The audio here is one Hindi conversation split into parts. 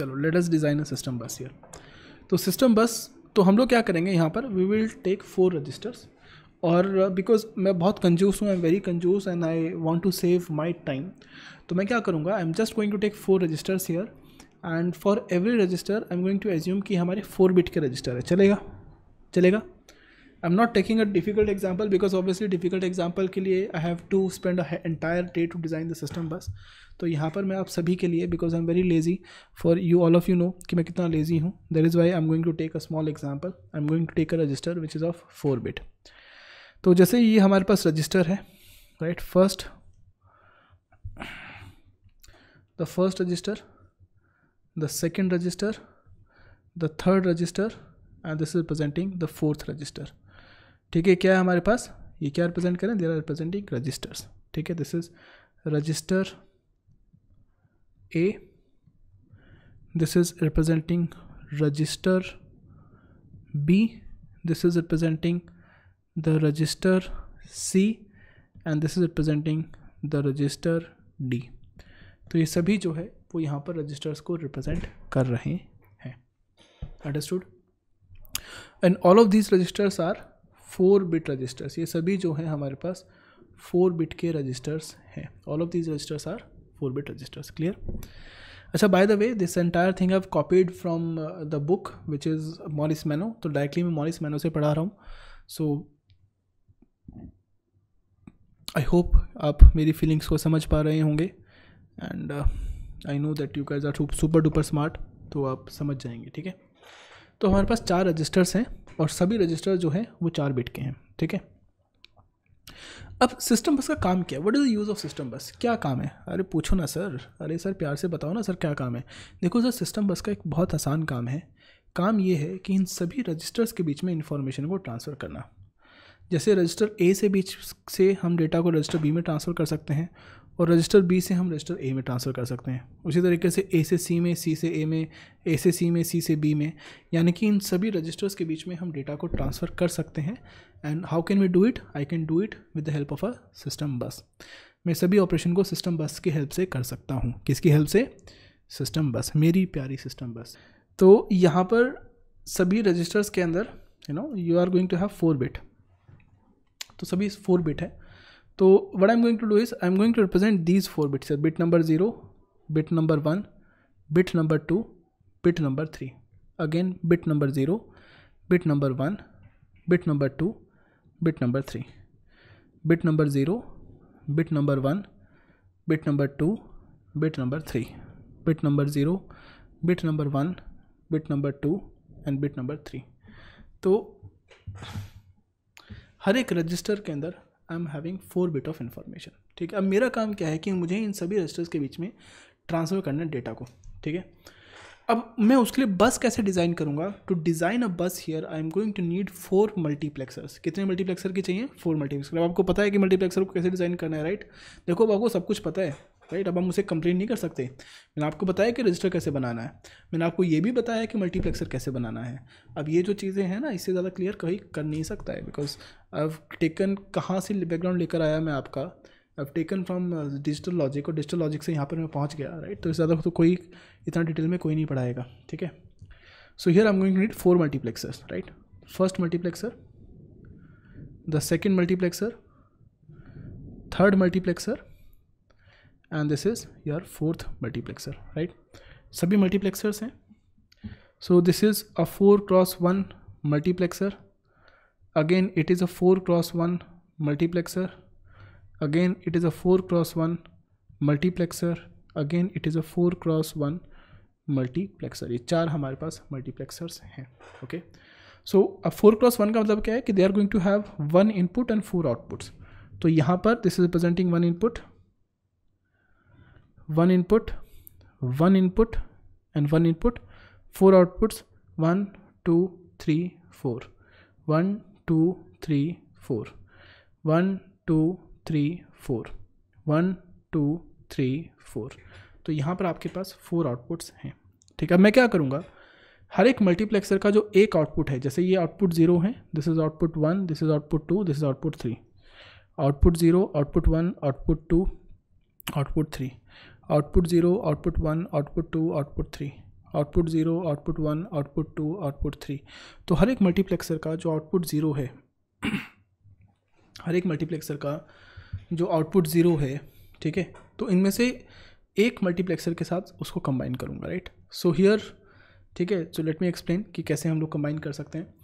चलो लेटस डिज़ाइन अ सिस्टम बस ये तो सिस्टम बस तो हम लोग क्या करेंगे यहाँ पर we will take four registers और बिकॉज uh, मैं बहुत कंजूस हूँ आई एम वेरी कंजूस and I want to save my time तो मैं क्या करूँगा I am just going to take four registers here and for every register I am going to assume कि हमारे फोर बिट के रजिस्टर है चलेगा चलेगा I am not taking a difficult example because obviously difficult example के लिए I have to spend entire day to design the system bus तो यहाँ पर मैं आप सभी के लिए because I am very lazy for you all of you know कि मैं कितना लेजी हूँ that is why I am going to take a small example I am going to take a register which is of four bit तो जैसे ये हमारे पास रजिस्टर है right first the first resistor the second register the third register and this is representing the fourth register ठीक है क्या है हमारे पास ये क्या रिप्रेजेंट करें देर आर रिप्रेजेंटिंग रजिस्टर्स ठीक है this is register A this is representing register B this is representing the register C and this is representing the register D तो ये सभी जो है वो यहाँ पर रजिस्टर्स को रिप्रेजेंट कर रहे हैं understood and all of these registers are four bit registers ये सभी जो हैं हमारे पास फोर बिट के रजिस्टर्स हैं all of these registers are four bit registers clear अच्छा by the way this entire thing have copied from the book which is Morris Mano तो डायरेक्टली मैं मॉरिस मैनो से पढ़ा रहा हूँ सो आई होप आप मेरी फीलिंग्स को समझ पा रहे होंगे and I know that you guys are super duper smart तो आप समझ जाएंगे ठीक है तो हमारे पास चार रजिस्टर्स हैं और सभी रजिस्टर जो हैं वो चार बिट के हैं ठीक है अब सिस्टम बस का काम क्या है what is the use of system bus क्या काम है अरे पूछो ना सर अरे सर प्यार से बताओ ना सर क्या काम है देखो सर सिस्टम बस का एक बहुत आसान काम है काम ये है कि इन सभी रजिस्टर्स के बीच में इंफॉर्मेशन को ट्रांसफ़र करना जैसे रजिस्टर ए से बीच से हम डेटा को रजिस्टर बी में ट्रांसफ़र कर सकते हैं और रजिस्टर बी से हम रजिस्टर ए में ट्रांसफ़र कर सकते हैं उसी तरीके से ए से सी में सी से ए में ए से सी में सी से बी में यानी कि इन सभी रजिस्टर्स के बीच में हम डेटा को ट्रांसफ़र कर सकते हैं and how can we do it I can do it with the help of a system bus मैं सभी ऑपरेशन को सिस्टम बस की हेल्प से कर सकता हूँ किसकी हेल्प से सिस्टम बस मेरी प्यारी सिस्टम बस तो यहाँ पर सभी रजिस्टर्स के अंदर you know you are going to have four bit तो सभी फोर बिट है तो what I am going to do is I am going to represent these four bits bit number zero bit number one bit number two bit number three again bit number zero bit number one bit number two bit number three bit number zero bit number one bit number two bit number three bit number zero bit number one bit number two and bit number three तो हर एक रजिस्टर के अंदर I am having four bit of information ठीक है अब मेरा काम क्या है कि मुझे इन सभी रजिस्टर्स के बीच में ट्रांसफ़र करना है डेटा को ठीक है अब मैं उसके लिए बस कैसे डिज़ाइन करूँगा to design a bus here I am going to need four multiplexers कितने मल्टीप्लेक्सर की चाहिए फोर मल्टीप्लेक्सर अब आपको पता है कि मल्टीप्लेक्सर को कैसे डिज़ाइन करना है राइट देखो अब आपको सब कुछ पता है राइट अब हम उसे कंप्लेन नहीं कर सकते मैंने आपको बताया कि रजिस्टर कैसे बनाना है मैंने आपको ये भी बताया कि मल्टीप्लेक्सर कैसे बनाना है अब ये जो चीज़ें हैं ना इससे ज़्यादा क्लियर कहीं कर नहीं सकता है बिकॉज अब टेकन कहाँ से बैकग्राउंड लेकर आया मैं आपका अब टेकन फ्रॉम डिजिटल लॉजिक और डिजिटल लॉजिक से यहाँ पर मैं पहुँच गया राइट तो इससे ज़्यादा तो कोई इतना डिटेल में कोई नहीं पढ़ाएगा ठीक है so here I am going need four multiplexer right first multiplexer the second multiplexer third multiplexer and this is your fourth multiplexer right सभी मल्टीप्लेक्सर्स हैं so this is a four cross one multiplexer again it is a four cross one multiplexer again it is a four cross one multiplexer again it is a four cross one multiplexer ये चार हमारे पास मल्टीप्लेक्सर्स हैं ओके सो अब फोर क्रॉस वन का मतलब क्या है कि they are going to have one input and four outputs तो यहाँ पर this is presenting one input one input one input and one input four outputs one two three four one two three four one two three four one two three four तो यहाँ पर आपके पास फोर आउटपुट्स हैं ठीक है अब मैं क्या करूँगा हर एक मल्टीप्लेक्सर का जो एक आउटपुट है जैसे ये आउटपुट जीरो है this is output one this is output two this is output three output zero output one output two output three output zero output one output two output three output zero output one output two output three तो हर एक मल्टीप्लेक्सर का जो आउटपुट ज़ीरो है हर एक मल्टीप्लेक्सर का जो आउटपुट ज़ीरो है ठीक है तो इनमें से एक मल्टीप्लेक्सर के साथ उसको कंबाइन करूँगा राइट सो हियर ठीक है सो लेट मी एक्सप्लेन कि कैसे हम लोग कंबाइन कर सकते हैं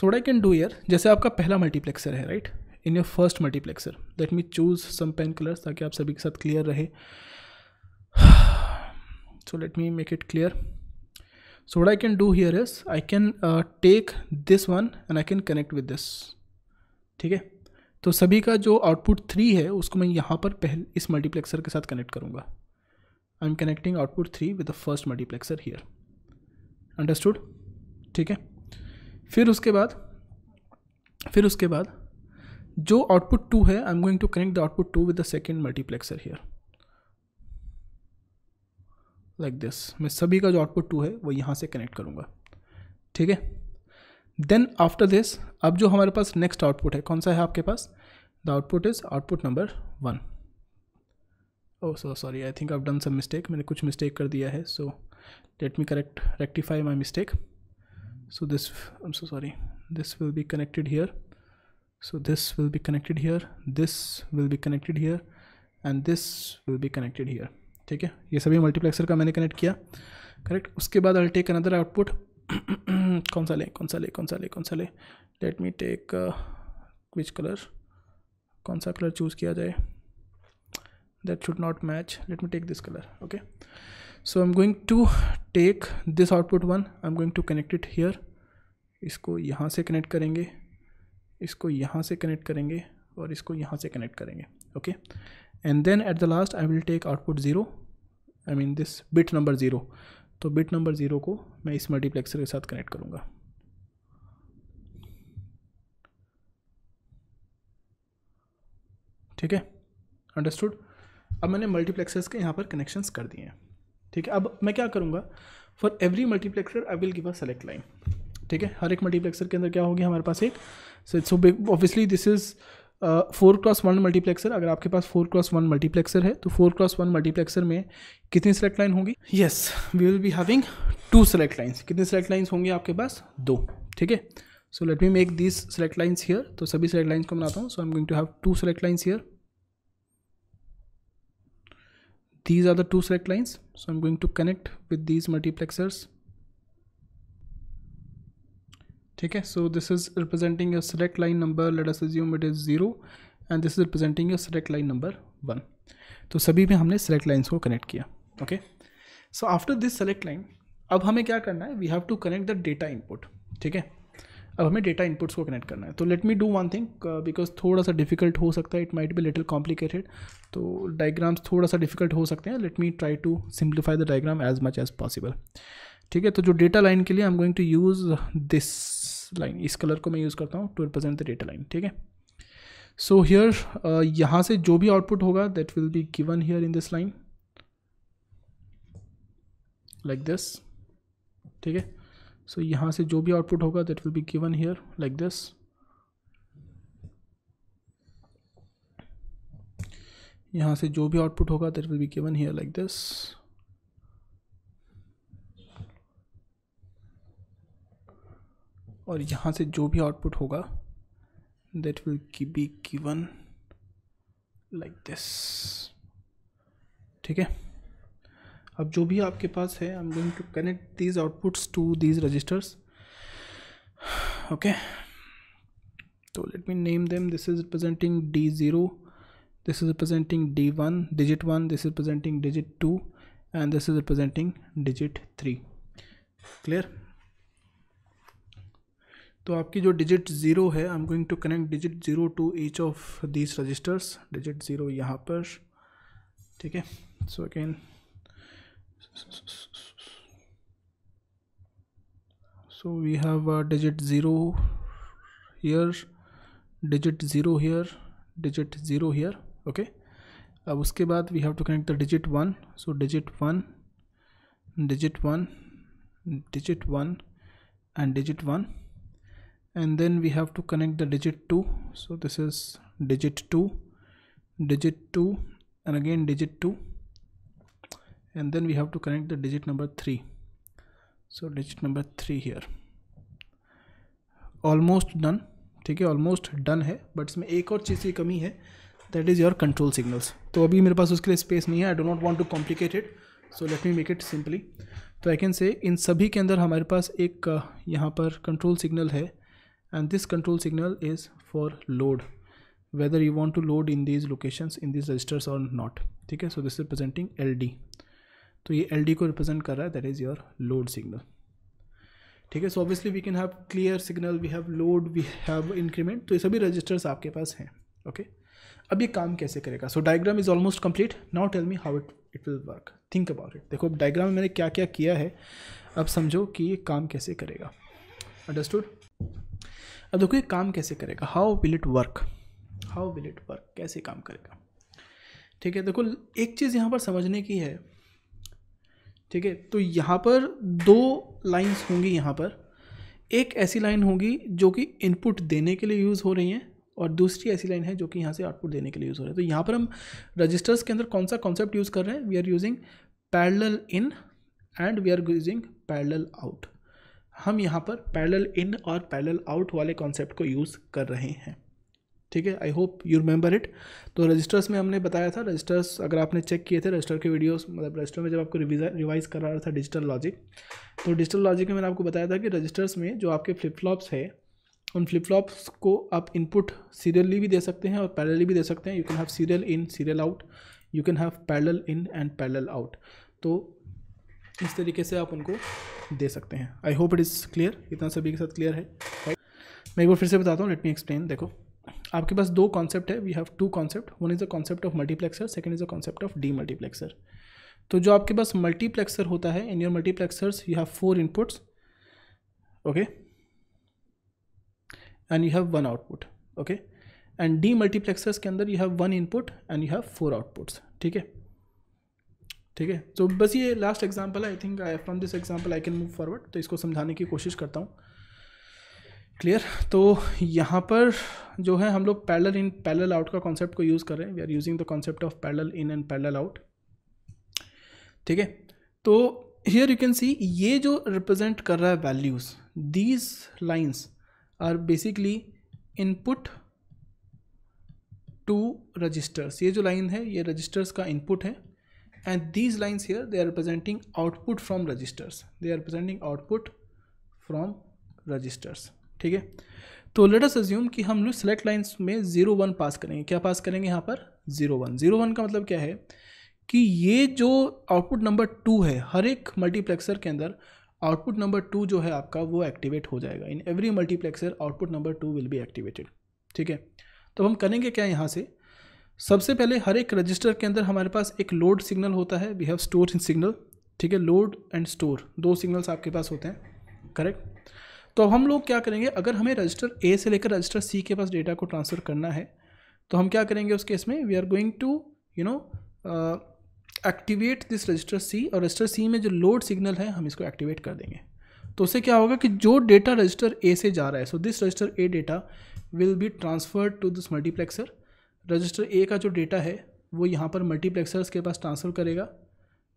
so what I can do here जैसे आपका पहला मल्टीप्लेक्सर है right in your first multiplexer let me choose some pen colours ताकि आप सभी के साथ क्लियर रहे so let me make it clear so what I can do here is I can uh, take this one and I can connect with this ठीक है तो सभी का जो आउटपुट थ्री है उसको मैं यहाँ पर पहले इस मल्टीप्लेक्सर के साथ कनेक्ट करूँगा I am connecting output three with the first multiplexer here understood ठीक है फिर उसके बाद फिर उसके बाद जो आउटपुट टू है I am going to connect the output two with the second multiplexer here like this मैं सभी का जो आउटपुट टू है वो यहाँ से कनेक्ट करूँगा ठीक है देन आफ्टर दिस अब जो हमारे पास नेक्स्ट आउटपुट है कौन सा है आपके पास the output is output number one oh so sorry I think I done some mistake मैंने कुछ मिस्टेक कर दिया है so let me correct rectify my mistake this I am so sorry this will be connected here so this will be connected here this will be connected here and this will be connected here ठीक है ये सभी मल्टीप्लेक्सर का मैंने कनेक्ट किया करेक्ट उसके बाद आई टेक अनदर आउटपुट कौन सा लें कौन सा लें कौन सा लें कौन सा लें let me take which colour कौन सा कलर चूज़ किया जाए not match let me take this colour okay so I am going to take this output one I am going to connect it here इसको यहाँ से कनेक्ट करेंगे इसको यहाँ से कनेक्ट करेंगे और इसको यहाँ से कनेक्ट करेंगे okay and then at the last I will take output 0 I mean this bit number 0 तो बिट नंबर ज़ीरो को मैं इस मल्टीप्लेक्सर के साथ कनेक्ट करूंगा ठीक है अंडरस्टूड अब मैंने मल्टीप्लेक्सर्स के यहाँ पर कनेक्शंस कर दिए हैं ठीक है अब मैं क्या करूँगा for every multiplexer I will give a select line ठीक है हर एक मल्टीप्लेक्सर के अंदर क्या होगी हमारे पास एक so obviously this is four cross one multiplexer अगर आपके पास फोर क्रॉस वन मल्टीप्लेक्सर है तो फोर क्रॉस वन मल्टीप्लेक्सर में कितनी सेलेक्ट लाइन होगी yes we will be having two select lines कितनी सेलेक्ट लाइन्स होंगी आपके पास दो ठीक है so let me make this select lines here तो सभी सेलेक्ट लाइन्स को बनाता हूँ so I am going to have two select lines here these are the two select lines so am going to connect with these multiplexers ठीक है so this is representing your select line number let us assume it is zero and this is representing your select line number one तो सभी में हमने सेलेक्ट लाइन्स को कनेक्ट किया okay so after this select line अब हमें क्या करना है we have to connect the data input ठीक है अब हमें डेटा इनपुट्स को कनेक्ट करना है तो let me do one thing because थोड़ा सा डिफिकल्ट हो सकता है it might be little complicated तो डायग्राम्स थोड़ा सा डिफिकल्ट हो सकते हैं let me try to simplify the diagram as much as possible ठीक है तो जो डेटा लाइन के लिए I am going to use this line इस कलर को मैं यूज़ करता हूँ to represent the data line ठीक है सो हियर uh, यहाँ से जो भी आउटपुट होगा that will be given here in this line like this ठीक है सो यहाँ से जो भी आउटपुट होगा that will be given here like this यहाँ से जो भी आउटपुट होगा that will be given here like this और यहाँ से जो भी आउटपुट होगा की बी की वन लाइक दिस ठीक है अब जो भी आपके पास है I am going to connect these outputs to these registers okay तो let me name them this is representing D zero this is representing D one digit one this is representing digit two and this is representing digit three clear तो आपकी जो डिजिट ज़ीरो है I am going to connect digit zero to each of these registers digit zero यहाँ पर ठीक है so again so we have digit zero here digit zero here digit zero here okay अब उसके बाद we have to connect the digit one so digit one digit one digit one and digit one and then we have to connect the digit 2 so this is digit 2 digit 2 and again digit 2 and then we have to connect the digit number 3 so digit number 3 here almost done ठीक है ऑलमोस्ट डन है बट इसमें एक और चीज़ की कमी है that is your control signals तो अभी मेरे पास उसके लिए स्पेस नहीं है I do not want to complicated so let me make it simply तो आई कैन से इन सभी के अंदर हमारे पास एक यहाँ पर कंट्रोल सिग्नल है and this control signal is for load whether you want to load in these locations in these registers or not ठीक है so this representing L D तो ये एल डी को रिप्रेजेंट कर रहा है that is your load signal ठीक है so obviously we can have clear signal we have load we have increment तो ये सभी रजिस्टर्स आपके पास हैं ओके okay? अब ये काम कैसे करेगा so diagram is almost complete now tell me how it it will work think about it देखो अब डायग्राम में मैंने क्या क्या किया है अब समझो कि ये काम कैसे करेगा अंडरस्टूड अब देखो ये काम कैसे करेगा how will it work how will it work कैसे काम करेगा ठीक है देखो एक चीज़ यहाँ पर समझने की है ठीक है तो यहाँ पर दो लाइंस होंगी यहाँ पर एक ऐसी लाइन होगी जो कि इनपुट देने के लिए यूज़ हो रही है और दूसरी ऐसी लाइन है जो कि यहाँ से आउटपुट देने के लिए यूज़ हो रहा है तो यहाँ पर हम रजिस्टर्स के अंदर कौन सा कॉन्सेप्ट यूज़ कर रहे हैं we are using parallel in and we are using parallel out हम यहाँ पर पैरेलल इन और पैरेलल आउट वाले कॉन्सेप्ट को यूज़ कर रहे हैं ठीक है I hope you remember it तो रजिस्टर्स में हमने बताया था रजिस्टर्स अगर आपने चेक किए थे रजिस्टर के वीडियोस मतलब रजिस्टर में जब आपको रिवाइज करा रहा था डिजिटल लॉजिक तो डिजिटल लॉजिक में मैंने आपको बताया था कि रजिस्टर्स में जो आपके फ्लिप फ्लॉप्स है उन फ्लिप फ्लॉप्स को आप इनपुट सीरियली भी दे सकते हैं और पैरेलली भी दे सकते हैं you can have serial in serial out you can have parallel in and parallel out तो इस तरीके से आप उनको दे सकते हैं I hope it is clear इतना सभी के साथ क्लियर है राइट मैं एक बार फिर से बताता हूँ लेट मी एक्सप्लेन देखो आपके पास दो कॉन्सेप्ट है we have two concept one is a concept of multiplexer second is a concept of demultiplexer तो जो आपके पास मल्टीप्लेक्सर होता है in your multiplexers you have four inputs okay and you have one output okay and demultiplexers के अंदर you have one input and you have four outputs ठीक है ठीक है तो बस ये last example I think I from this example I can move forward तो इसको समझाने की कोशिश करता हूँ क्लियर तो यहाँ पर जो है हम लोग पैरल इन पैरल आउट का कॉन्सेप्ट को यूज़ कर रहे हैं we are using the concept of parallel in and parallel out ठीक है तो हियर यू कैन सी ये जो रिप्रेजेंट कर रहा है values these lines are basically input to registers ये जो लाइन है ये रजिस्टर्स का इनपुट है and these lines here they are representing output from registers they are representing output from registers ठीक है तो लेट अस अज्यूम कि हम लोग सेलेक्ट लाइन्स में ज़ीरो वन पास करेंगे क्या पास करेंगे यहाँ पर ज़ीरो वन ज़ीरो वन का मतलब क्या है कि ये जो आउटपुट नंबर टू है हर एक मल्टीप्लेक्सर के अंदर आउटपुट नंबर टू जो है आपका वो एक्टिवेट हो जाएगा in every multiplexer output number two will be activated ठीक है तो हम करेंगे क्या यहाँ से सबसे पहले हर एक रजिस्टर के अंदर हमारे पास एक लोड सिग्नल होता है we have store in signal ठीक है लोड एंड स्टोर दो सिग्नल्स आपके पास होते हैं करेक्ट तो हम लोग क्या करेंगे अगर हमें रजिस्टर ए से लेकर रजिस्टर सी के पास डेटा को ट्रांसफ़र करना है तो हम क्या करेंगे उस केस में we are going to you know activate this register C और रजिस्टर सी में जो लोड सिग्नल है हम इसको एक्टिवेट कर देंगे तो उससे क्या होगा कि जो डेटा रजिस्टर ए से जा रहा है so this register A data will be transferred to this multiplexer register A का जो डेटा है वो यहाँ पर मल्टीप्लेक्सर्स के पास ट्रांसफ़र करेगा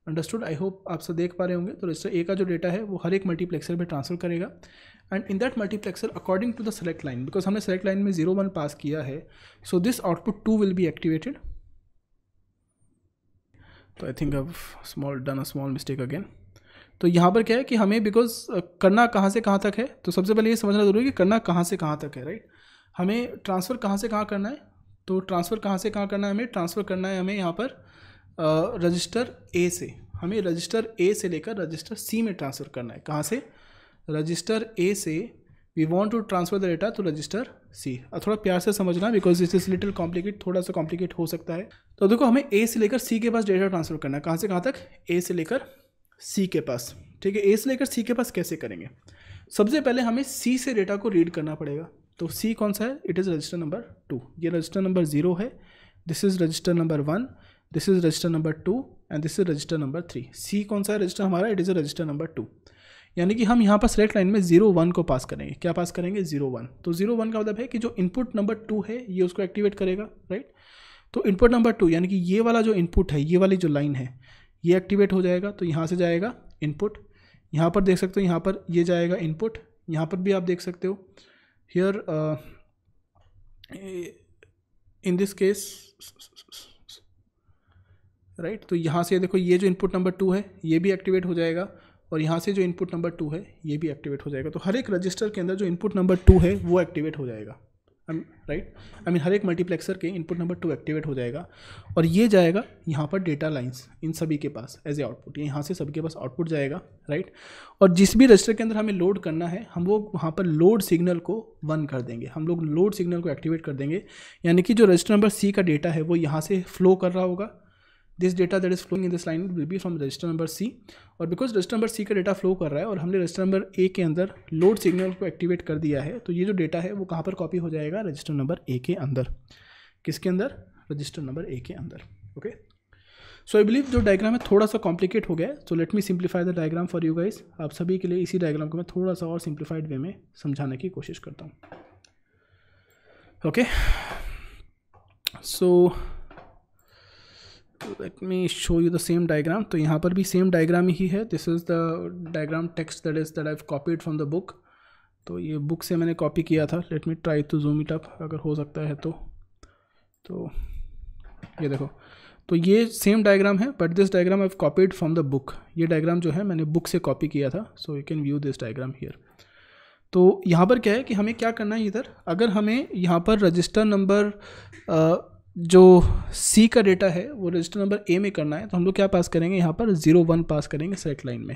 अंडरस्टूड आई होप आप सब देख पा रहे होंगे तो रजिस्टर ए का जो डेटा है वो हर एक मल्टीप्लेक्सर में ट्रांसफर करेगा and in that multiplexer according to the select line because हमने सेलेक्ट लाइन में जीरो वन पास किया है so this output two will be activated तो आई थिंक अब small done a small mistake again तो यहाँ पर क्या है कि हमें बिकॉज uh, करना कहाँ से कहाँ तक है तो सबसे पहले ये समझना ज़रूरी है कि करना कहाँ से कहाँ तक है राइट right? हमें ट्रांसफ़र कहाँ से कहाँ करना है तो ट्रांसफ़र कहाँ से कहाँ करना है हमें ट्रांसफ़र करना है हमें यहाँ पर रजिस्टर ए से हमें रजिस्टर ए से लेकर रजिस्टर सी में ट्रांसफ़र करना है कहाँ से रजिस्टर ए से we want to transfer the data to register C और थोड़ा प्यार से समझना because this is little complicate थोड़ा सा कॉम्प्लिकेट हो सकता है तो देखो हमें ए से लेकर सी के पास डेटा ट्रांसफ़र करना है कहाँ से कहाँ तक ए से लेकर सी के पास ठीक है ए से लेकर सी के पास कैसे करेंगे सबसे पहले हमें सी से डेटा को रीड करना पड़ेगा तो सी कौन सा है it is register number two ये रजिस्टर नंबर ज़ीरो है this is register number one this is register number two and this is register number three C कौन सा है रजिस्टर हमारा it is register number two यानी कि हम यहाँ पर सेलेक्ट लाइन में जीरो वन को पास करेंगे क्या पास करेंगे जीरो वन तो जीरो वन का मतलब है कि जो इनपुट नंबर टू है ये उसको एक्टिवेट करेगा राइट तो इनपुट नंबर टू यानी कि ये वाला जो इनपुट है ये वाली जो लाइन है ये एक्टिवेट हो जाएगा तो यहाँ से जाएगा इनपुट यहाँ पर देख सकते हो यहाँ पर ये जाएगा इनपुट यहाँ पर भी आप देख सकते हो here uh, in this case right right? तो यहाँ से देखो ये जो इनपुट नंबर टू है ये भी एक्टिवेट हो जाएगा और यहाँ से जो इनपुट नंबर टू है ये भी एक्टिवेट हो जाएगा तो हर एक रजिस्टर के अंदर जो इनपुट नंबर टू है वो एक्टिवेट हो जाएगा राइट आई मीन हर एक मल्टीप्लेक्सर के इनपुट नंबर टू एक्टिवेट हो जाएगा और ये जाएगा यहाँ पर डेटा लाइंस इन सभी के पास एज ए आउटपुट ये यहाँ से सभी के पास आउटपुट जाएगा राइट right? और जिस भी रजिस्टर के अंदर हमें लोड करना है हम लोग वहाँ पर लोड सिग्नल को वन कर देंगे हम लोग लोड सिग्नल को एक्टिवेट कर देंगे यानी कि जो रजिस्टर नंबर सी का डेटा है वो यहाँ से फ्लो कर रहा होगा this data that is flowing in this line will be from register number C और बिकॉज रजिस्टर नंबर सी का डेटा फ्लो कर रहा है और हमने रजिस्टर नंबर ए के अंदर लोड सिग्नल को एक्टिवेट कर दिया है तो ये जो डेटा है वो कहाँ पर कॉपी हो जाएगा रजिस्टर नंबर ए के अंदर किसके अंदर रजिस्टर नंबर ए के अंदर ओके सो आई बिलीव जो डायग्राम है थोड़ा सा कॉम्प्लिकेट हो गया है so let me simplify the diagram for you guys आप सभी के लिए इसी डायग्राम को मैं थोड़ा सा और सिंप्लीफाइड वे में समझाने की कोशिश करता हूँ okay so let me show you the same diagram तो यहाँ पर भी सेम डायग्राम ही है this is the diagram text that is that I copied from the book तो ये बुक से मैंने कॉपी किया था let me try to zoom it up अगर हो सकता है तो तो ये देखो तो ये सेम डायग्राम है but this diagram I copied from the book ये डायग्राम जो है मैंने बुक से कॉपी किया था so you can view this diagram here तो यहाँ पर क्या है कि हमें क्या करना है इधर अगर हमें यहाँ पर रजिस्टर नंबर जो सी का डेटा है वो रजिस्टर नंबर ए में करना है तो हम लोग क्या पास करेंगे यहाँ पर जीरो वन पास करेंगे सेलेक्ट लाइन में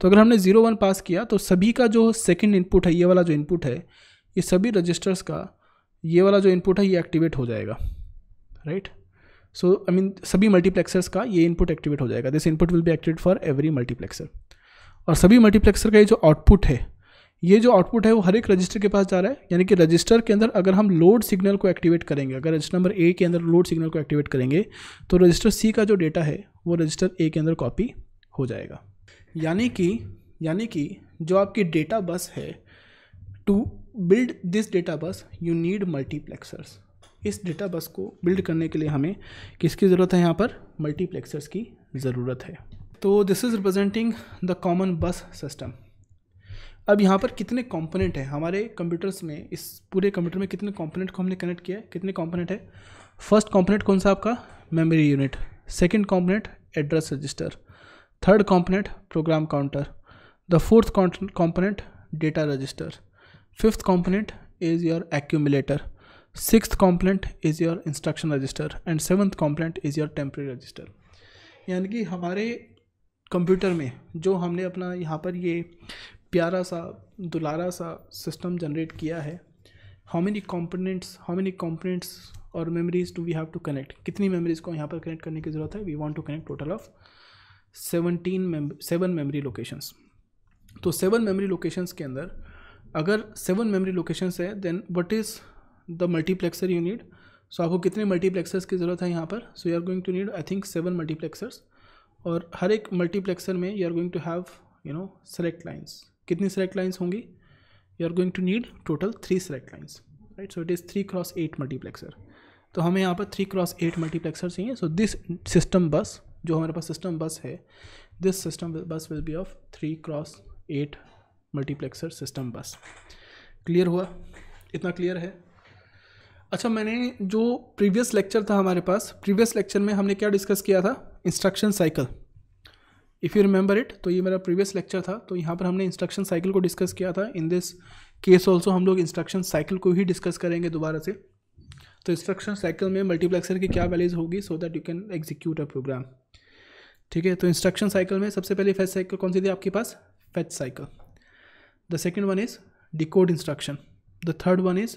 तो अगर हमने जीरो वन पास किया तो सभी का जो सेकंड इनपुट है ये वाला जो इनपुट है ये सभी रजिस्टर्स का ये वाला जो इनपुट है ये एक्टिवेट हो जाएगा राइट सो आई मीन सभी मल्टीप्लेक्सर्स का ये इनपुट एक्टिवेट हो जाएगा this input will be activate for every multiplexer और सभी मल्टीप्लेक्सर का ये जो आउटपुट है ये जो आउटपुट है वो हर एक रजिस्टर के पास जा रहा है यानी कि रजिस्टर के अंदर अगर हम लोड सिग्नल को एक्टिवेट करेंगे अगर रजिस्टर नंबर ए के अंदर लोड सिग्नल को एक्टिवेट करेंगे तो रजिस्टर सी का जो डेटा है वो रजिस्टर ए के अंदर कॉपी हो जाएगा यानी कि यानी कि जो आपकी डेटा बस है to build this data bus you need multiplexers इस डेटा बस को बिल्ड करने के लिए हमें किसकी ज़रूरत है यहाँ पर मल्टीप्लेक्सर्स की ज़रूरत है तो this is representing the common bus system अब यहाँ पर कितने कंपोनेंट हैं हमारे कंप्यूटर्स में इस पूरे कंप्यूटर में कितने कंपोनेंट को हमने कनेक्ट किया है कितने कंपोनेंट है फर्स्ट कंपोनेंट कौन सा आपका memory unit second component address register third component program counter the fourth component data register fifth component is your accumulator six component is your instruction register and seventh component is your temporary register यानी कि हमारे कंप्यूटर में जो हमने अपना यहाँ पर ये प्यारा सा दुलारा सा सिस्टम जनरेट किया है how many components how many components और memories to we have to connect कितनी मेमरीज को यहाँ पर कनेक्ट करने की ज़रूरत है we want to connect total of seventeen seven memory locations तो सेवन मेमरी लोकेशंस के अंदर अगर सेवन मेमरी लोकेशंस है then what is the multiplexer you need so आपको कितने मल्टीप्लेक्सर्स की ज़रूरत है यहाँ पर so you are going to need I think seven multiplexers और हर एक मल्टीप्लेक्सर में you are going to have you know select lines कितनी सेलेक्ट लाइन्स होंगी you are going to need total three select lines right so it is three cross eight multiplexer तो हमें यहाँ पर थ्री क्रॉस एट मल्टीप्लेक्सर चाहिए सो दिस सिस्टम बस जो हमारे पास सिस्टम बस है this system bus will be of three cross eight multiplexer system bus clear हुआ इतना क्लियर है अच्छा मैंने जो प्रीवियस लेक्चर था हमारे पास प्रीवियस लेक्चर में हमने क्या डिस्कस किया था instruction cycle if you remember it तो ये मेरा प्रीवियस लेक्चर था तो यहाँ पर हमने इंस्ट्रक्शन साइकिल को डिस्कस किया था इन दिस केस ऑल्सो हम लोग इंस्ट्रक्शन साइकिल को ही डिस्कस करेंगे दोबारा से तो इंस्ट्रक्शन साइकिल में मल्टीप्लेक्सर की क्या वैल्यूज होगी so that you can execute a program ठीक है तो इंस्ट्रक्शन साइकिल में सबसे पहले फेच साइकिल कौन सी थी आपके पास fetch cycle the second one is decode instruction the third one is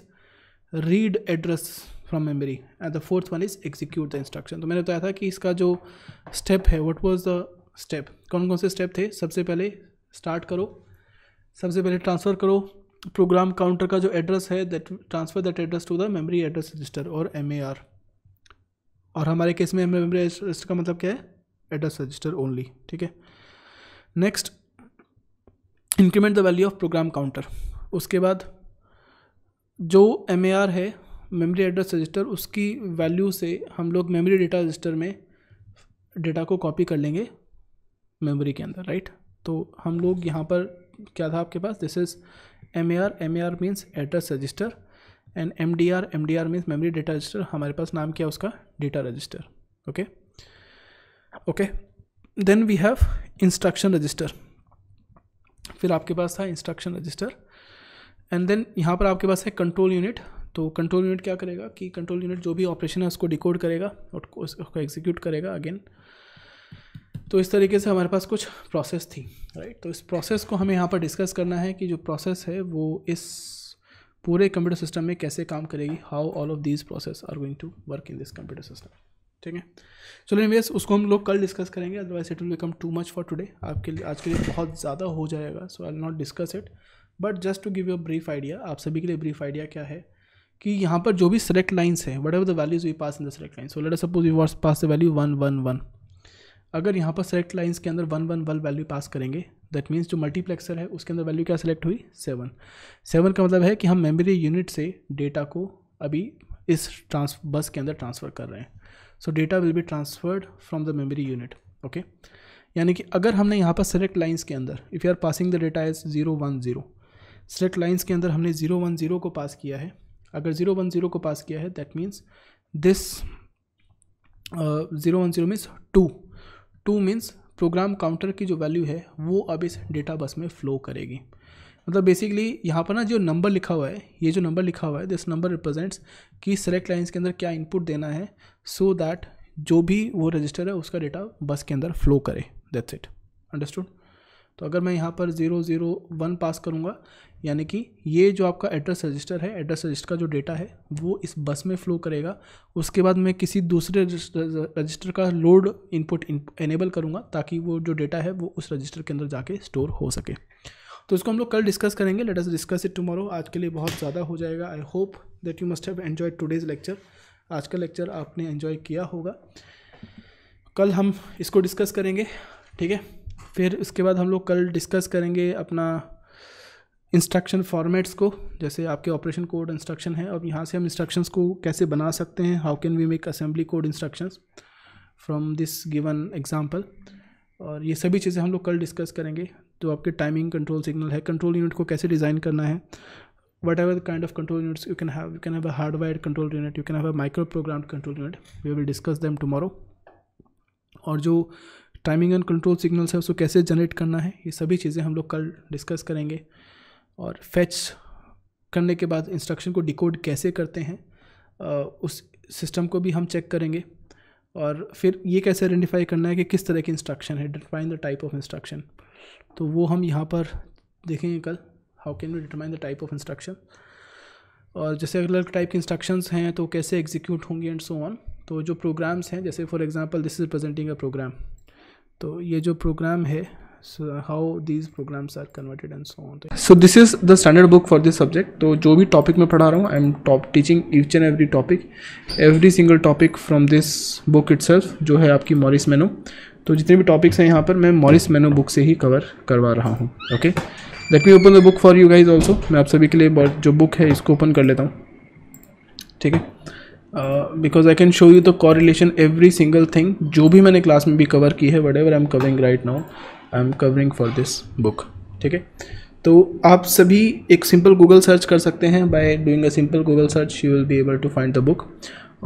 read address from memory and the fourth one is execute the instruction तो मैंने बताया था कि इसका जो स्टेप है वट वॉज द स्टेप कौन कौन से स्टेप थे सबसे पहले स्टार्ट करो सबसे पहले ट्रांसफ़र करो प्रोग्राम काउंटर का जो एड्रेस है that transfer that address to the memory address register और एम और हमारे केस में मेमोरी रजिस्टर का मतलब क्या है एड्रेस रजिस्टर ओनली ठीक है next increment the value of program counter उसके बाद जो एम है मेमोरी एड्रेस रजिस्टर उसकी वैल्यू से हम लोग मेमोरी डेटा रजिस्टर में डेटा को कॉपी कर लेंगे मेमोरी के अंदर राइट तो हम लोग यहाँ पर क्या था आपके पास this is M A R M A R means address register and M D R M D R means memory data register हमारे पास नाम क्या उसका data register okay okay then we have instruction register फिर आपके पास था इंस्ट्रक्शन रजिस्टर एंड देन यहाँ पर आपके पास है कंट्रोल यूनिट तो कंट्रोल यूनिट क्या करेगा कि कंट्रोल यूनिट जो भी ऑपरेशन है उसको डिकोड करेगा और उसको एग्जीक्यूट करेगा अगेन तो इस तरीके से हमारे पास कुछ प्रोसेस थी राइट तो इस प्रोसेस को हमें यहाँ पर डिस्कस करना है कि जो प्रोसेस है वो इस पूरे कंप्यूटर सिस्टम में कैसे काम करेगी how all of this process are going to work in this computer system ठीक है चलो एनीवेज उसको हम लोग कल डिस्कस करेंगे otherwise it will become too much for today आपके लिए आज के लिए बहुत ज़्यादा हो जाएगा so I not discuss it but just to give you a brief idea आप सभी के लिए ब्रीफ आइडिया क्या है कि यहाँ पर जो भी सिलेक्ट लाइन्स हैं whatever the values we pass in the select line so let suppose you what pass the value one one one अगर यहाँ पर सेलेक्ट लाइन्स के अंदर one one one value pass करेंगे दैट मीन्स जो मल्टीप्लेक्सर है उसके अंदर वैल्यू क्या सेलेक्ट हुई सेवन सेवन का मतलब है कि हम मेमोरी यूनिट से डेटा को अभी इस ट्रांस बस के अंदर ट्रांसफ़र कर रहे हैं so data will be transferred from the memory unit okay यानी कि अगर हमने यहाँ पर सेलेक्ट लाइन्स के अंदर if you are passing the data as zero one zero select lines के अंदर हमने जीरो वन जीरो को पास किया है अगर जीरो वन जीरो को पास किया है that means this zero one zero means two two means program counter की जो वैल्यू है वो अब इस डेटा बस में फ्लो करेगी मतलब बेसिकली यहाँ पर ना जो नंबर लिखा हुआ है ये जो नंबर लिखा हुआ है दिस नंबर रिप्रेजेंट्स कि सेलेक्ट लाइन्स के अंदर क्या इनपुट देना है सो so दैट जो भी वो रजिस्टर है उसका डेटा बस के अंदर फ्लो करे दैट्स इट अंडरस्टूड तो अगर मैं यहाँ पर ज़ीरो ज़ीरो वन पास करूँगा यानी कि ये जो आपका एड्रेस रजिस्टर है एड्रेस रजिस्टर का जो डेटा है वो इस बस में फ़्लो करेगा उसके बाद मैं किसी दूसरे रजिस्टर का लोड इनपुट इनेबल करूँगा ताकि वो जो डेटा है वो उस रजिस्टर के अंदर जाके स्टोर हो सके तो इसको हम लोग कल डिस्कस करेंगे let us discuss it tomorrow आज के लिए बहुत ज़्यादा हो जाएगा I hope that you must have enjoy today's lecture आज का लेक्चर आपने एन्जॉय किया होगा कल हम इसको डिस्कस करेंगे ठीक है फिर इसके बाद हम लोग कल डिस्कस करेंगे अपना इंस्ट्रक्शन फॉर्मेट्स को जैसे आपके ऑपरेशन कोड इंस्ट्रक्शन है और यहाँ से हम इंस्ट्रक्शंस को कैसे बना सकते हैं how can we make assembly code instructions from this given example और ये सभी चीज़ें हम लोग कल डिस्कस करेंगे तो आपके टाइमिंग कंट्रोल सिग्नल है कंट्रोल यूनिट को कैसे डिज़ाइन करना है whatever kind of control units you can have you can have a hardwire control unit you can have a micro program control unit we will discuss them tomorrow और जो टाइमिंग एंड कंट्रोल सिग्नल्स है उसको कैसे जनरेट करना है ये सभी चीज़ें हम लोग कल डिस्कस करेंगे और फेच करने के बाद इंस्ट्रक्शन को डिकोड कैसे करते हैं उस सिस्टम को भी हम चेक करेंगे और फिर ये कैसे आइडेंटिफाई करना है कि किस तरह की इंस्ट्रक्शन है determine the type of instruction तो वो हम यहाँ पर देखेंगे कल how can we determine the type of instruction और जैसे अलग अलग टाइप के इंस्ट्रक्शंस हैं तो कैसे एग्जीक्यूट होंगे एंड सो ऑन तो जो प्रोग्राम्स हैं जैसे for example this is presenting a program तो ये जो प्रोग्राम है so uh, how these programs are converted and so on so this is the standard book for this subject तो जो भी टॉपिक मैं पढ़ा रहा हूँ I am top teaching each and every topic every single topic from this book itself जो है आपकी मॉरिस मेनो तो जितने भी टॉपिक्स हैं यहाँ पर मैं मॉरिस मेनो बुक से ही कवर करवा रहा हूँ okay let me open the book for you guys also मैं आप सभी के लिए जो बुक है इसको ओपन कर लेता हूँ ठीक है because I can show you the correlation every single thing जो भी मैंने क्लास में भी कवर की है whatever I am covering right now I am covering for this book ठीक है तो आप सभी एक सिंपल गूगल सर्च कर सकते हैं by doing a simple Google search you will be able to find the book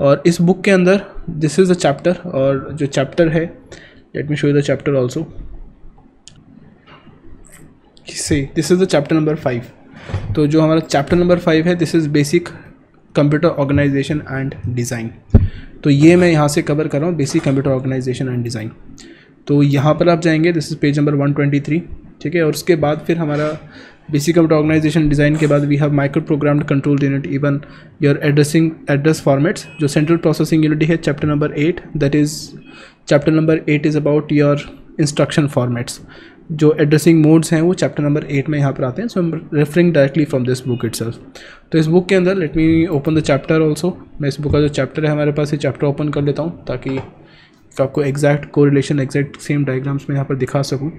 और इस बुक के अंदर दिस इज़ अ चैप्टर और जो चैप्टर है let me show you the chapter also see this is the chapter number five तो जो हमारा चैप्टर नंबर फाइव है this is basic computer organization and design तो ये मैं यहाँ से कवर कर रहा हूँ basic computer organization and design तो यहाँ पर आप जाएंगे दिस इज़ पेज नंबर 123 ठीक है और उसके बाद फिर हमारा बेसिक आउट ऑर्गेनाइजेशन डिज़ाइन के बाद we have micro programmed control unit even your addressing address formats जो सेंट्रल प्रोसेसिंग यूनिट है chapter number eight that is chapter number eight is about your instruction formats जो एड्रेसिंग मोड्स हैं वो चैप्टर नंबर एट में यहाँ पर आते हैं so M referring directly from this book it तो इस बुक के अंदर let me open the chapter also मैं इस बुक का जो चैप्टर है हमारे पास ये चैप्टर ओपन कर लेता हूँ ताकि तो आपको exact correlation exact same diagrams में यहाँ पर दिखा सकूँ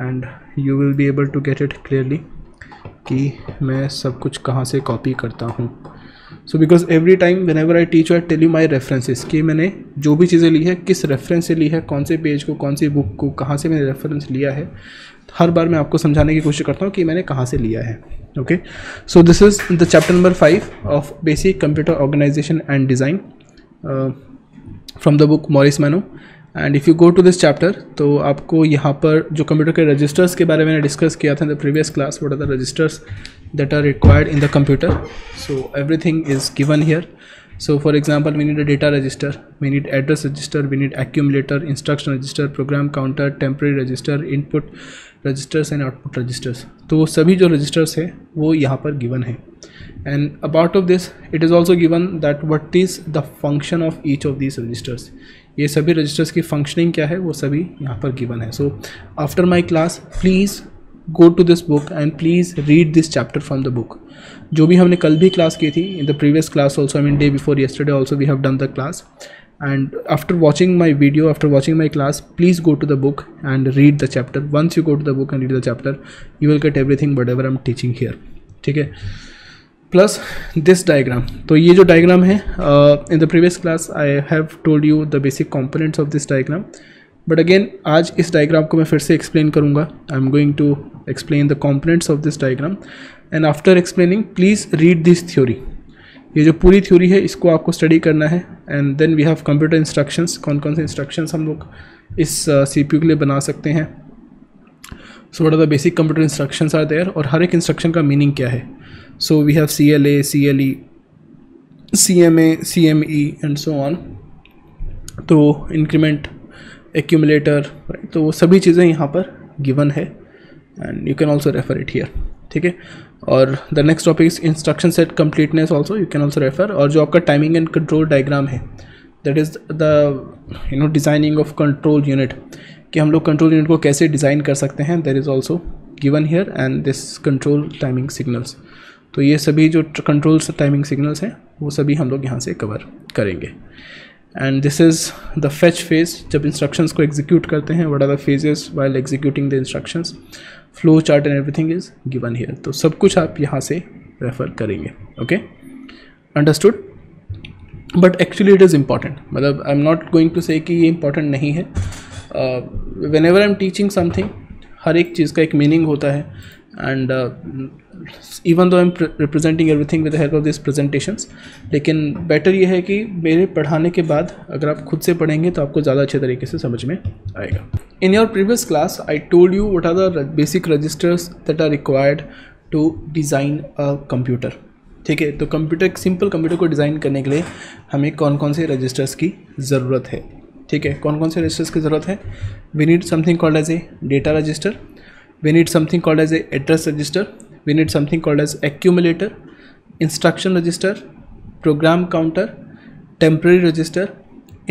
and you will be able to get it clearly कि मैं सब कुछ कहाँ से कॉपी करता हूँ so because every time whenever I teach I tell you my references कि मैंने जो भी चीज़ें ली है किस रेफरेंस से ली है कौन से पेज को कौन सी बुक को कहाँ से मैंने रेफरेंस लिया है हर बार मैं आपको समझाने की कोशिश करता हूँ कि मैंने कहाँ से लिया है okay so this is the chapter number five of basic computer organization and design from the book Morris Mano and if you go to this chapter तो आपको यहाँ पर जो कंप्यूटर के रजिस्टर्स के बारे में डिस्कस किया था the previous class what are the registers that are required in the computer so everything is given here so for example we need a data register we need address register we need accumulator instruction register program counter temporary register input registers and output registers तो वो सभी जो रजिस्टर्स हैं वो यहाँ पर गिवन है and a part of this it is also given that what is the function of each of these registers ये सभी registers की functioning क्या है वो सभी यहाँ पर given है so after my class please go to this book and please read this chapter from the book जो भी हमने कल भी class की थी in the previous class also I mean day before yesterday also we have done the class and after watching my video after watching my class please go to the book and read the chapter once you go to the book and read the chapter you will get everything whatever i'm teaching here ठीक है प्लस दिस डायग्राम तो ये जो डायग्राम है in the previous class I have told you the basic components of this diagram but again आज इस डायग्राम को मैं फिर से एक्सप्लेन करूँगा I am going to explain the components of this diagram and after explaining please read this theory ये जो पूरी थ्योरी है इसको आपको स्टडी करना है and then we have computer instructions कौन कौन से इंस्ट्रक्शंस हम लोग इस सी uh, के लिए बना सकते हैं so what are the basic computer instructions are there और हर एक इंस्ट्रक्शन का मीनिंग क्या है so we have CLA, CLE, CMA, CME and so on तो increment, accumulator right? तो वो सभी चीज़ें यहाँ पर गिवन है and you can also refer it here ठीक है और the next topic instruction set completeness also you can also refer और जो आपका टाइमिंग एंड कंट्रोल डायग्राम है that is the you know designing of control unit कि हम लोग कंट्रोल यूनिट को कैसे डिज़ाइन कर सकते हैं there is also given here and this control timing signals तो ये सभी जो कंट्रोल्स टाइमिंग सिग्नल्स हैं वो सभी हम लोग यहाँ से कवर करेंगे and this is the fetch phase जब इंस्ट्रक्शंस को एग्जीक्यूट करते हैं what are the phases while executing the instructions flow chart and everything is given here तो सब कुछ आप यहाँ से रेफर करेंगे okay understood but actually it is important मतलब I am not going to say कि ये इम्पॉर्टेंट नहीं है whenever I am teaching something हर एक चीज़ का एक मीनिंग होता है and even though I am representing everything with help of this presentations लेकिन बेटर ये है कि मेरे पढ़ाने के बाद अगर आप खुद से पढ़ेंगे तो आपको ज़्यादा अच्छे तरीके से समझ में आएगा in your previous class I told you what are the basic registers that are required to design a computer ठीक है तो कंप्यूटर एक सिंपल कंप्यूटर को डिज़ाइन करने के लिए हमें कौन कौन से रजिस्टर्स की ज़रूरत है ठीक है कौन कौन से रजिस्टर्स की ज़रूरत है we need something called as a data register we need something called as a address register we need something called as accumulator instruction register program counter temporary register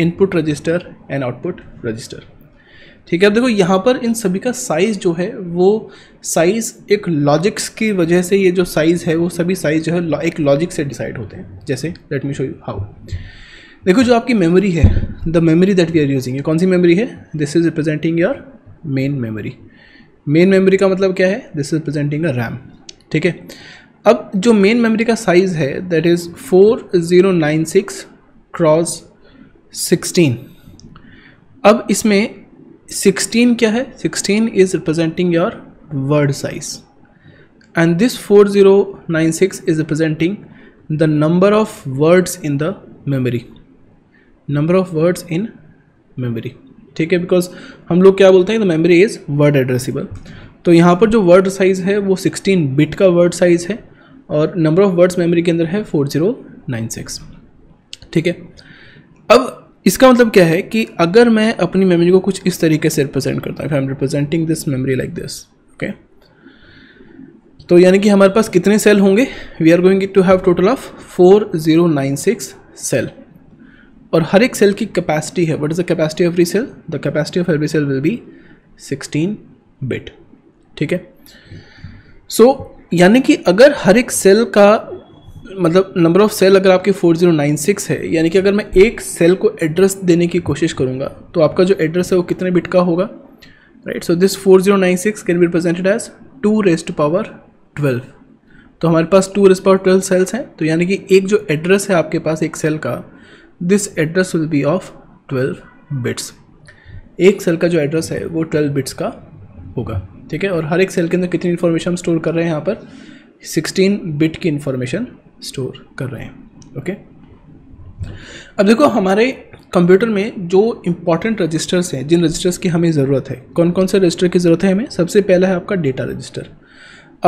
input register and output register ठीक है अब देखो यहाँ पर इन सभी का साइज़ जो है वो साइज़ एक लॉजिक्स की वजह से ये जो साइज़ है वो सभी साइज़ जो है एक लॉजिक से डिसाइड होते हैं जैसे let me show you how देखो जो आपकी मेमोरी है the memory that we are using कौन सी मेमोरी है this is representing your main memory main memory का मतलब क्या है this is representing a RAM ठीक है अब जो मेन मेमोरी का साइज़ है that is four zero nine six cross sixteen अब इसमें सिक्सटीन क्या है sixteen is representing your word size and this four zero nine six is representing the number of words in the memory number of words in memory ठीक है बिकॉज हम लोग क्या बोलते हैं the memory is word addressable तो यहाँ पर जो वर्ड साइज़ है वो सिक्सटीन बिट का वर्ड साइज़ है और नंबर ऑफ़ वर्ड्स मेमोरी के अंदर है फोर जीरो नाइन सिक्स ठीक है अब इसका मतलब क्या है कि अगर मैं अपनी मेमोरी को कुछ इस तरीके से रिप्रेजेंट करता हूँ I am representing this memory like this okay तो यानी कि हमारे पास कितने सेल होंगे we are going to have total of four zero nine six cell और हर एक सेल की कैपेसिटी है what is the capacity of री cell the capacity of every cell will be sixteen bit ठीक है सो यानी कि अगर हर एक सेल का मतलब नंबर ऑफ सेल अगर आपके 4096 है यानी कि अगर मैं एक सेल को एड्रेस देने की कोशिश करूंगा तो आपका जो एड्रेस है वो कितने बिट का होगा right so this 4096 can be represented as two raised power 12 तो हमारे पास टू रेस्ट पावर 12 सेल्स हैं तो यानी कि एक जो एड्रेस है आपके पास एक सेल का this address will be of twelve bits एक सेल का जो एड्रेस है वो ट्वेल्व बिट्स का होगा ठीक है और हर एक सेल के अंदर कितनी इन्फॉर्मेशन स्टोर कर रहे हैं यहाँ पर सिक्सटीन बिट की इन्फॉर्मेशन स्टोर कर रहे हैं ओके अब देखो हमारे कंप्यूटर में जो इंपॉर्टेंट रजिस्टर्स हैं जिन रजिस्टर्स की हमें ज़रूरत है कौन कौन से रजिस्टर की ज़रूरत है हमें सबसे पहला है आपका डेटा रजिस्टर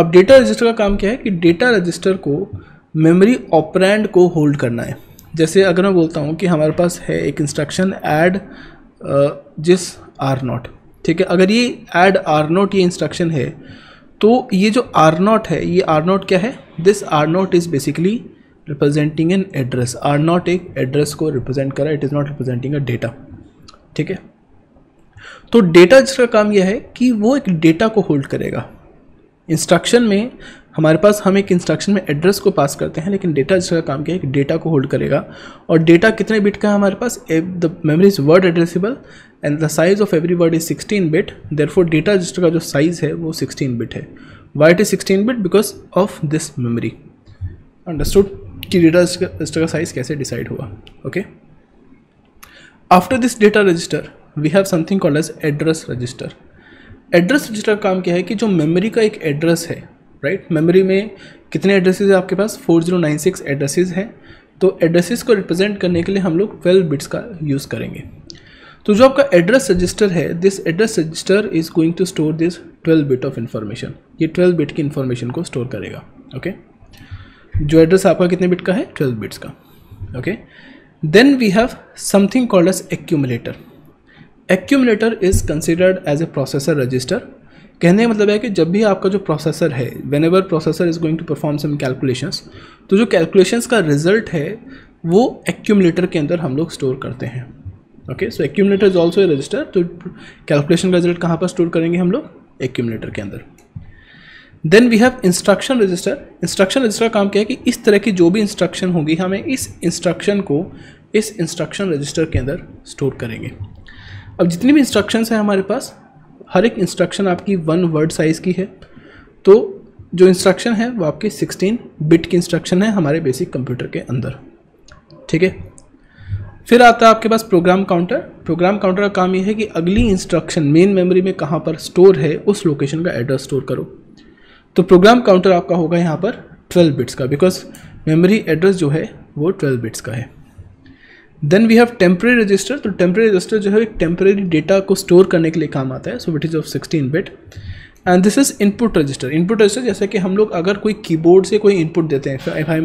अब डेटा रजिस्टर का काम क्या है कि डेटा रजिस्टर को मेमोरी ऑपरेंड को होल्ड करना है जैसे अगर मैं बोलता हूँ कि हमारे पास है एक इंस्ट्रक्शन ऐड जिस आर नॉट ठीक है अगर ये एड आर नोट ये इंस्ट्रक्शन है तो ये जो आर नोट है ये आर नोट क्या है this R naught is basically representing an address R not एक एड्रेस को रिप्रेजेंट करा it is not representing a data ठीक है तो डेटा जिसका काम यह है कि वो एक डेटा को होल्ड करेगा इंस्ट्रक्शन में हमारे पास हम एक इंस्ट्रक्शन में एड्रेस को पास करते हैं लेकिन डेटा जिसका काम क्या है कि डेटा को होल्ड करेगा और डेटा कितने बिट का है हमारे पास the memory is word addressable and the size of every word is sixteen bit therefore data register का जो साइज़ है वो सिक्सटीन बिट है width is sixteen bit because of this memory understood कि डेटा रजिस्टर का साइज़ कैसे डिसाइड हुआ okay after this data register we have something called as address register address register का काम क्या है कि जो मेमोरी का एक एड्रेस है राइट right? मेमोरी में कितने एड्रेसेस है आपके पास 4096 एड्रेसेस हैं तो एड्रेसेस को रिप्रेजेंट करने के लिए हम लोग 12 बिट्स का यूज़ करेंगे तो जो आपका एड्रेस रजिस्टर है this address register is going to store this 12 bit of information ये 12 बिट की इन्फॉर्मेशन को स्टोर करेगा ओके okay? जो एड्रेस आपका कितने बिट का है 12 बिट्स का okay then we have something called as accumulator accumulator is considered as a processor register कहने का मतलब है कि जब भी आपका जो प्रोसेसर है whenever processor is going to perform some calculations तो जो कैलकुलेशंस का रिजल्ट है वो एक्यूमलेटर के अंदर हम लोग स्टोर करते हैं okay so accumulator is also a register तो कैलकुलेशन का रिजल्ट कहाँ पर स्टोर करेंगे हम लोग एक्यूमलेटर के अंदर then we have instruction register instruction register काम क्या है कि इस तरह की जो भी इंस्ट्रक्शन होगी हमें इस इंस्ट्रक्शन को इस इंस्ट्रक्शन रजिस्टर के अंदर स्टोर करेंगे अब जितनी भी इंस्ट्रक्शंस हैं हमारे पास हर एक इंस्ट्रक्शन आपकी वन वर्ड साइज़ की है तो जो इंस्ट्रक्शन है वो आपकी 16 बिट की इंस्ट्रक्शन है हमारे बेसिक कंप्यूटर के अंदर ठीक है फिर आता है आपके पास प्रोग्राम काउंटर प्रोग्राम काउंटर का काम यह है कि अगली इंस्ट्रक्शन मेन मेमोरी में कहाँ पर स्टोर है उस लोकेशन का एड्रेस स्टोर करो तो प्रोग्राम काउंटर आपका होगा यहाँ पर 12 बिट्स का बिकॉज मेमोरी एड्रेस जो है वो 12 बिट्स का है then we have temporary register तो टेम्प्रेरी रजिस्टर जो है एक टेम्प्रेरी डेटा को स्टोर करने के लिए काम आता है so wit is of sixteen bit and this is input register input register जैसे कि हम लोग अगर कोई कीबोर्ड से कोई इनपुट देते हैं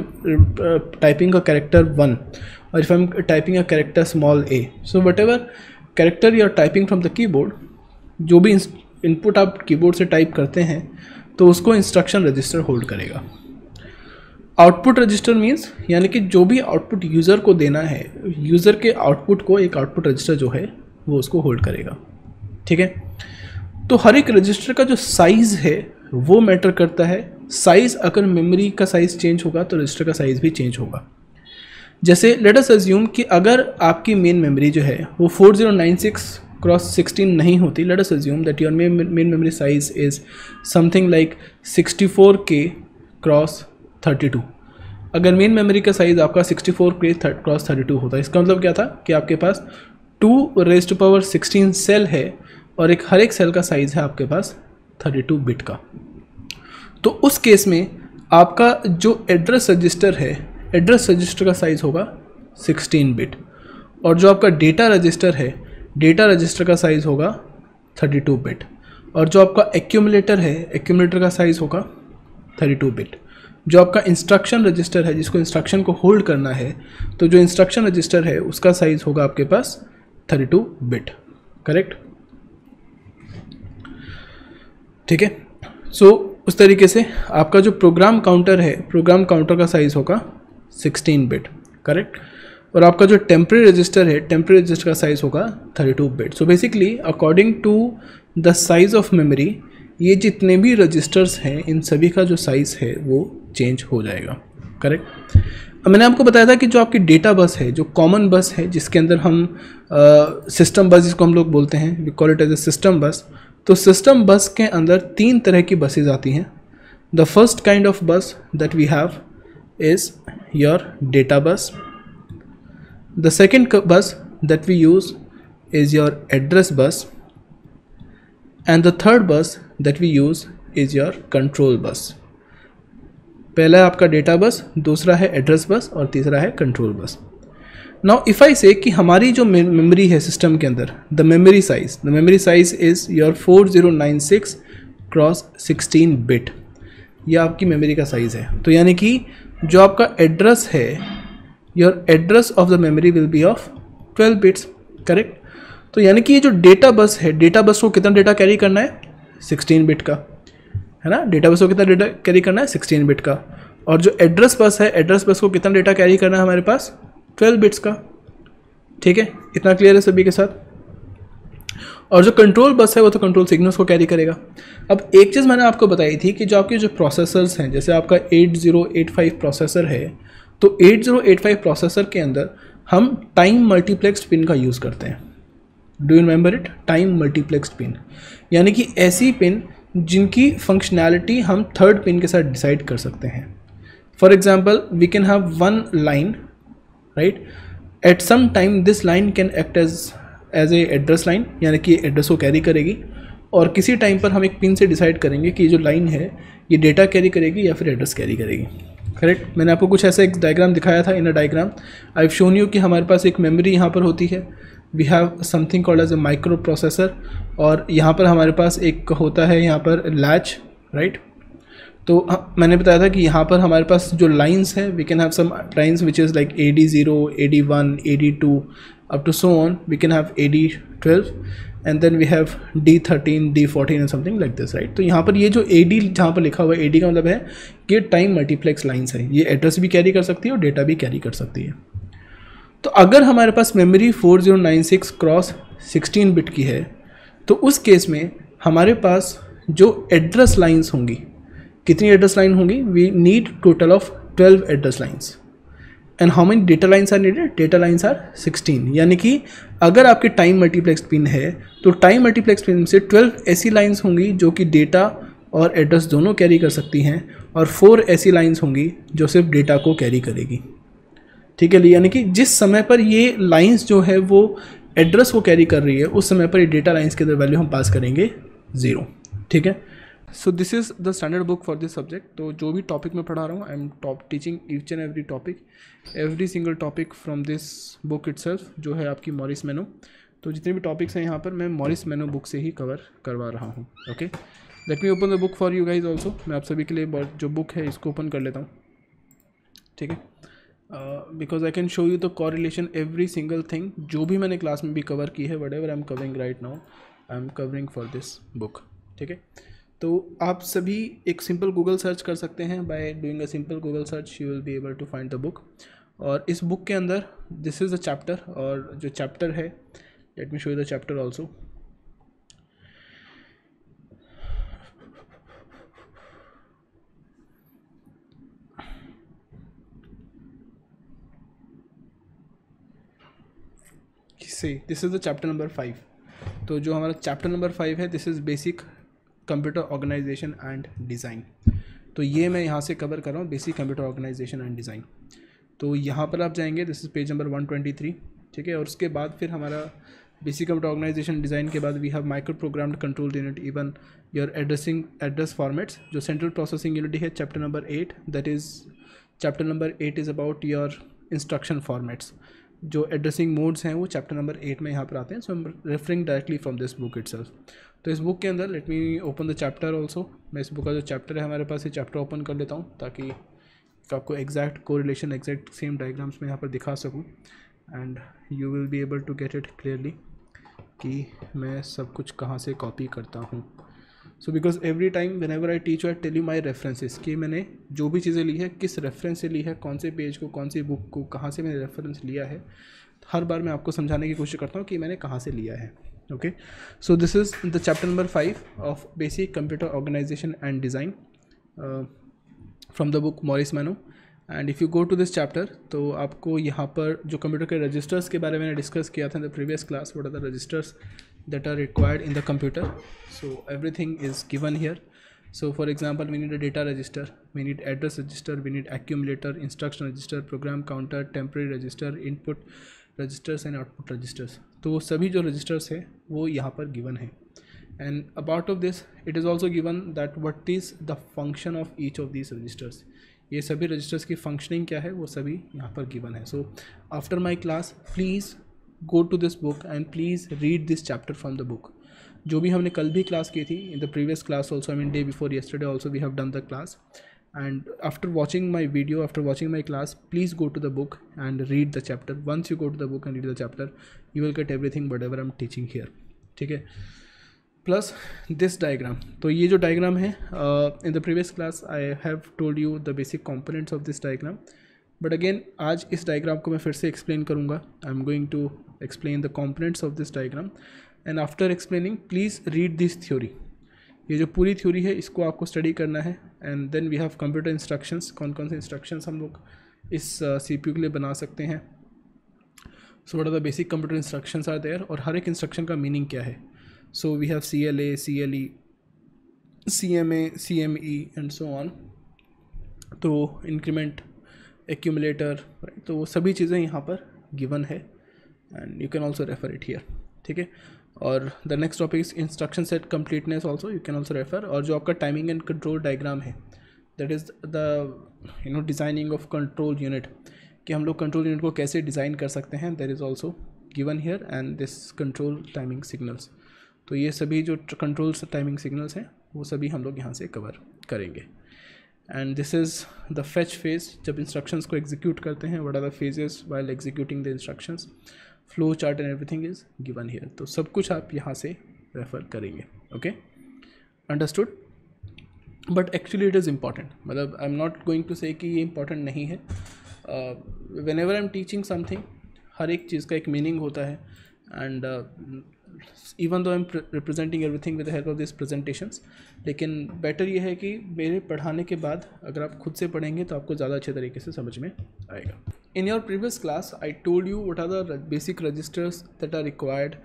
टाइपिंग का character one or if I'm typing a character small a. So whatever character you are typing from the keyboard, जो भी input आप keyboard से type करते हैं तो उसको instruction register hold करेगा output register means यानी कि जो भी output user को देना है user के output को एक output register जो है वो उसको hold करेगा ठीक है तो हर एक register का जो size है वो matter करता है साइज़ अगर मेमोरी का साइज़ चेंज होगा तो रजिस्टर का साइज़ भी चेंज होगा जैसे लेटस अज्यूम कि अगर आपकी मेन मेमोरी जो है वो 4096 क्रॉस 16 नहीं होती let's assume that your main memory size is something like four K cross 32 अगर मेन मेमोरी का साइज़ आपका फोर के क्रॉस 32 होता इसका मतलब क्या था कि आपके पास टू रेस्ट पावर 16 सेल है और एक हर एक सेल का साइज़ है आपके पास टू बिट का तो उस केस में आपका जो एड्रेस रजिस्टर है एड्रेस रजिस्टर का साइज़ होगा 16 बिट और जो आपका डेटा रजिस्टर है डेटा रजिस्टर का साइज़ होगा 32 बिट और जो आपका एक्यूमलेटर है एक्यूमलेटर का साइज़ होगा 32 बिट जो आपका इंस्ट्रक्शन रजिस्टर है जिसको इंस्ट्रक्शन को होल्ड करना है तो जो इंस्ट्रक्शन रजिस्टर है उसका साइज़ होगा आपके पास 32 बिट करेक्ट ठीक है सो उस तरीके से आपका जो प्रोग्राम काउंटर है प्रोग्राम काउंटर का साइज़ होगा सिक्सटीन बिट करेक्ट और आपका जो टेम्प्रेरी रजिस्टर है टेम्प्रेरी रजिस्टर का साइज़ होगा thirty two bit so basically according to the size of memory ये जितने भी रजिस्टर्स हैं इन सभी का जो साइज़ है वो चेंज हो जाएगा करेक्ट मैंने आपको बताया था कि जो आपकी डेटा बस है जो कॉमन बस है जिसके अंदर हम सिस्टम बस जिसको हम लोग बोलते हैं we call it as a system bus तो सिस्टम बस के अंदर तीन तरह की बसेज आती हैं the first kind of bus that we have is your data bus the second bus that we use is your address bus and the third bus that we use is your control bus पहला है आपका डेटा बस दूसरा है एड्रेस बस और तीसरा है कंट्रोल बस नाउ इफ़ आई से कि हमारी जो मेमोरी है सिस्टम के अंदर the memory size the memory size is your 4096 cross 16 bit यह आपकी मेमोरी का साइज़ है तो यानी कि जो आपका एड्रेस है your address of the memory will be of 12 bits correct तो यानी कि ये जो डेटा बस है डेटा बस को कितना डेटा कैरी करना है 16 बिट का है ना डेटा बस को कितना डेटा कैरी करना है 16 बिट का और जो एड्रेस बस है एड्रेस बस को कितना डेटा कैरी करना है हमारे पास ट्वेल्व बिट्स का ठीक है इतना क्लियर है सभी के साथ और जो कंट्रोल बस है वो तो कंट्रोल सिग्नल्स को कैरी करेगा अब एक चीज़ मैंने आपको बताई थी कि जो आपके जो प्रोसेसर्स हैं जैसे आपका 8085 प्रोसेसर है तो 8085 प्रोसेसर के अंदर हम टाइम मल्टीप्लेक्स पिन का यूज़ करते हैं do you remember it time multiplex pin यानी कि ऐसी पिन जिनकी फंक्शनैलिटी हम थर्ड पिन के साथ डिसाइड कर सकते हैं for example we can have one line right at some time this line can act as as a address line यानी कि एड्रेस को कैरी करेगी और किसी टाइम पर हम एक पिन से डिसाइड करेंगे कि जो लाइन है ये डेटा कैरी करेगी या फिर एड्रेस कैरी करेगी करेक्ट मैंने आपको कुछ ऐसा एक डायग्राम दिखाया था in a diagram I have shown you कि हमारे पास एक मेमोरी यहाँ पर होती है we have something called as a microprocessor और यहाँ पर हमारे पास एक होता है यहाँ पर लैच राइट तो मैंने बताया था कि यहाँ पर हमारे पास जो लाइंस हैं we can have some lines which is like A D zero A D one A D two up to so on we can have AD12 and then we have D thirteen D fourteen and something like this right तो यहाँ पर ये जो ए डी जहाँ पर लिखा हुआ है ए डी का मतलब है ये टाइम मल्टीप्लेक्स लाइन्स है ये एड्रेस भी कैरी कर सकती है और डेटा भी कैरी कर सकती है तो अगर हमारे पास मेमोरी 4096 क्रॉस 16 बिट की है तो उस केस में हमारे पास जो एड्रेस लाइन्स होंगी कितनी एड्रेस लाइन होंगी we need total of 12 address lines and how many data lines are needed data lines are sixteen यानी कि अगर आपके टाइम मल्टीप्लेक्स पिन है तो टाइम मल्टीप्लेक्स पिन से ट्वेल्व ऐसी लाइन्स होंगी जो कि डेटा और एड्रेस दोनों कैरी कर सकती हैं और फोर ऐसी लाइन्स होंगी जो सिर्फ डेटा को कैरी करेगी ठीक है यानी कि जिस समय पर ये लाइन्स जो है वो एड्रेस को कैरी कर रही है उस समय पर ये डेटा लाइन्स के अंदर वैल्यू हम पास करेंगे ज़ीरो ठीक है so this is the standard book for this subject तो जो भी टॉपिक मैं पढ़ा रहा हूँ I am top teaching each and every topic every single topic from this book it जो है आपकी मॉरिस मेनो तो जितने भी टॉपिक्स हैं यहाँ पर मैं मॉरिस मेनो बुक से ही कवर करवा रहा हूँ okay let me open the book for you guys also मैं आप सभी के लिए जो बुक है इसको ओपन कर लेता हूँ ठीक है because I can show you the correlation every single thing जो भी मैंने क्लास में भी कवर की है whatever I am covering right now I am covering for this book ठीक है तो आप सभी एक सिंपल गूगल सर्च कर सकते हैं by doing a simple Google search you will be able to find the book और इस बुक के अंदर दिस इज़ द चैप्टर और जो चैप्टर है let me show you the chapter also see this is the chapter number five तो जो हमारा चैप्टर नंबर फाइव है this is basic computer organization and design तो ये मैं यहाँ से कवर कर रहा हूँ basic computer organization and design तो यहाँ पर आप जाएंगे this is page number one twenty three ठीक है और उसके बाद फिर हमारा बेसिक कंप्यूटर ऑर्गेनाइजेशन डिज़ाइन के बाद we have micro programmed control unit even your addressing address formats जो सेंट्रल प्रोसेसिंग यूनिट है chapter number eight that is chapter number eight is about your instruction formats जो एड्रेसिंग मोड्स हैं वो चैप्टर नंबर एट में यहाँ पर आते हैं so M referring directly from this book it's तो इस बुक के अंदर let me open the chapter also मैं इस बुक का जो चैप्टर है हमारे पास ये चैप्टर ओपन कर लेता हूँ ताकि आपको एग्जैक्ट को रिलेशन एग्जैक्ट सेम डायग्राम्स में यहाँ पर दिखा सकूँ and you will be able to get it clearly कि मैं सब कुछ कहाँ से कॉपी करता हूँ so because every time whenever I teach I tell you my references कि मैंने जो भी चीज़ें ली है किस रेफरेंस से ली है कौन से पेज को कौन सी बुक को कहाँ से मैंने रेफरेंस लिया है हर बार मैं आपको समझाने की कोशिश करता हूँ कि मैंने कहाँ से लिया है okay so this is the chapter number five of basic computer organization and design from the book Morris morris and if you go to this chapter तो आपको यहाँ पर जो कंप्यूटर के रजिस्टर्स के बारे में डिस्कस किया था in the previous class what are the registers that are required in the computer so everything is given here so for example we need a data register we need address register we need accumulator instruction register program counter temporary register input registers and output registers तो सभी जो रजिस्टर्स है वो यहाँ पर गिवन है and about of this it is also given that what is the function of each of this registers ये सभी रजिस्टर्स की फंक्शनिंग क्या है वो सभी यहाँ पर गिवन है so after my class please go to this book and please read this chapter from the book जो भी हमने कल भी क्लास की थी in the previous class also I mean day before yesterday also we have done the class and after watching my video after watching my class please go to the book and read the chapter once you go to the book and read the chapter you will get everything whatever i'm teaching here theek hai plus this diagram to ye jo diagram hai uh, in the previous class i have told you the basic components of this diagram but again aaj is diagram ko main fir se explain karunga i'm going to explain the components of this diagram and after explaining please read this theory ये जो पूरी थ्योरी है इसको आपको स्टडी करना है and then we have computer instructions कौन कौन से इंस्ट्रक्शंस हम लोग इस सी uh, के लिए बना सकते हैं so what are the basic computer instructions are there और हर एक इंस्ट्रक्शन का मीनिंग क्या है so we have C L A C L E C M A C M E and so on तो इंक्रीमेंट एक्यूमलेटर तो वो सभी चीज़ें यहाँ पर गिवन है and you can also refer it here ठीक है और the next topic is instruction set completeness also you can also refer और जो आपका टाइमिंग एंड कंट्रोल डायग्राम है that is the you know designing of control unit कि हम लोग कंट्रोल यूनिट को कैसे डिज़ाइन कर सकते हैं there is also given here and this control timing signals तो ये सभी जो कंट्रोल टाइमिंग सिग्नल्स हैं वो सभी हम लोग यहाँ से कवर करेंगे and this is the fetch phase जब इंस्ट्रक्शंस को एग्जीक्यूट करते हैं what are the phases while executing the instructions flow chart and everything is given here तो सब कुछ आप यहाँ से रेफ़र करेंगे okay understood but actually it is important मतलब I am not going to say कि ये इम्पॉर्टेंट नहीं है whenever I am teaching something हर एक चीज़ का एक मीनिंग होता है and even though I am representing everything with help of this presentations लेकिन बेटर ये है कि मेरे पढ़ाने के बाद अगर आप खुद से पढ़ेंगे तो आपको ज़्यादा अच्छे तरीके से समझ में आएगा in your previous class I told you what are the basic registers that are required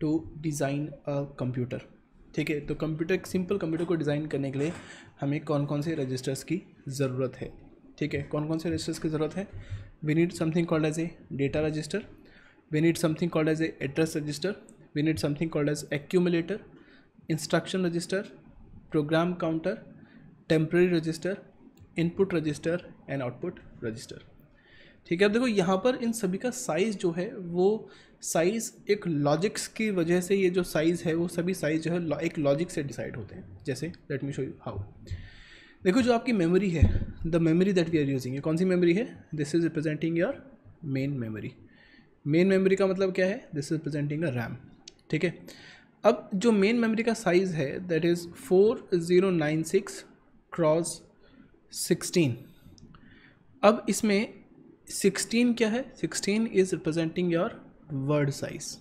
to design a computer ठीक है तो कंप्यूटर सिंपल कंप्यूटर को डिज़ाइन करने के लिए हमें कौन कौन से रजिस्टर्स की ज़रूरत है ठीक है कौन कौन से रजिस्टर्स की ज़रूरत है we need something called as a data register we need something called as a address register we need something called as accumulator instruction register program counter temporary register input register and output register ठीक है अब देखो यहाँ पर इन सभी का साइज़ जो है वो साइज़ एक लॉजिक्स की वजह से ये जो साइज़ है वो सभी साइज़ जो है एक लॉजिक से डिसाइड होते हैं जैसे let me show you how देखो जो आपकी मेमोरी है the memory that we are using कौन सी मेमोरी है this is representing your main memory main memory का मतलब क्या है this is representing a RAM ठीक है अब जो मेन मेमोरी का साइज़ है that is four zero nine six cross sixteen अब इसमें सिक्सटीन क्या है sixteen is representing your word size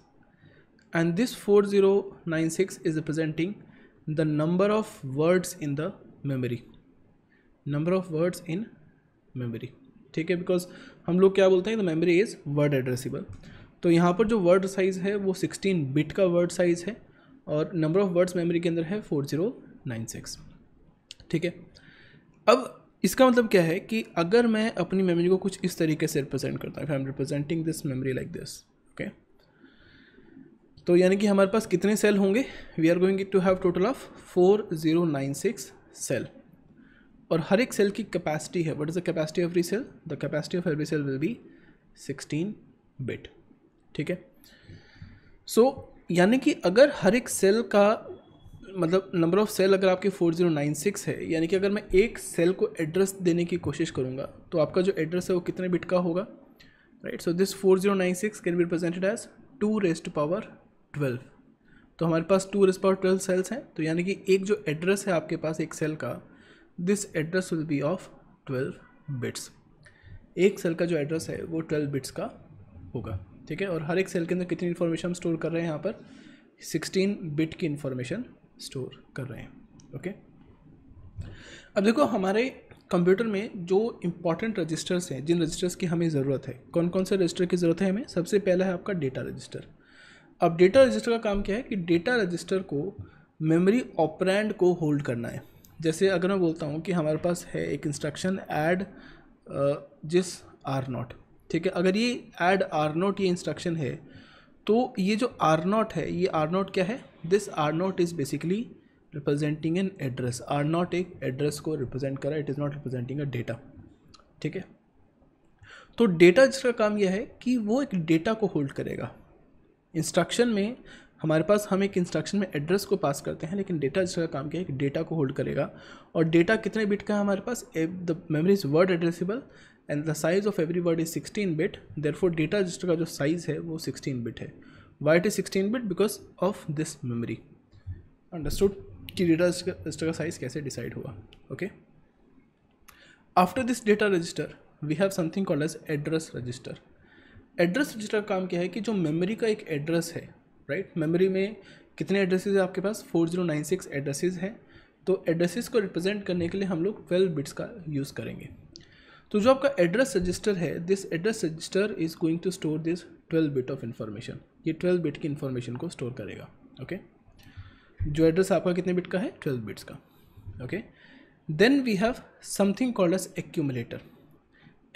and this four zero nine six is representing the number of words in the memory number of words in memory ठीक है बिकॉज हम लोग क्या बोलते हैं the memory is word addressable तो यहाँ पर जो वर्ड साइज़ है वो सिक्सटीन बिट का वर्ड साइज़ है और नंबर ऑफ़ वर्ड्स मेमोरी के अंदर है फोर ज़ीरो नाइन सिक्स ठीक है अब इसका मतलब क्या है कि अगर मैं अपनी मेमोरी को कुछ इस तरीके से रिप्रेजेंट करता हूँ I am representing this memory like this okay तो यानी कि हमारे पास कितने सेल होंगे we are going to have total of four zero nine six cell और हर एक सेल की कैपेसिटी है what is the capacity of every cell the capacity of every cell will be sixteen bit ठीक है सो so, यानी कि अगर हर एक सेल का मतलब नंबर ऑफ़ सेल अगर आपके 4096 है यानी कि अगर मैं एक सेल को एड्रेस देने की कोशिश करूँगा तो आपका जो एड्रेस है वो कितने बिट का होगा right so this 4096 can be represented as two raised power twelve तो हमारे पास two raised power twelve cells हैं तो यानी कि एक जो एड्रेस है आपके पास एक सेल का this address will be of twelve bits एक सेल का जो एड्रेस है वो ट्वेल्व बिट्स का होगा ठीक है और हर एक सेल के अंदर कितनी इन्फॉर्मेशन हम स्टोर कर रहे हैं यहाँ पर सिक्सटीन बिट की इन्फॉर्मेशन स्टोर कर रहे हैं ओके अब देखो हमारे कंप्यूटर में जो इंपॉर्टेंट रजिस्टर्स हैं जिन रजिस्टर्स की हमें ज़रूरत है कौन कौन से रजिस्टर की ज़रूरत है हमें सबसे पहला है आपका डेटा रजिस्टर अब डेटा रजिस्टर का काम क्या है कि डेटा रजिस्टर को मेमोरी ऑपरेंड को होल्ड करना है जैसे अगर मैं बोलता हूँ कि हमारे पास है एक इंस्ट्रक्शन ऐड जिस आर नॉट ठीक है अगर ये ऐड आर नॉट ये इंस्ट्रक्शन है तो ये जो आर नॉट है ये आर नॉट क्या है this R not is basically representing an address R not एक एड्रेस को रिप्रेजेंट करा it is not representing a data ठीक है तो डेटा जिसका काम यह है कि वो एक डेटा को होल्ड करेगा इंस्ट्रक्शन में हमारे पास हम एक इंस्ट्रक्शन में एड्रेस को पास करते हैं लेकिन डेटा जिसका काम क्या है कि डेटा को होल्ड करेगा और डेटा कितने बिट का है हमारे पास the memory is word addressable and the size of every word is sixteen bit therefore data register का जो साइज़ है वो सिक्सटीन बिट है why it is sixteen bit because of this memory understood कि डेटा रजिस्टर का साइज़ कैसे डिसाइड हुआ okay after this data register we have something call as address register address register का काम क्या है कि जो मेमोरी का एक एड्रेस है राइट right? मेमोरी में कितने एड्रेसेस है आपके पास four zero nine six addresses हैं तो एड्रेसेस को रिप्रेजेंट करने के लिए हम लोग ट्वेल्व बिट्स का यूज़ करेंगे तो जो आपका एड्रेस रजिस्टर है this address register is going to store this 12 bit of information ये 12 बिट की इन्फॉर्मेशन को स्टोर करेगा ओके okay? जो एड्रेस आपका कितने बिट का है 12 बिट्स का okay then we have something called as accumulator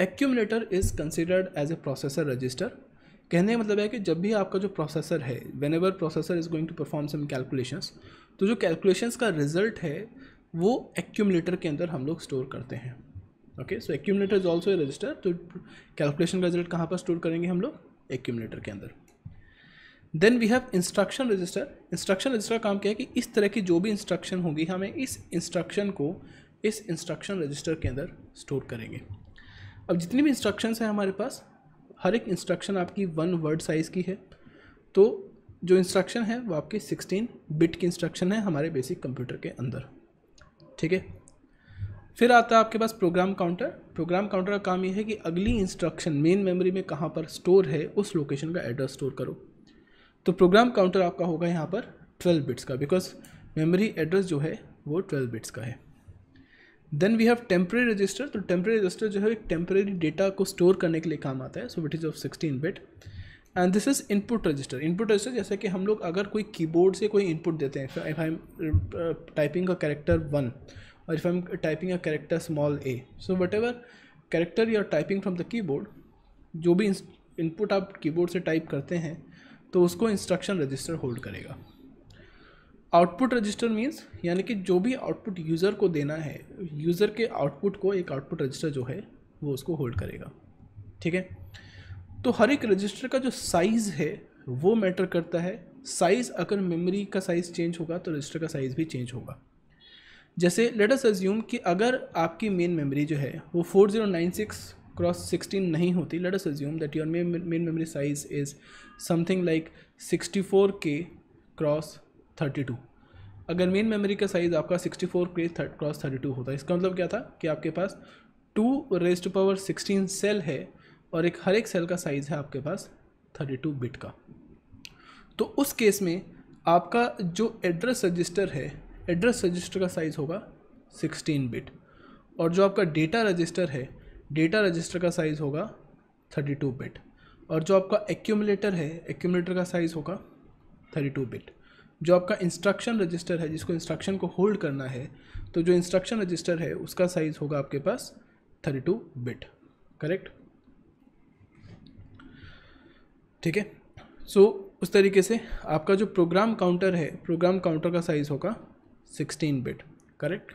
accumulator is considered as a processor register कहने का मतलब है कि जब भी आपका जो प्रोसेसर है whenever processor is going to perform some calculations तो जो कैलकुलेशंस का रिजल्ट है वो एक्यूमलेटर के अंदर हम लोग स्टोर करते हैं okay so accumulator is also a register तो कैलकुलेशन का रिजल्ट कहाँ पर स्टोर करेंगे हम लोग एक्यूमलेटर के अंदर then we have instruction register instruction register का काम क्या है कि इस तरह की जो भी इंस्ट्रक्शन होगी हमें इस इंस्ट्रक्शन को इस इंस्ट्रक्शन रजिस्टर के अंदर स्टोर करेंगे अब जितनी भी इंस्ट्रक्शंस हैं हमारे पास हर एक इंस्ट्रक्शन आपकी वन वर्ड साइज़ की है तो जो इंस्ट्रक्शन है वो आपके 16 बिट की इंस्ट्रक्शन है हमारे बेसिक कंप्यूटर के अंदर ठीक है फिर आता है आपके पास प्रोग्राम काउंटर प्रोग्राम काउंटर का काम ये है कि अगली इंस्ट्रक्शन मेन मेमोरी में कहाँ पर स्टोर है उस लोकेशन का एड्रेस स्टोर करो तो प्रोग्राम काउंटर आपका होगा यहाँ पर ट्वेल्व बिट्स का बिकॉज मेमोरी एड्रेस जो है वो ट्वेल्व बिट्स का है then we have temporary register तो टेम्प्रेरी रजिस्टर जो है एक टेम्प्रेरी डेटा को स्टोर करने के लिए काम आता है so wit is of sixteen bit and this is input register input register जैसे कि हम लोग अगर कोई कीबोर्ड से कोई इनपुट देते हैं टाइपिंग का character one or if I'm typing a character small a. So whatever character you are typing from the keyboard, जो भी इनपुट आप कीबोर्ड से टाइप करते हैं तो उसको इंस्ट्रक्शन रजिस्टर होल्ड करेगा आउटपुट रजिस्टर मीन्स यानी कि जो भी आउटपुट यूज़र को देना है यूज़र के आउटपुट को एक आउटपुट रजिस्टर जो है वो उसको होल्ड करेगा ठीक है तो हर एक रजिस्टर का जो साइज़ है वो मैटर करता है साइज़ अगर मेमोरी का साइज़ चेंज होगा तो रजिस्टर का साइज़ भी चेंज होगा जैसे लेट अस अज्यूम कि अगर आपकी मेन मेमोरी जो है वो 4096 क्रॉस 16 नहीं होती let us assume that your main memory size is something like four K cross 32 अगर मेन मेमोरी का साइज़ आपका फोर के क्रॉस 32 होता है इसका मतलब क्या था कि आपके पास two raise to power 16 cell है और एक हर एक सेल का साइज़ है आपके पास 32 बिट का तो उस केस में आपका जो एड्रेस रजिस्टर है एड्रेस रजिस्टर का साइज़ होगा सिक्सटीन बिट और जो आपका डेटा रजिस्टर है डेटा रजिस्टर का साइज़ होगा थर्टी टू बिट और जो आपका एक्यूमलेटर है एक्यूमलेटर का साइज़ होगा थर्टी टू बिट जो आपका इंस्ट्रक्शन रजिस्टर है जिसको इंस्ट्रक्शन को होल्ड करना है तो जो इंस्ट्रक्शन रजिस्टर है उसका साइज़ होगा आपके पास थर्टी टू बिट करेक्ट ठीक है सो उस तरीके से आपका जो प्रोग्राम काउंटर है प्रोग्राम काउंटर का साइज़ होगा सिक्सटीन बिट करेक्ट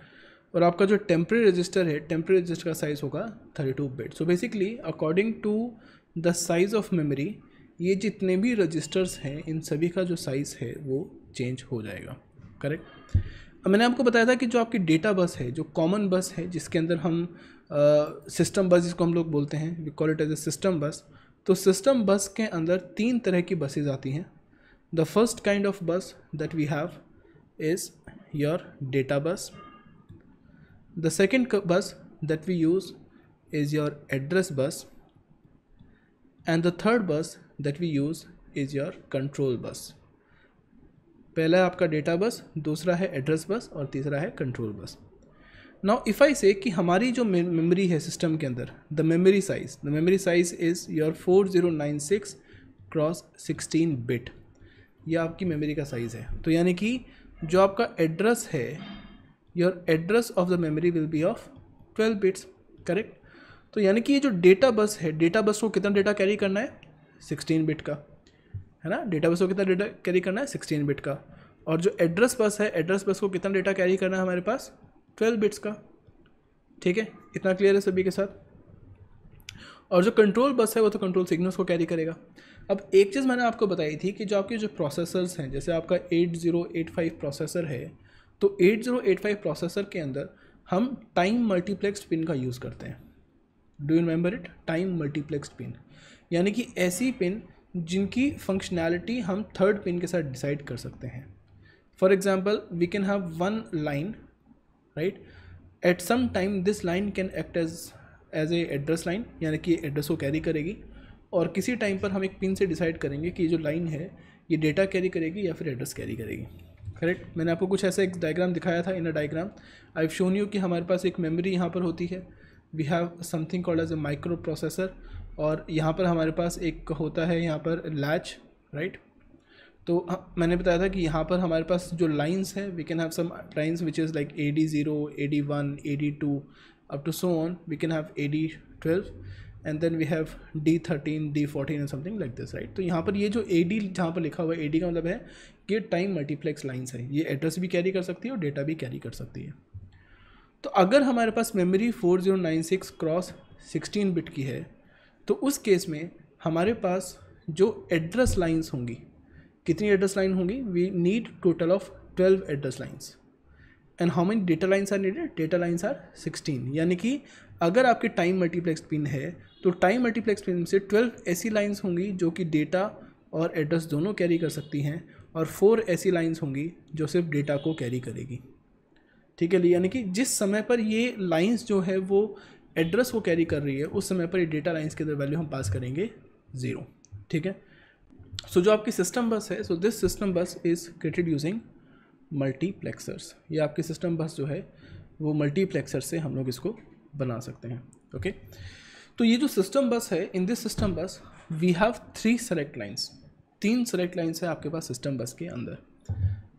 और आपका जो टेम्प्रेरी रजिस्टर है टेम्प्रेरी रजिस्टर का साइज़ होगा thirty two bit so basically according to the size of memory ये जितने भी रजिस्टर्स हैं इन सभी का जो साइज़ है वो चेंज हो जाएगा करेक्ट अब मैंने आपको बताया था कि जो आपकी डेटा बस है जो कॉमन बस है जिसके अंदर हम सिस्टम बस जिसको हम लोग बोलते हैं we call it as a system bus तो सिस्टम बस के अंदर तीन तरह की बसेज आती हैं the first kind of bus that we have is your data bus the second bus that we use is your address bus and the third bus that we use is your control bus पहला है आपका डेटा बस दूसरा है एड्रेस बस और तीसरा है कंट्रोल बस नाउ इफ़ आई से कि हमारी जो मेमोरी है सिस्टम के अंदर the memory size the memory size is your four zero nine six cross sixteen bit यह आपकी मेमोरी का साइज़ है तो यानी कि जो आपका एड्रेस है your address of the memory will be of twelve bits correct तो यानी कि ये जो डेटा बस है डेटा बस को कितना डेटा कैरी करना है सिक्सटीन बिट का है ना डेटा बस को कितना डेटा कैरी करना है सिक्सटीन बिट का और जो एड्रेस बस है एड्रेस बस को कितना डेटा कैरी करना है हमारे पास ट्वेल्व बिट्स का ठीक है इतना क्लियर है सभी के साथ और जो कंट्रोल बस है वो तो कंट्रोल सिग्नल्स को कैरी करेगा अब एक चीज़ मैंने आपको बताई थी कि जो आपके जो प्रोसेसर्स हैं जैसे आपका 8085 प्रोसेसर है तो 8085 प्रोसेसर के अंदर हम टाइम मल्टीप्लेक्स पिन का यूज़ करते हैं do you remember it time multiplex pin यानी कि ऐसी पिन जिनकी फंक्शनैलिटी हम थर्ड पिन के साथ डिसाइड कर सकते हैं for example we can have one line right at some time this line can act as as a address line यानी कि एड्रेस को कैरी करेगी और किसी टाइम पर हम एक पिन से डिसाइड करेंगे कि ये जो लाइन है ये डेटा कैरी करेगी या फिर एड्रेस कैरी करेगी करेक्ट मैंने आपको कुछ ऐसा एक डायग्राम दिखाया था in a diagram I have shown you कि हमारे पास एक मेमोरी यहाँ पर होती है we have something called as a microprocessor और यहाँ पर हमारे पास एक होता है यहाँ पर लैच राइट तो मैंने बताया था कि यहाँ पर हमारे पास जो लाइन्स हैं we can have some lines which is like A D zero A D one A D two up to so on we can have A D twelve and then we have D thirteen D fourteen and something like this right तो यहाँ पर ये जो ए डी जहाँ पर लिखा हुआ है ए डी का मतलब है कि टाइम मल्टीप्लेक्स लाइन्स है ये एड्रेस भी कैरी कर सकती है और डेटा भी कैरी कर सकती है तो अगर हमारे पास memory four zero nine six cross sixteen bit की है तो उस केस में हमारे पास जो एड्रेस लाइन्स होंगी कितनी एड्रेस लाइन होंगी we need total of twelve address lines and how many data lines are needed data lines are sixteen यानी कि अगर आपके टाइम मल्टीप्लेक्स पिन है तो टाइम मल्टीप्लेक्स फिल्म से ट्वेल्व ऐसी लाइन्स होंगी जो कि डेटा और एड्रेस दोनों कैरी कर सकती हैं और फोर ऐसी लाइन्स होंगी जो सिर्फ डेटा को कैरी करेगी ठीक है यानी कि जिस समय पर ये लाइन्स जो है वो एड्रेस को कैरी कर रही है उस समय पर ये डेटा लाइन्स के अंदर वैल्यू हम पास करेंगे ज़ीरो ठीक है सो so, जो आपकी सिस्टम बस है so this system bus is created using multiplexers ये आपकी सिस्टम बस जो है वो मल्टीप्लेक्सर से हम लोग इसको बना सकते हैं ओके okay? तो ये जो सिस्टम बस है in this system bus we have three select lines तीन सेलेक्ट लाइन्स है आपके पास सिस्टम बस के अंदर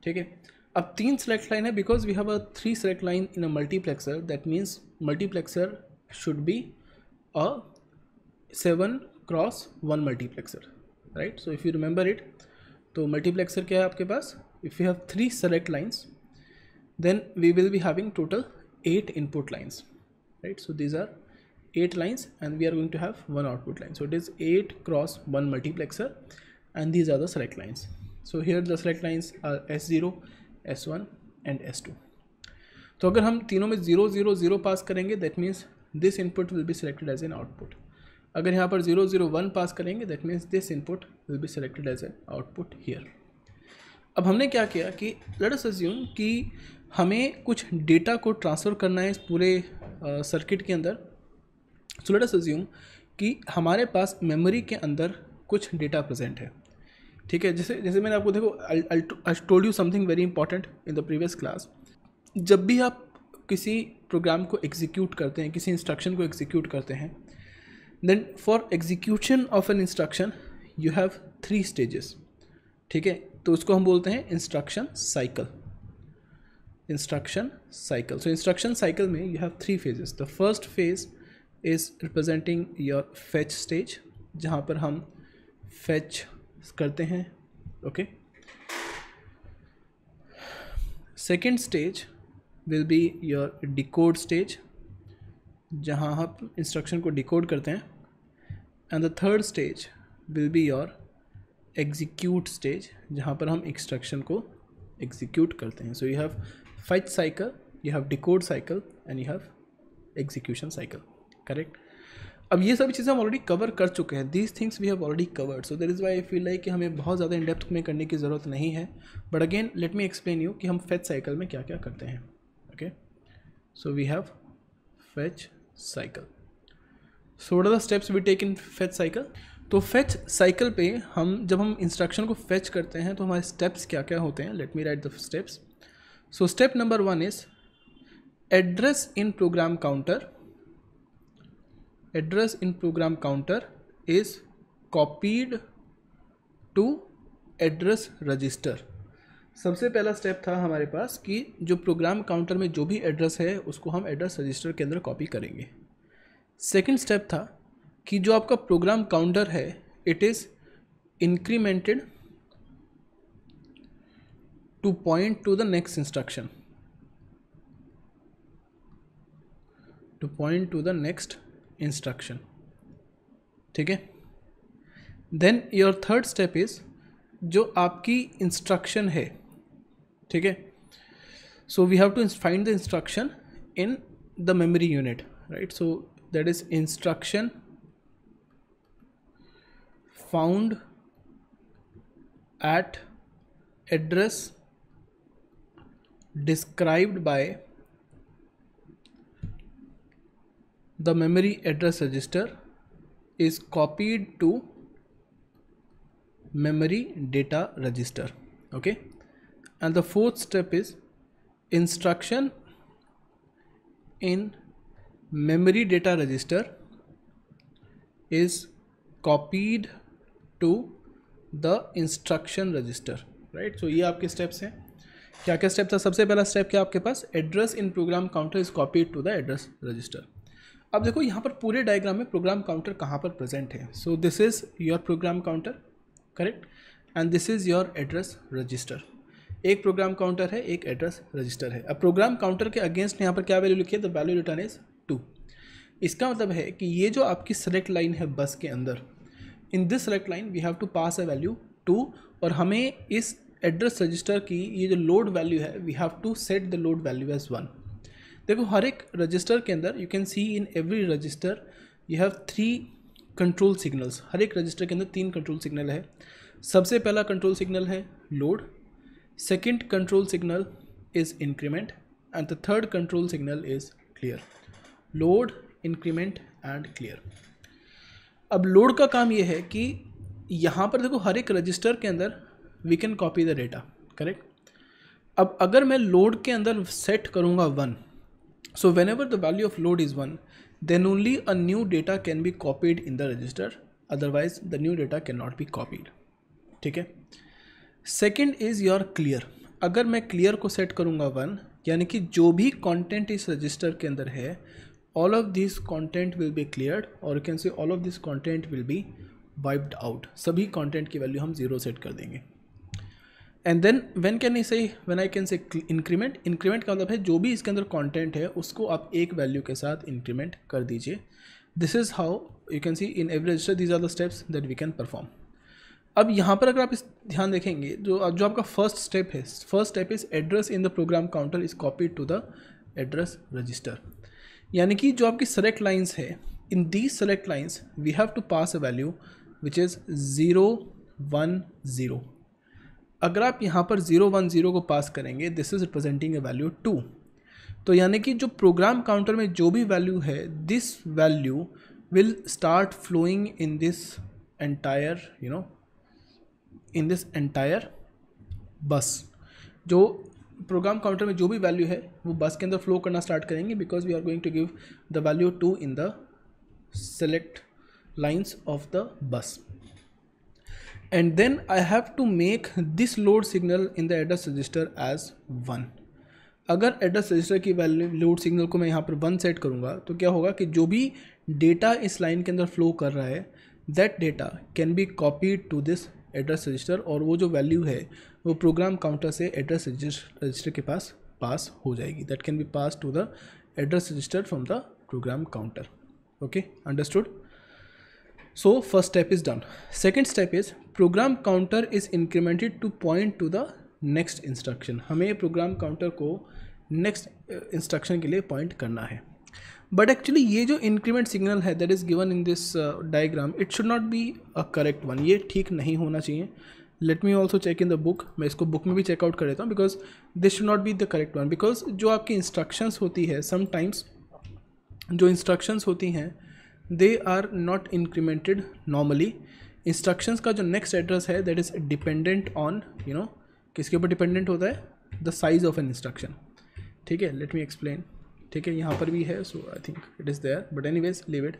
ठीक है अब तीन सेलेक्ट लाइन है because we have a three select line in a multiplexer that means multiplexer should be a seven cross one multiplexer right so if you remember it तो मल्टीप्लेक्सर क्या है आपके पास if you have three select lines then we will be having total eight input lines right so these are eight lines and we are going to have one output line so it is eight cross one multiplexer and these are the select lines so here the select lines are s0 s1 and s2 तो अगर हम तीनों में ज़ीरो ज़ीरो ज़ीरो पास करेंगे that means this input will be selected as an output अगर यहाँ पर ज़ीरो ज़ीरो वन पास करेंगे that means this input will be selected as an output here अब हमने क्या किया कि लेट अस अज्यूम कि हमें कुछ डेटा को ट्रांसफ़र करना है इस पूरे सर्किट uh, के अंदर सो लेट अस अज्यूम कि हमारे पास मेमोरी के अंदर कुछ डेटा प्रेजेंट है ठीक है जैसे जैसे मैंने आपको देखो I told you something very important in the previous class जब भी आप किसी प्रोग्राम को एग्जीक्यूट करते हैं किसी इंस्ट्रक्शन को एग्जीक्यूट करते हैं then for execution of an instruction you have three stages ठीक है तो उसको हम बोलते हैं instruction cycle instruction cycle so instruction cycle में you have three phases the first phase is representing your fetch stage जहाँ पर हम फैच करते हैं okay second stage will be your decode stage जहाँ हम इंस्ट्रक्शन को डिकोड करते हैं and the third stage will be your execute stage जहाँ पर हम इंस्ट्रक्शन को एग्जीक्यूट करते हैं so you have fight cycle you have decode cycle and you have execution cycle correct अब ये सभी चीज़ें हम ऑलरेडी कवर कर चुके हैं these things we have already covered so there is why I feel like कि हमें बहुत ज़्यादा इन डेप्थ में करने की ज़रूरत नहीं है but again let me explain you कि हम फेच साइकिल में क्या क्या करते हैं okay so we have fetch cycle so what are the steps we take in fetch cycle तो फेच साइकिल पे हम जब हम इंस्ट्रक्शन को फेच करते हैं तो हमारे स्टेप्स क्या क्या होते हैं let me write the steps so step number one is address in program counter address in program counter is copied to address register सबसे पहला स्टेप था हमारे पास कि जो प्रोग्राम काउंटर में जो भी एड्रेस है उसको हम एड्रेस रजिस्टर के अंदर कॉपी करेंगे सेकंड स्टेप था कि जो आपका प्रोग्राम काउंटर है it is incremented to point to the next instruction to point to the next instruction ठीक है then your third step is जो आपकी इंस्ट्रक्शन है ठीक है so we have to find the instruction in the memory unit right so that is instruction found at address described by the memory address register is copied to memory data register okay and the fourth step is instruction in memory data register is copied to the instruction register right so ये आपके steps हैं क्या क्या स्टेप था सबसे पहला स्टेप क्या आपके पास address in program counter is copied to the address register अब देखो यहाँ पर पूरे डायग्राम में प्रोग्राम काउंटर कहाँ पर प्रेजेंट है so this is your program counter correct and this is your address register एक प्रोग्राम काउंटर है एक एड्रेस रजिस्टर है अब प्रोग्राम काउंटर के अगेंस्ट यहाँ पर क्या वैल्यू लिखी है the value written is two इसका मतलब है कि ये जो आपकी सेलेक्ट लाइन है बस के अंदर in this select line we have to pass a value two और हमें इस एड्रेस रजिस्टर की ये जो लोड वैल्यू है we have to set the load value as one देखो हर एक रजिस्टर के अंदर you can see in every register you have three control signals हर एक रजिस्टर के अंदर तीन कंट्रोल सिग्नल है सबसे पहला कंट्रोल सिग्नल है load second control signal is increment and the third control signal is clear load increment and clear अब लोड का काम यह है कि यहाँ पर देखो हर एक रजिस्टर के अंदर we can copy the data correct अब अगर मैं लोड के अंदर सेट करूँगा one So whenever the value of load is 1, then only a new data can be copied in the register. Otherwise, the new data cannot be copied. ठीक है सेकेंड इज़ योर क्लियर अगर मैं क्लियर को सेट करूँगा वन यानी कि जो भी कंटेंट इस रजिस्टर के अंदर है all of this content will be cleared और you can say all of this content will be wiped out सभी कंटेंट की वैल्यू हम जीरो सेट कर देंगे and then when can I say when I can say increment increment का मतलब है जो भी इसके अंदर कॉन्टेंट है उसको आप एक वैल्यू के साथ इंक्रीमेंट कर दीजिए this is how you can see in average register these are the steps that we can perform अब यहाँ पर अगर आप इस ध्यान देखेंगे जो जो आपका फर्स्ट स्टेप है first step is address in the program counter is copy to the address register यानी कि जो आपकी सेलेक्ट लाइन्स है in these select lines we have to pass a value which is zero one zero अगर आप यहाँ पर ज़ीरो वन ज़ीरो को पास करेंगे this is representing a value two तो यानी कि जो प्रोग्राम काउंटर में जो भी वैल्यू है this value will start flowing in this entire you know in this entire bus जो प्रोग्राम काउंटर में जो भी वैल्यू है वो बस के अंदर फ्लो करना स्टार्ट करेंगे because we are going to give the value two in the select lines of the bus and then I have to make this load signal in the address register as one अगर एड्रेस रजिस्टर की वैल्यू लोड सिग्नल को मैं यहाँ पर वन सेट करूँगा तो क्या होगा कि जो भी डेटा इस लाइन के अंदर फ्लो कर रहा है that data can be copied to this address register और वो जो वैल्यू है वो प्रोग्राम काउंटर से एड्रेस रजिस्टर के पास पास हो जाएगी that can be pass to the address register from the program counter okay understood so first step is done second step is program counter is incremented to point to the next instruction हमें प्रोग्राम काउंटर को नेक्स्ट इंस्ट्रक्शन uh, के लिए पॉइंट करना है बट एक्चुअली ये जो इंक्रीमेंट सिग्नल है that is given in this diagram it should not be a correct one ये ठीक नहीं होना चाहिए let me also check in the book मैं इसको बुक में भी चेकआउट कर देता हूँ because this should not be the correct one because जो आपकी इंस्ट्रक्शंस होती है समटाइम्स जो इंस्ट्रक्शंस होती हैं they are not incremented normally instructions का जो नेक्स्ट एड्रेस है that is dependent on you know किसके ऊपर डिपेंडेंट होता है the size of an instruction ठीक है लेट मी एक्सप्लेन ठीक है यहाँ पर भी है so I think it is there but anyways leave it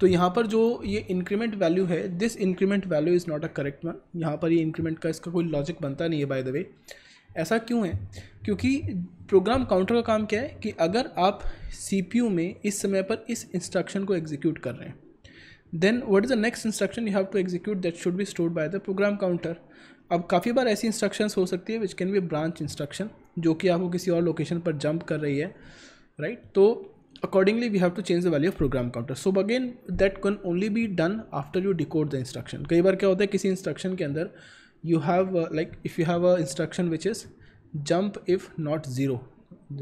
तो यहाँ पर जो ये इंक्रीमेंट वैल्यू है this increment value is not a correct one यहाँ पर ये इंक्रीमेंट का इसका कोई लॉजिक बनता नहीं है बाय द वे ऐसा क्यों है क्योंकि प्रोग्राम काउंटर का काम क्या है कि अगर आप सी में इस समय पर इस इंस्ट्रक्शन को एग्जीक्यूट कर रहे हैं then what is the next instruction you have to execute that should भी stored by the program counter अब काफ़ी बार ऐसी इंस्ट्रक्शंस हो सकती है which can be branch instruction जो कि आपको किसी और लोकेशन पर जंप कर रही है राइट right? तो accordingly we have to change the value of program counter so again that can only be done after you decode the instruction कई बार क्या होता है किसी इंस्ट्रक्शन के अंदर you have like if you have a instruction which is jump if not zero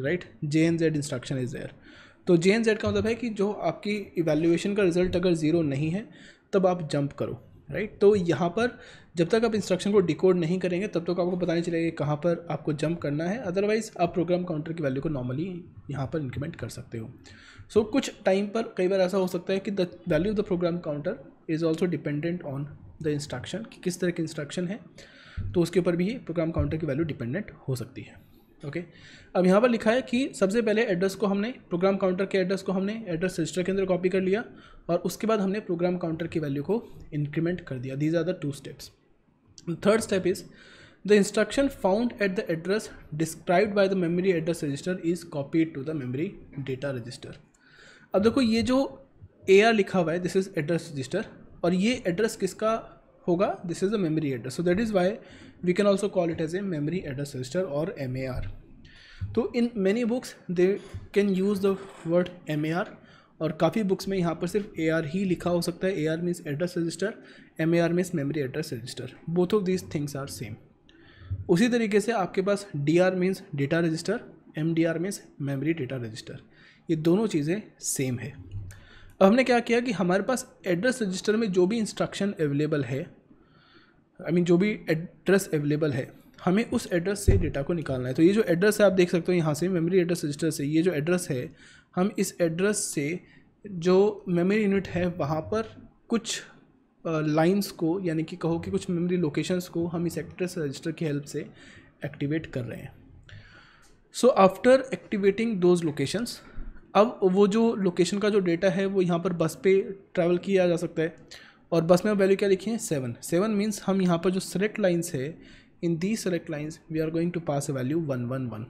right J N Z instruction is there तो जे एन जेड का मतलब है कि जो आपकी इवेल्यूएशन का रिजल्ट अगर ज़ीरो नहीं है तब आप जंप करो राइट तो यहाँ पर जब तक आप इंस्ट्रक्शन को डिकोड नहीं करेंगे तब तक तो आपको पता नहीं चलेगा कहाँ पर आपको जंप करना है अदरवाइज़ आप प्रोग्राम काउंटर की वैल्यू को नॉर्मली यहाँ पर इंक्रीमेंट कर सकते हो सो so, कुछ टाइम पर कई बार ऐसा हो सकता है कि the value of the program counter is also dependent on the instruction कि किस तरह की इंस्ट्रक्शन है तो उसके ऊपर भी प्रोग्राम काउंटर की वैल्यू डिपेंडेंट हो सकती है ओके अब यहाँ पर लिखा है कि सबसे पहले एड्रेस को हमने प्रोग्राम काउंटर के एड्रेस को हमने एड्रेस रजिस्टर के अंदर कॉपी कर लिया और उसके बाद हमने प्रोग्राम काउंटर की वैल्यू को इंक्रीमेंट कर दिया these are the two steps third step is the instruction found at the address described by the memory address register is copied to the memory data register अब देखो ये जो ए लिखा हुआ है दिस इज एड्रेस रजिस्टर और ये एड्रेस किसका होगा this is a memory address so that is why we can also call it as a memory address register और एम ए आर तो in many books they can use the word M A R और काफ़ी बुक्स में यहाँ पर सिर्फ ए आर ही लिखा हो सकता है A R means address register M A R means memory address register both of these things are same उसी तरीके से आपके पास D R means data register M D R means memory data register ये दोनों चीज़ें सेम है अब हमने क्या किया कि हमारे पास एड्रेस रजिस्टर में जो भी इंस्ट्रक्शन अवेलेबल है आई I मीन mean, जो भी एड्रेस अवेलेबल है हमें उस एड्रेस से डेटा को निकालना है तो ये जो एड्रेस है आप देख सकते हो यहाँ से मेमोरी एड्रेस रजिस्टर से ये जो एड्रेस है हम इस एड्रेस से जो मेमोरी यूनिट है वहाँ पर कुछ लाइंस को यानी कि कहो कि कुछ मेमोरी लोकेशंस को हम इस एड्रेस रजिस्टर की हेल्प से एक्टिवेट कर रहे हैं so after activating those locations अब वो जो लोकेशन का जो डेटा है वो यहाँ पर बस पे ट्रैवल किया जा सकता है और बस में वैल्यू क्या लिखी है सेवन सेवन मीन्स हम यहाँ पर जो सेलेक्ट लाइन्स है in the select lines we are going to pass a value one one one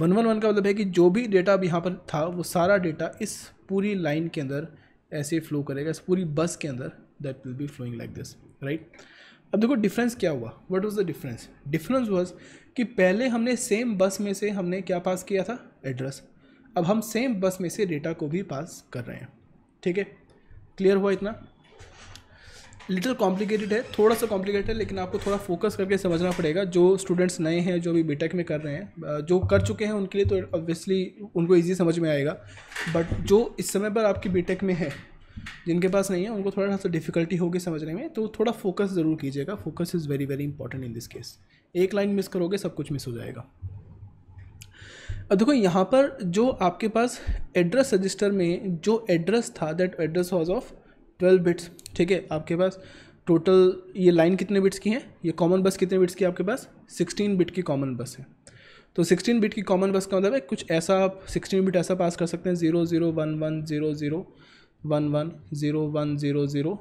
one one one का मतलब है कि जो भी डेटा अब यहाँ पर था वो सारा डेटा इस पूरी लाइन के अंदर ऐसे फ्लो करेगा इस पूरी बस के अंदर that will be flowing like this right अब देखो डिफरेंस क्या हुआ what was the difference difference was कि पहले हमने सेम बस में से हमने क्या पास किया था एड्रेस अब हम सेम बस में से डेटा को भी पास कर रहे हैं ठीक है क्लियर हुआ इतना लिटिल कॉम्प्लिकेटेड है थोड़ा सा कॉम्प्लिकेटेड है लेकिन आपको थोड़ा फोकस करके समझना पड़ेगा जो स्टूडेंट्स नए हैं जो अभी बीटेक में कर रहे हैं जो कर चुके हैं उनके लिए तो ऑब्वियसली उनको ईजी समझ में आएगा बट जो इस समय पर आपकी बीटेक में है जिनके पास नहीं है उनको थोड़ा सा डिफिकल्टी होगी समझने में तो थोड़ा फोकस ज़रूर कीजिएगा focus is very very important in this case एक लाइन मिस करोगे सब कुछ मिस हो जाएगा अब देखो यहाँ पर जो आपके पास एड्रेस रजिस्टर में जो एड्रेस था that address was of twelve bits ठीक है आपके पास टोटल ये लाइन कितने बिट्स की है ये कॉमन बस कितने बिट्स की आपके पास सिक्सटीन बिट की कॉमन बस है तो 16 बिट की कॉमन बस का मतलब है कुछ ऐसा आप सिक्सटीन बिट ऐसा पास कर सकते हैं zero zero one one zero zero one one zero one zero zero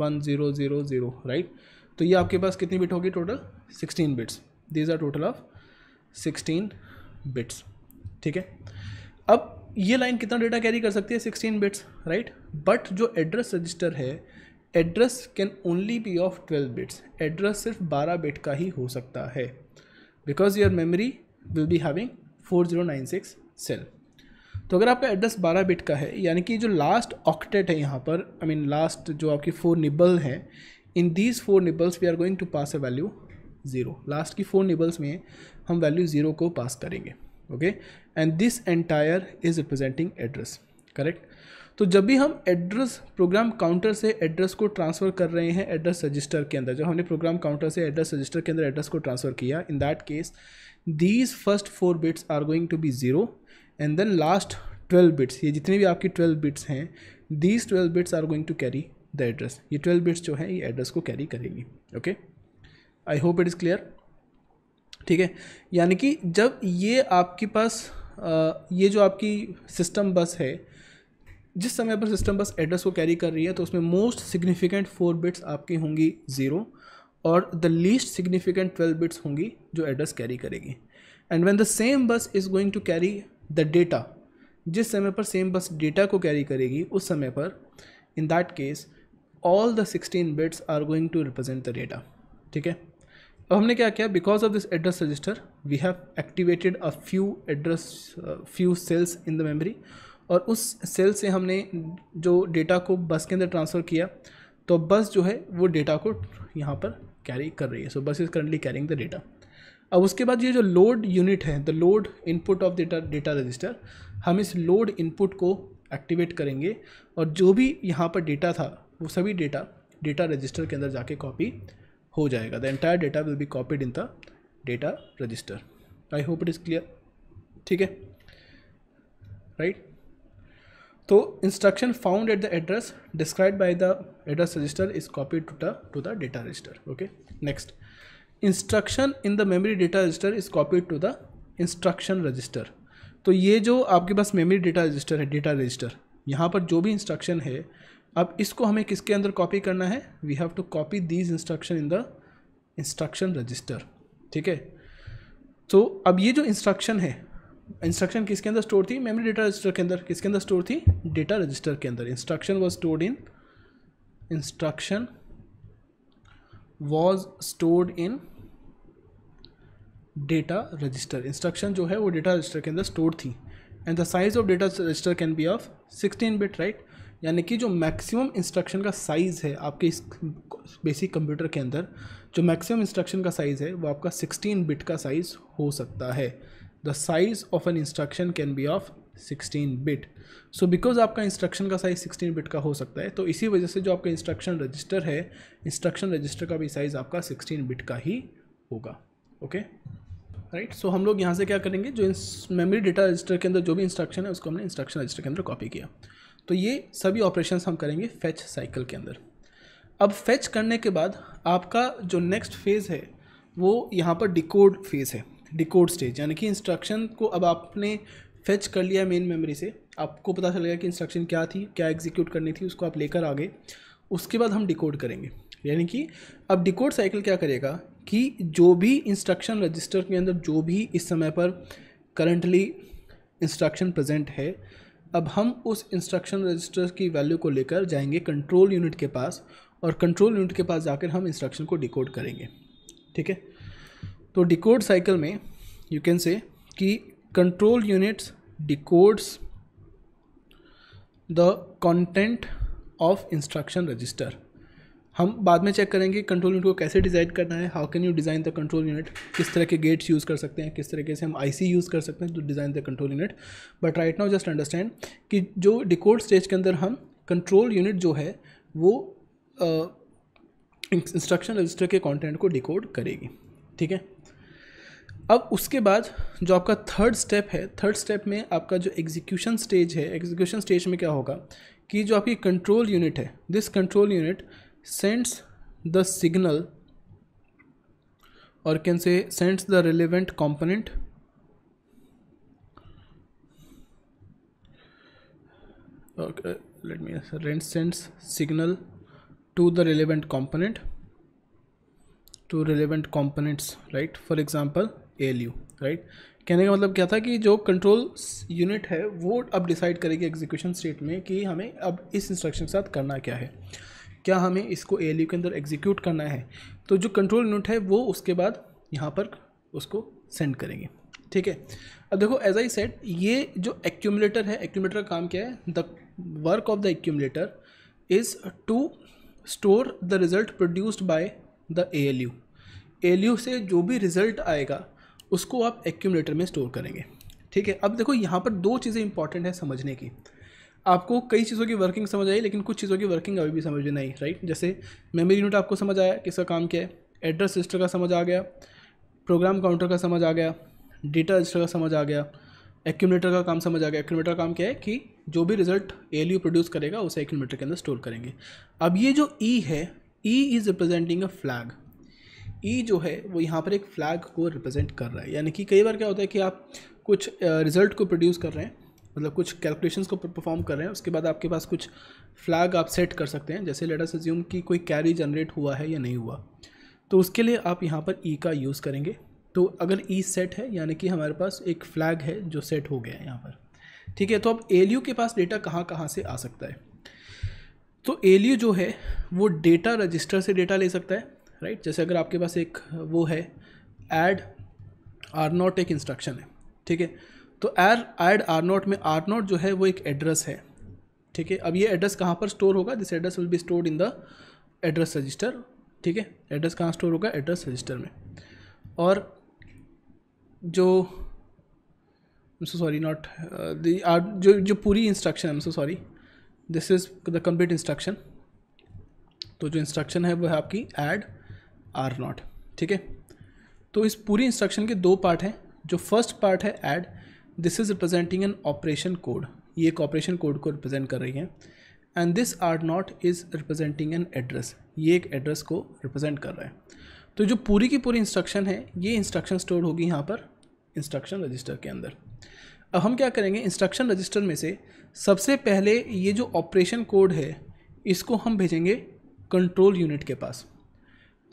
one zero zero zero right तो ये आपके पास कितनी बिट होगी total sixteen bits these are total of sixteen bits ठीक है अब ये लाइन कितना डेटा कैरी कर सकती है सिक्सटीन बिट्स राइट बट जो एड्रेस रजिस्टर है address can only be of twelve bits address सिर्फ बारह बिट का ही हो सकता है because your memory will be having four zero nine six cell तो अगर आपका एड्रेस बारह बिट का है यानी कि जो लास्ट ऑक्टेट है यहाँ पर आई मीन लास्ट जो आपकी फोर निबल हैं in these four nibbles we are going to pass a value zero last की फोर निबल्स में हम वैल्यू ज़ीरो को पास करेंगे okay and this entire is representing address correct तो जब भी हम एड्रेस प्रोग्राम काउंटर से एड्रेस को ट्रांसफ़र कर रहे हैं एड्रेस रजिस्टर के अंदर जब हमने प्रोग्राम काउंटर से एड्रेस रजिस्टर के अंदर एड्रेस को ट्रांसफ़र किया in that case these first four bits are going to be zero and then last twelve bits ये जितने भी आपकी ट्वेल्व बिट्स हैं these twelve bits are going to carry the address ये ट्वेल्व बिट्स जो है ये एड्रेस को कैरी करेगी okay I hope it is clear ठीक है यानी कि जब ये आपके पास ये जो आपकी सिस्टम बस है जिस समय पर सिस्टम बस एड्रेस को कैरी कर रही है तो उसमें मोस्ट सिग्निफिकेंट फोर बिट्स आपकी होंगी ज़ीरो और the least significant twelve bits होंगी जो एड्रेस कैरी करेगी and when the same bus is going to carry the data जिस समय पर सेम बस डेटा को कैरी करेगी उस समय पर in that case all the sixteen bits are going to represent the data ठीक है अब हमने क्या किया because of this address register we have activated a few address few cells in the memory और उस सेल से हमने जो डेटा को बस के अंदर ट्रांसफ़र किया तो बस जो है वो डेटा को यहाँ पर कैरी कर रही है so bus is currently carrying the data अब उसके बाद ये जो लोड यूनिट है the load input of data data register हम इस लोड इनपुट को एक्टिवेट करेंगे और जो भी यहाँ पर डेटा था वो सभी डेटा डेटा रजिस्टर के अंदर जाके कॉपी हो जाएगा the entire data will be copied in the data register I hope it is clear ठीक है राइट तो instruction found at the address describe by the address register is copy to the to the data register okay next instruction in the memory data register is copy to the instruction register तो ये जो आपके पास मेमरी डेटा रजिस्टर है डेटा रजिस्टर यहाँ पर जो भी इंस्ट्रक्शन है अब इसको हमें किसके अंदर कॉपी करना है we have to copy these instruction in the instruction register ठीक है तो अब ये जो इंस्ट्रक्शन है इंस्ट्रक्शन किसके अंदर स्टोर थी मेमोरी डेटा रजिस्टर के अंदर किसके अंदर स्टोर थी डेटा रजिस्टर के अंदर instruction was stored in instruction was stored in data register instruction जो है वो डेटा रजिस्टर के अंदर स्टोर थी and the size of data register can be of sixteen bit right यानी कि जो मैक्सिमम इंस्ट्रक्शन का साइज़ है आपके इस बेसिक कंप्यूटर के अंदर जो मैक्सिमम इंस्ट्रक्शन का साइज़ है वो आपका सिक्सटीन बिट का साइज़ हो सकता है the size of an instruction can be of 16 bit so because आपका इंस्ट्रक्शन का साइज 16 बिट का हो सकता है तो इसी वजह से जो आपका इंस्ट्रक्शन रजिस्टर है इंस्ट्रक्शन रजिस्टर का भी साइज़ आपका 16 बिट का ही होगा ओके राइट सो हम लोग यहाँ से क्या करेंगे जो मेमोरी डेटा रजिस्टर के अंदर जो भी इंस्ट्रक्शन है उसको हमने इंस्ट्रक्शन रजिस्टर के अंदर कॉपी किया तो ये सभी ऑपरेशन हम करेंगे फैच साइकिल के अंदर अब फैच करने के बाद आपका जो नेक्स्ट फेज़ है वो यहाँ पर डिकोड फेज़ है डिकोड स्टेज यानी कि इंस्ट्रक्शन को अब आपने फेच कर लिया मेन मेमोरी से आपको पता चल गया कि इंस्ट्रक्शन क्या थी क्या एग्जीक्यूट करनी थी उसको आप लेकर आ गए उसके बाद हम डिकोड करेंगे यानी कि अब डिकोड साइकिल क्या करेगा कि जो भी इंस्ट्रक्शन रजिस्टर के अंदर जो भी इस समय पर करंटली इंस्ट्रक्शन प्रेजेंट है अब हम उस इंस्ट्रक्शन रजिस्टर की वैल्यू को लेकर जाएंगे कंट्रोल यूनिट के पास और कंट्रोल यूनिट के पास जाकर हम इंस्ट्रक्शन को डिकोड करेंगे ठीक है तो डिकोड साइकिल में यू कैन से कि control units decodes the content of instruction register हम बाद में चेक करेंगे कंट्रोल यूनिट को कैसे डिज़ाइन करना है how can you design the control unit किस तरह के गेट्स यूज़ कर सकते हैं किस तरीके से हम आईसी यूज़ कर सकते हैं to design the control unit but right now just understand कि जो डिकोड स्टेज के अंदर हम कंट्रोल यूनिट जो है वो इंस्ट्रक्शन रजिस्टर के कॉन्टेंट को डिकोड करेगी ठीक है अब उसके बाद जो आपका थर्ड स्टेप है थर्ड स्टेप में आपका जो एग्जीक्यूशन स्टेज है एग्जीक्यूशन स्टेज में क्या होगा कि जो आपकी कंट्रोल यूनिट है this control unit sends the signal और can say sends the relevant component let me rent sends signal to the relevant component to relevant components right for example L you right कहने का मतलब क्या था कि जो कंट्रोल यूनिट है वो अब डिसाइड करेगी एग्जीक्यूशन स्टेट में कि हमें अब इस इंस्ट्रक्शन के साथ करना क्या है क्या हमें इसको ए एल यू के अंदर एग्जीक्यूट करना है तो जो कंट्रोल यूनिट है वो उसके बाद यहाँ पर उसको सेंड करेंगे ठीक है अब देखो एज आई सेट ये जो एक्यूमलेटर है एक्यूमलेटर का काम क्या है the work of the accumulator is to store the result produced by the A L U A L U से जो भी रिजल्ट आएगा उसको आप एक्यूमलेटर में स्टोर करेंगे ठीक है अब देखो यहाँ पर दो चीज़ें इंपॉर्टेंट है समझने की आपको कई चीज़ों की वर्किंग समझ आई लेकिन कुछ चीज़ों की वर्किंग अभी भी समझ में नहीं राइट जैसे मेमोरी यूनिट आपको समझ आया किसका काम क्या है एड्रेस रजिस्टर का समझ आ गया प्रोग्राम काउंटर का समझ आ गया डेटा रजिस्टर का समझ आ गया एक्यूमलेटर का काम समझ आ गया एक्यूमलेटर का काम क्या है कि जो भी रिजल्ट ए प्रोड्यूस करेगा उसे एक्यूमलेटर के अंदर स्टोर करेंगे अब ये जो ई e है E is representing a flag E e जो है वो यहाँ पर एक फ्लैग को रिप्रेजेंट कर रहा है यानी कि कई बार क्या होता है कि आप कुछ रिजल्ट को प्रोड्यूस कर रहे हैं मतलब कुछ कैलकुलेशंस को परफॉर्म कर रहे हैं उसके बाद आपके पास कुछ फ्लैग आप सेट कर सकते हैं जैसे लेटर सज्यूम कि कोई कैरी जनरेट हुआ है या नहीं हुआ तो उसके लिए आप यहाँ पर ई e का यूज़ करेंगे तो अगर ई e सेट है यानी कि हमारे पास एक फ्लैग है जो सेट हो गया है यहाँ पर ठीक है तो अब एल के पास डेटा कहाँ कहाँ से आ सकता है तो एल जो है वो डेटा रजिस्टर से डेटा ले सकता है राइट जैसे अगर आपके पास एक वो है एड आर नॉट एक इंस्ट्रक्शन है ठीक है तो एर एड आर नॉट में आर नॉट जो है वो एक एड्रेस है ठीक है अब ये एड्रेस कहाँ पर स्टोर होगा this address will be stored in the address register ठीक है एड्रेस कहाँ स्टोर होगा एड्रेस रजिस्टर में और जो सो सॉरी नॉट जो जो पूरी इंस्ट्रक्शन है sorry this is the complete instruction तो जो इंस्ट्रक्शन है वो है आपकी एड आर नॉट ठीक है तो इस पूरी इंस्ट्रक्शन के दो पार्ट हैं जो फर्स्ट पार्ट है add this is representing an operation code ये एक ऑपरेशन कोड को रिप्रेजेंट कर रही है and this R not is representing an address ये एक एड्रेस को रिप्रेजेंट कर रहा है तो जो पूरी की पूरी इंस्ट्रक्शन है ये इंस्ट्रक्शन स्टोर होगी यहाँ पर इंस्ट्रक्शन रजिस्टर के अंदर अब हम क्या करेंगे इंस्ट्रक्शन रजिस्टर में से सबसे पहले ये जो ऑपरेशन कोड है इसको हम भेजेंगे कंट्रोल यूनिट के पास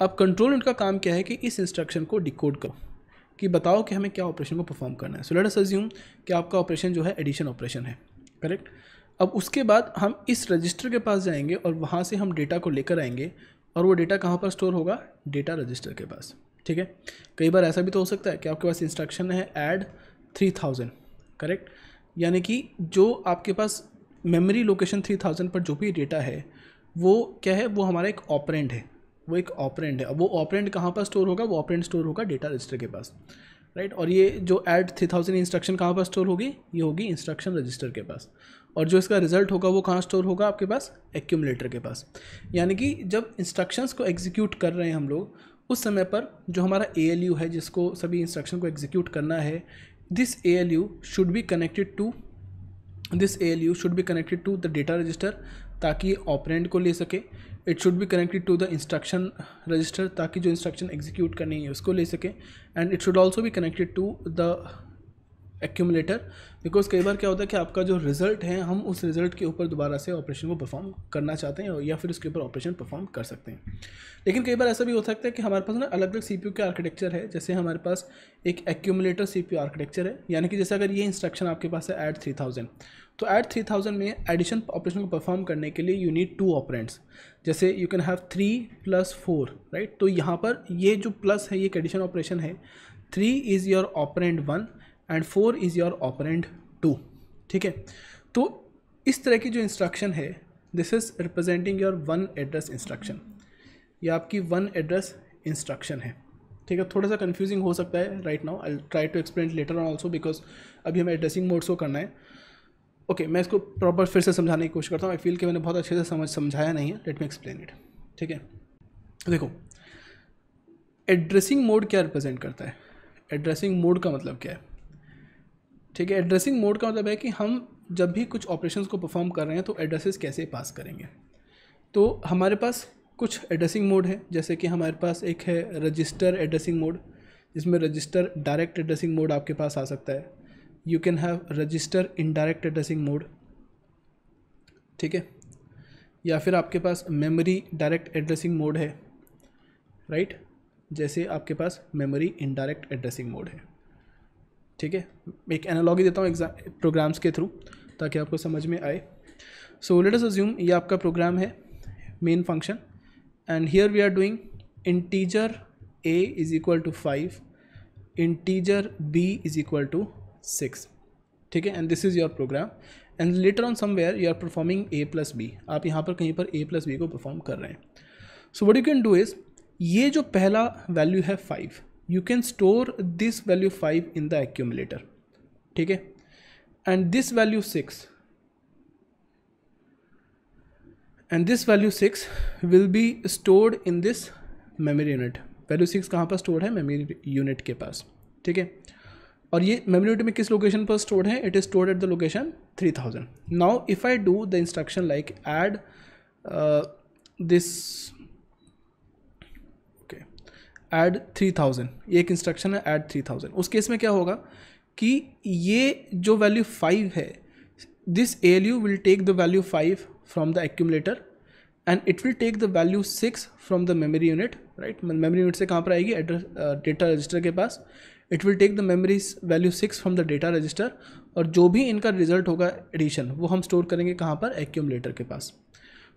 अब कंट्रोल का काम क्या है कि इस इंस्ट्रक्शन को डिकोड करो कि बताओ कि हमें क्या ऑपरेशन को परफॉर्म करना है सो लेट अस अज्यूम कि आपका ऑपरेशन जो है एडिशन ऑपरेशन है करेक्ट अब उसके बाद हम इस रजिस्टर के पास जाएंगे और वहाँ से हम डेटा को लेकर आएंगे और वो डेटा कहाँ पर स्टोर होगा डेटा रजिस्टर के पास ठीक है कई बार ऐसा भी तो हो सकता है कि आपके पास इंस्ट्रक्शन है ऐड थ्री थाउजेंड करेक्ट यानी कि जो आपके पास मेमोरी लोकेशन थ्री थाउजेंड पर जो भी डेटा है वो क्या है वो हमारा एक ऑपरेंड है वो एक ऑपरेंड है अब वो ऑपरेंड कहाँ पर स्टोर होगा वो ऑपरेंड स्टोर होगा डेटा रजिस्टर के पास राइट और ये जो एड थ्री थाउजेंड इंस्ट्रक्शन कहाँ पर स्टोर होगी ये होगी इंस्ट्रक्शन रजिस्टर के पास और जो इसका रिजल्ट होगा वो कहाँ स्टोर होगा आपके पास एक्यूमलेटर के पास यानी कि जब इंस्ट्रक्शंस को एग्जीक्यूट कर रहे हैं हम लोग उस समय पर जो हमारा ए है जिसको सभी इंस्ट्रक्शन को एग्जीक्यूट करना है this A should be connected to this A should be connected to the data register ताकि ये ऑपरेंड को ले सके it should be connected to the instruction register ताकि जो इंस्ट्रक्शन एग्जीक्यूट करनी है उसको ले सकें एंड इट शुड ऑल्सो भी connected to the accumulator because कई बार क्या होता है कि आपका जो रिजल्ट है हम उस रिजल्ट के ऊपर दोबारा से ऑपरेशन को परफॉर्म करना चाहते हैं या फिर उसके ऊपर ऑपरेशन परफॉर्म कर सकते हैं लेकिन कई बार ऐसा भी हो सकता है कि हमारे पास ना अलग अलग सी के आर्किटेक्चर है जैसे हमारे पास एक एक्यूमलेटर सी पी आर्किटेक्चर है यानी कि जैसे अगर ये इंस्ट्रक्शन आपके पास है एड थ्री थाउजेंड तो एट थ्री थाउजेंड में एडिशन ऑपरेशन को परफॉर्म करने के लिए यू नीड टू ऑपरेंट्स जैसे you can have three plus four right तो यहाँ पर ये जो प्लस है ये एक एडिशन ऑपरेशन है three is your operand one and four is your operand two ठीक है तो इस तरह की जो इंस्ट्रक्शन है this is representing your one address instruction ये आपकी वन एड्रेस इंस्ट्रक्शन है ठीक है थोड़ा सा कन्फ्यूजिंग हो सकता है right now I try to explain later on also because अभी हमें एड्रेसिंग मोड्स को करना है ओके okay, मैं इसको प्रॉपर फिर से समझाने की कोशिश करता हूँ आई फील कि मैंने बहुत अच्छे से समझ समझाया नहीं है लेट मी एक्सप्लेन इट ठीक है देखो एड्रेसिंग मोड क्या रिप्रेजेंट करता है एड्रेसिंग मोड का मतलब क्या है ठीक है एड्रेसिंग मोड का मतलब है कि हम जब भी कुछ ऑपरेशंस को परफॉर्म कर रहे हैं तो एड्रेसेस कैसे पास करेंगे तो हमारे पास कुछ एड्रेसिंग मोड है जैसे कि हमारे पास एक है रजिस्टर एड्रेसिंग मोड जिसमें रजिस्टर डायरेक्ट एड्रेसिंग मोड आपके पास आ सकता है can have register in direct addressing mode ठीक है या फिर आपके पास मेमोरी डायरेक्ट एड्रेसिंग मोड है राइट right? जैसे आपके पास मेमोरी इनडायरेक्ट एड्रेसिंग मोड है ठीक है एक एनालॉगी देता हूँ एग्जाम प्रोग्राम्स के थ्रू ताकि आपको समझ में आए सो लेट अस अज्यूम ये आपका प्रोग्राम है main function and here we are doing integer A is equal to five integer B is equal to six ठीक है and this is your program and later on somewhere you are performing A plus B आप यहाँ पर कहीं पर ए प्लस बी को परफॉर्म कर रहे हैं so what you can do is ये जो पहला वैल्यू है five you can store this value five in the accumulator ठीक है and this value six and this value six will be stored in this memory unit value six कहाँ पर स्टोर है मेमोरी यूनिट के पास ठीक है और ये मेमोरी में किस लोकेशन पर स्टोर्ड है it is stored at the location three thousand now if I do the instruction like add this okay add three thousand ये एक इंस्ट्रक्शन है एड थ्री थाउजेंड उस केस में क्या होगा कि ये जो वैल्यू फाइव है this L U will take the value five from the accumulator and it will take the value six from the memory unit right memory unit से कहाँ पर आएगी एड्रेस डेटा रजिस्टर के पास it will take the memory's value six from the data register और जो भी इनका रिजल्ट होगा एडिशन वो हम स्टोर करेंगे कहाँ पर एक्यूमलेटर के पास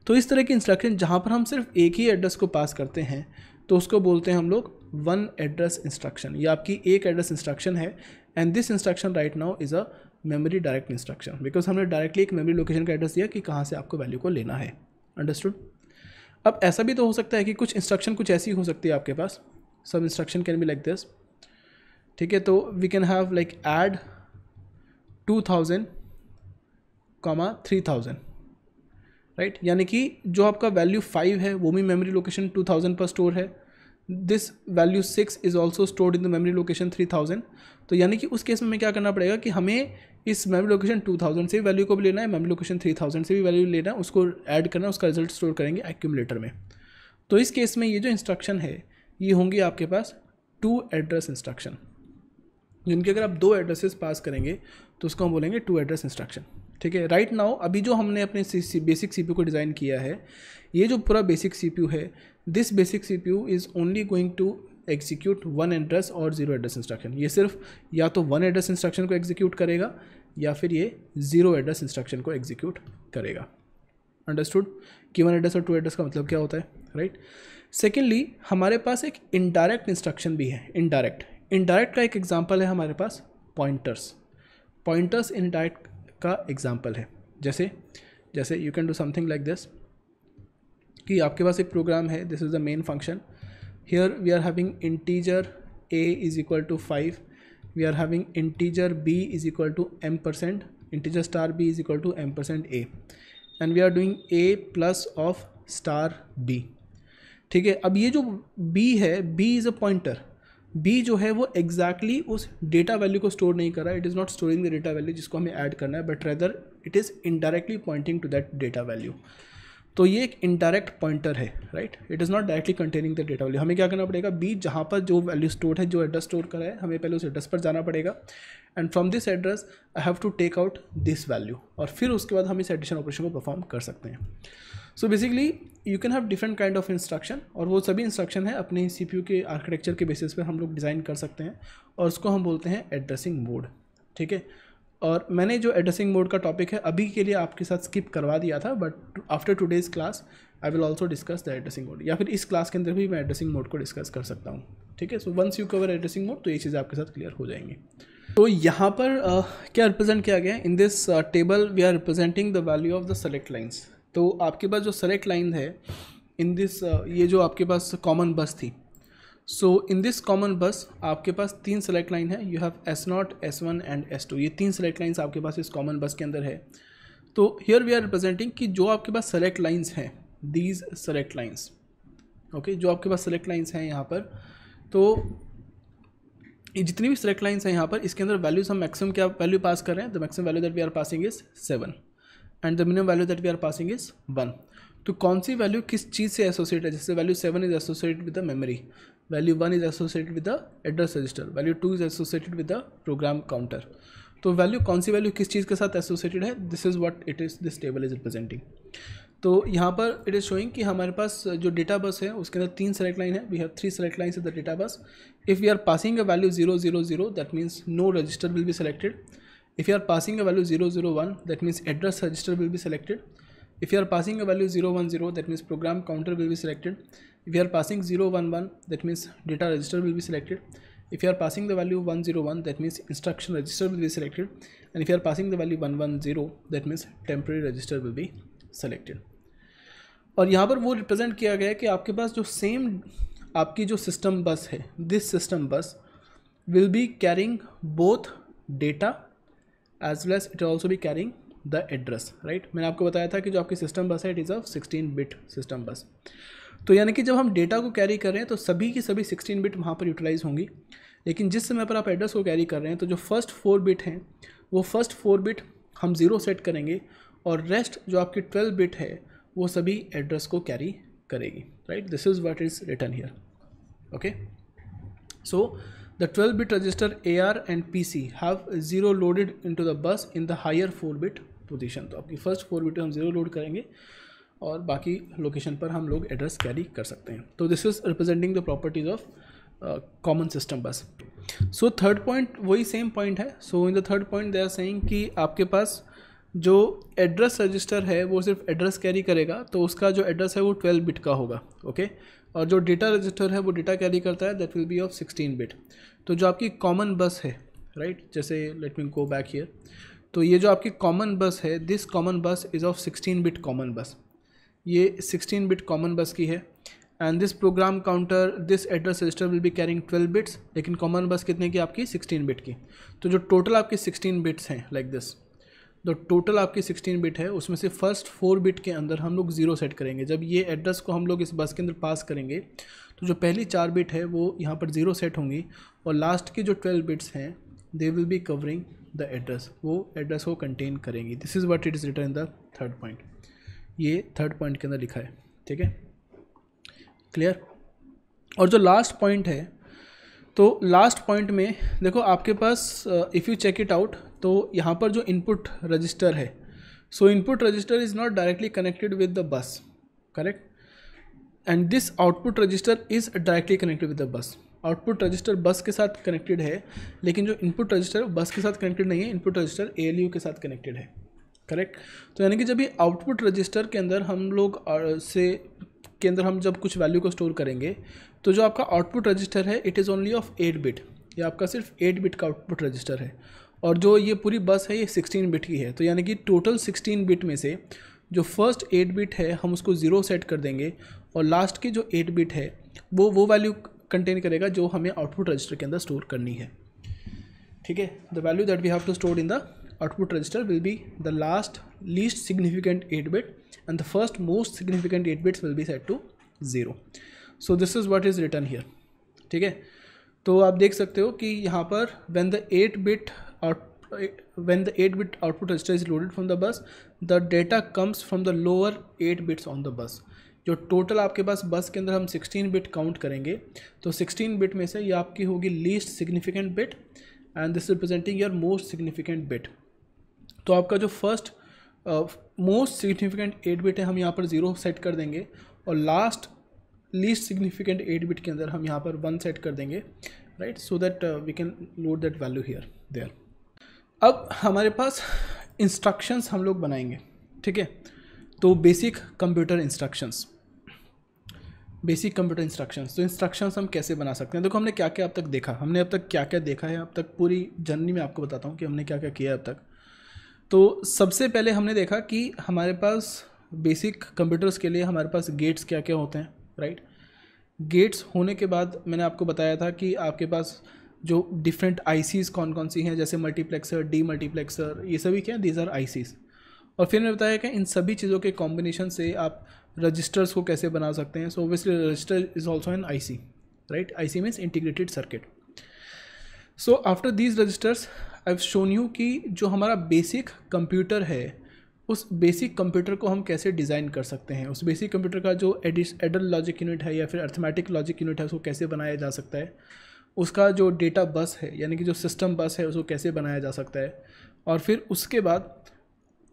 तो इस तरह की इंस्ट्रक्शन जहाँ पर हम सिर्फ एक ही एड्रेस को पास करते हैं तो उसको बोलते हैं हम लोग वन एड्रेस इंस्ट्रक्शन ये आपकी एक एड्रेस इंस्ट्रक्शन है and this instruction right now is a memory direct instruction because हमने डायरेक्टली एक मेमोरी लोकेशन का एड्रेस दिया कि कहाँ से आपको वैल्यू को लेना है अंडरस्टूड अब ऐसा भी तो हो सकता है कि कुछ इंस्ट्रक्शन कुछ ऐसी हो सकती है आपके पास सब instruction can be like this ठीक है तो we can have like add two thousand comma three thousand right यानी कि जो आपका वैल्यू फाइव है वो भी मेमोरी लोकेशन टू थाउजेंड पर स्टोर है this value six is also stored in the memory location three thousand तो यानी कि उस केस में हमें क्या करना पड़ेगा कि हमें इस मेमोरी लोकेशन टू थाउजेंड से भी वैल्यू को भी लेना है मेमोरी लोकेशन थ्री थाउजेंड से भी वैल्यू लेना है उसको ऐड करना है उसका रिजल्ट स्टोर करेंगे एक्यूमलेटर में तो इस केस में ये जो इंस्ट्रक्शन है ये होंगी आपके पास टू एड्रेस इंस्ट्रक्शन जिनके अगर आप दो एड्रेसेस पास करेंगे तो उसको हम बोलेंगे टू एड्रेस इंस्ट्रक्शन ठीक है राइट नाउ अभी जो हमने अपने बेसिक सी को डिज़ाइन किया है ये जो पूरा बेसिक सी है this basic C is only going to execute one address और जीरो एड्रेस इंस्ट्रक्शन ये सिर्फ या तो वन एड्रेस इंस्ट्रक्शन को एग्जीक्यूट करेगा या फिर ये जीरो एड्रेस इंस्ट्रक्शन को एग्जीक्यूट करेगा अंडरस्टूड कि वन एड्रेस और टू एड्रेस का मतलब क्या होता है राइट right? सेकेंडली हमारे पास एक इनडायरेक्ट इंस्ट्रक्शन भी है इनडायरेक्ट इनडायरेक्ट का एक एग्जाम्पल है हमारे पास पॉइंटर्स पॉइंटर्स इन डायरेक्ट का एग्जाम्पल है जैसे जैसे you can do something like this कि आपके पास एक प्रोग्राम है this is the main function here we are having integer a is equal to five we are having integer b is equal to ampersand integer star b is equal to ampersand a and we are doing a plus of star b ठीक है अब ये जो बी है b is a pointer b जो है वो एग्जैक्टली exactly उस डेटा वैल्यू को स्टोर नहीं कर रहा है it is not storing the data value जिसको हमें ऐड करना है but rather it is indirectly pointing to that data value तो ये एक इनडायरेक्ट पॉइंटर है right it is not directly containing the data value हमें क्या करना पड़ेगा बी जहाँ पर जो वैल्यू स्टोर है जो एड्रेस स्टोर करा है हमें पहले उस एड्रेस पर जाना पड़ेगा and from this address I have to take out this value और फिर उसके बाद हम इस एडिशन ऑपरेशन को परफॉर्म कर सकते हैं so basically you can have different kind of instruction और वो सभी इंस्ट्रक्शन है अपने सी पी यू के आर्किटेक्चर के बेसिस पर हम लोग डिज़ाइन कर सकते हैं और उसको हम बोलते हैं एड्रेसिंग मोड ठीक है और मैंने जो एड्रेसिंग मोड का टॉपिक है अभी के लिए आपके साथ स्किप करवा दिया था but after today's class I will also discuss the addressing mode या फिर इस क्लास के अंदर भी मैं एड्रेसिंग मोड को डिस्कस कर सकता हूँ ठीक है so once you cover addressing mode तो ये चीज़ें आपके साथ क्लियर हो जाएंगी तो यहाँ पर uh, क्या रिप्रेजेंट किया गया है in this table we are representing the value of the select lines तो आपके पास जो सेलेक्ट लाइन है इन दिस uh, ये जो आपके पास कॉमन बस थी सो इन दिस कॉमन बस आपके पास तीन सेलेक्ट लाइन है you have S naught S one and S two ये तीन सेलेक्ट लाइन्स आपके पास इस कॉमन बस के अंदर है तो हियर वी आर रिप्रेजेंटिंग कि जो आपके पास सेलेक्ट लाइन्स हैं दीज सेलेक्ट लाइन्स ओके जो आपके पास सेलेक्ट लाइन्स हैं यहाँ पर तो ये जितनी भी सेलेक्ट लाइन्स हैं यहाँ पर इसके अंदर वैल्यूज हम मैक्सिमम क्या वैल्यू पास कर रहे हैं the maximum value that we are passing is seven and the minimum value that we are passing is one तो कौन सी वैल्यू किस चीज़ से एसोसिएट है जैसे value seven is associated with the memory value one is associated with the address register value two is associated with the program counter तो वैल्यू कौन सी वैल्यू किस चीज़ के साथ एसोसिएटेड है this is what it is this table is representing तो यहाँ पर इट इज़ शोइंग कि हमारे पास जो डेटा बस है उसके अंदर तीन सेलेक्ट लाइन है we have three select line is the data bus if we are passing a value zero zero zero that means no register will be selected If you are passing a value 001, that means address register will be selected. If you are passing a value 010, that means program counter will be selected. If you are passing 011, that means data register will be selected. If you are passing the value 101, that means instruction register will be selected. And if you are passing the value 110, that means temporary register will be selected. और यहाँ पर वो रिप्रेजेंट किया गया है कि आपके पास जो सेम आपकी जो सिस्टम बस है this system bus will be carrying both data as well as it also भी कैरिंग द एड्रेस राइट मैंने आपको बताया था कि जो आपकी सिस्टम बस है it is a sixteen bit system bus तो यानी कि जब हम डेटा को कैरी कर रहे हैं तो सभी की सभी सिक्सटीन बिट वहाँ पर यूटिलाइज होंगी लेकिन जिस समय पर आप एड्रेस को कैरी कर रहे हैं तो जो फर्स्ट फोर बिट हैं वो फर्स्ट फोर बिट हम ज़ीरो सेट करेंगे और रेस्ट जो आपकी ट्वेल्व बिट है वो सभी एड्रेस को कैरी करेगी right this is what is written here okay so The 12-bit register AR and PC have zero loaded into the bus in the higher 4-bit position. तो आपकी first 4 bit हम zero load करेंगे और बाकी लोकेशन पर हम लोग एड्रेस कैरी कर सकते हैं तो this is representing the properties of common system bus so third point वही सेम पॉइंट है so in the third point they are saying कि आपके पास जो एड्रेस रजिस्टर है वो सिर्फ एड्रेस कैरी करेगा तो उसका जो एड्रेस है वो ट्वेल्व बिट का होगा ओके और जो डेटा रजिस्टर है वो डेटा कैरी करता है that will be of sixteen bit तो जो आपकी कॉमन बस है राइट right? जैसे let me go back here तो ये जो आपकी कॉमन बस है this common bus is of sixteen bit common bus ये सिक्सटीन बिट कॉमन बस की है and this program counter this address register will be carrying twelve bits लेकिन कॉमन बस कितने की आपकी सिक्सटीन बिट की तो जो टोटल आपकी सिक्सटीन बिट्स हैं लाइक दिस जो टोटल आपकी 16 बिट है उसमें से फर्स्ट फोर बिट के अंदर हम लोग ज़ीरो सेट करेंगे जब ये एड्रेस को हम लोग इस बस के अंदर पास करेंगे तो जो पहली चार बिट है वो यहाँ पर ज़ीरो सेट होंगी और लास्ट की जो ट्वेल्व बिट्स हैं they will be covering the address वो एड्रेस को कंटेन करेंगी this is what it is written in the third point ये थर्ड पॉइंट के अंदर लिखा है ठीक है क्लियर और जो लास्ट पॉइंट है तो लास्ट पॉइंट में देखो आपके पास if you check it out तो यहाँ पर जो इनपुट रजिस्टर है so input register is not directly connected with the bus correct and this output register is directly connected with the bus output register bus के साथ कनेक्टेड है लेकिन जो इनपुट रजिस्टर बस के साथ कनेक्टेड नहीं है इनपुट रजिस्टर ए के साथ कनेक्टेड है करेक्ट तो यानी कि जब ये आउटपुट रजिस्टर के अंदर हम लोग से के अंदर हम जब कुछ वैल्यू को स्टोर करेंगे तो जो आपका आउटपुट रजिस्टर है it is only of eight bit या आपका सिर्फ एट बिट का आउटपुट रजिस्टर है और जो ये पूरी बस है ये 16 बिट की है तो यानी कि टोटल 16 बिट में से जो फर्स्ट 8 बिट है हम उसको ज़ीरो सेट कर देंगे और लास्ट की जो 8 बिट है वो वो वैल्यू कंटेन करेगा जो हमें आउटपुट रजिस्टर के अंदर स्टोर करनी है ठीक है the value that we have to store in the output register will be the last least significant eight bit and the first most significant eight bits will be set to zero so this is what is written here ठीक है तो आप देख सकते हो कि यहाँ पर when the eight bit out when the 8 bit output register is loaded from the bus the data comes from the lower 8 bits on the bus जो टोटल आपके पास बस के अंदर हम 16 बिट काउंट करेंगे तो 16 बिट में से ये आपकी होगी least significant bit and this representing your most significant bit तो आपका जो first most significant eight bit है हम यहाँ पर ज़ीरो सेट कर देंगे और last least significant eight bit के अंदर हम यहाँ पर वन सेट कर देंगे right so that we can load that value here there अब हमारे पास इंस्ट्रक्शंस हम लोग बनाएंगे ठीक है तो basic computer instructions basic computer instructions तो इंस्ट्रक्शंस हम कैसे बना सकते हैं देखो हमने क्या क्या अब तक देखा हमने अब तक क्या क्या देखा है अब तक पूरी जर्नी में आपको बताता हूँ कि हमने क्या क्या किया अब तक तो सबसे पहले हमने देखा कि हमारे पास बेसिक कंप्यूटर्स के लिए हमारे पास गेट्स क्या क्या होते हैं राइट गेट्स होने के बाद मैंने आपको बताया था कि आपके पास जो डिफरेंट आई कौन कौन सी हैं जैसे मल्टीप्लेक्सर डी मल्टीप्लेक्सर ये सभी क्या दीज आर आई और फिर मैंने बताया कि इन सभी चीज़ों के कॉम्बिनेशन से आप रजिस्टर्स को कैसे बना सकते हैं so obviously register is also an I C right I C means integrated circuit so after these registers I shown you कि जो हमारा बेसिक कंप्यूटर है उस बेसिक कंप्यूटर को हम कैसे डिज़ाइन कर सकते हैं उस बेसिक कंप्यूटर का जो एडिश एडल लॉजिक यूनिट है या फिर अर्थमेटिक लॉजिक यूनिट है उसको कैसे बनाया जा सकता है उसका जो डेटा बस है यानी कि जो सिस्टम बस है उसको कैसे बनाया जा सकता है और फिर उसके बाद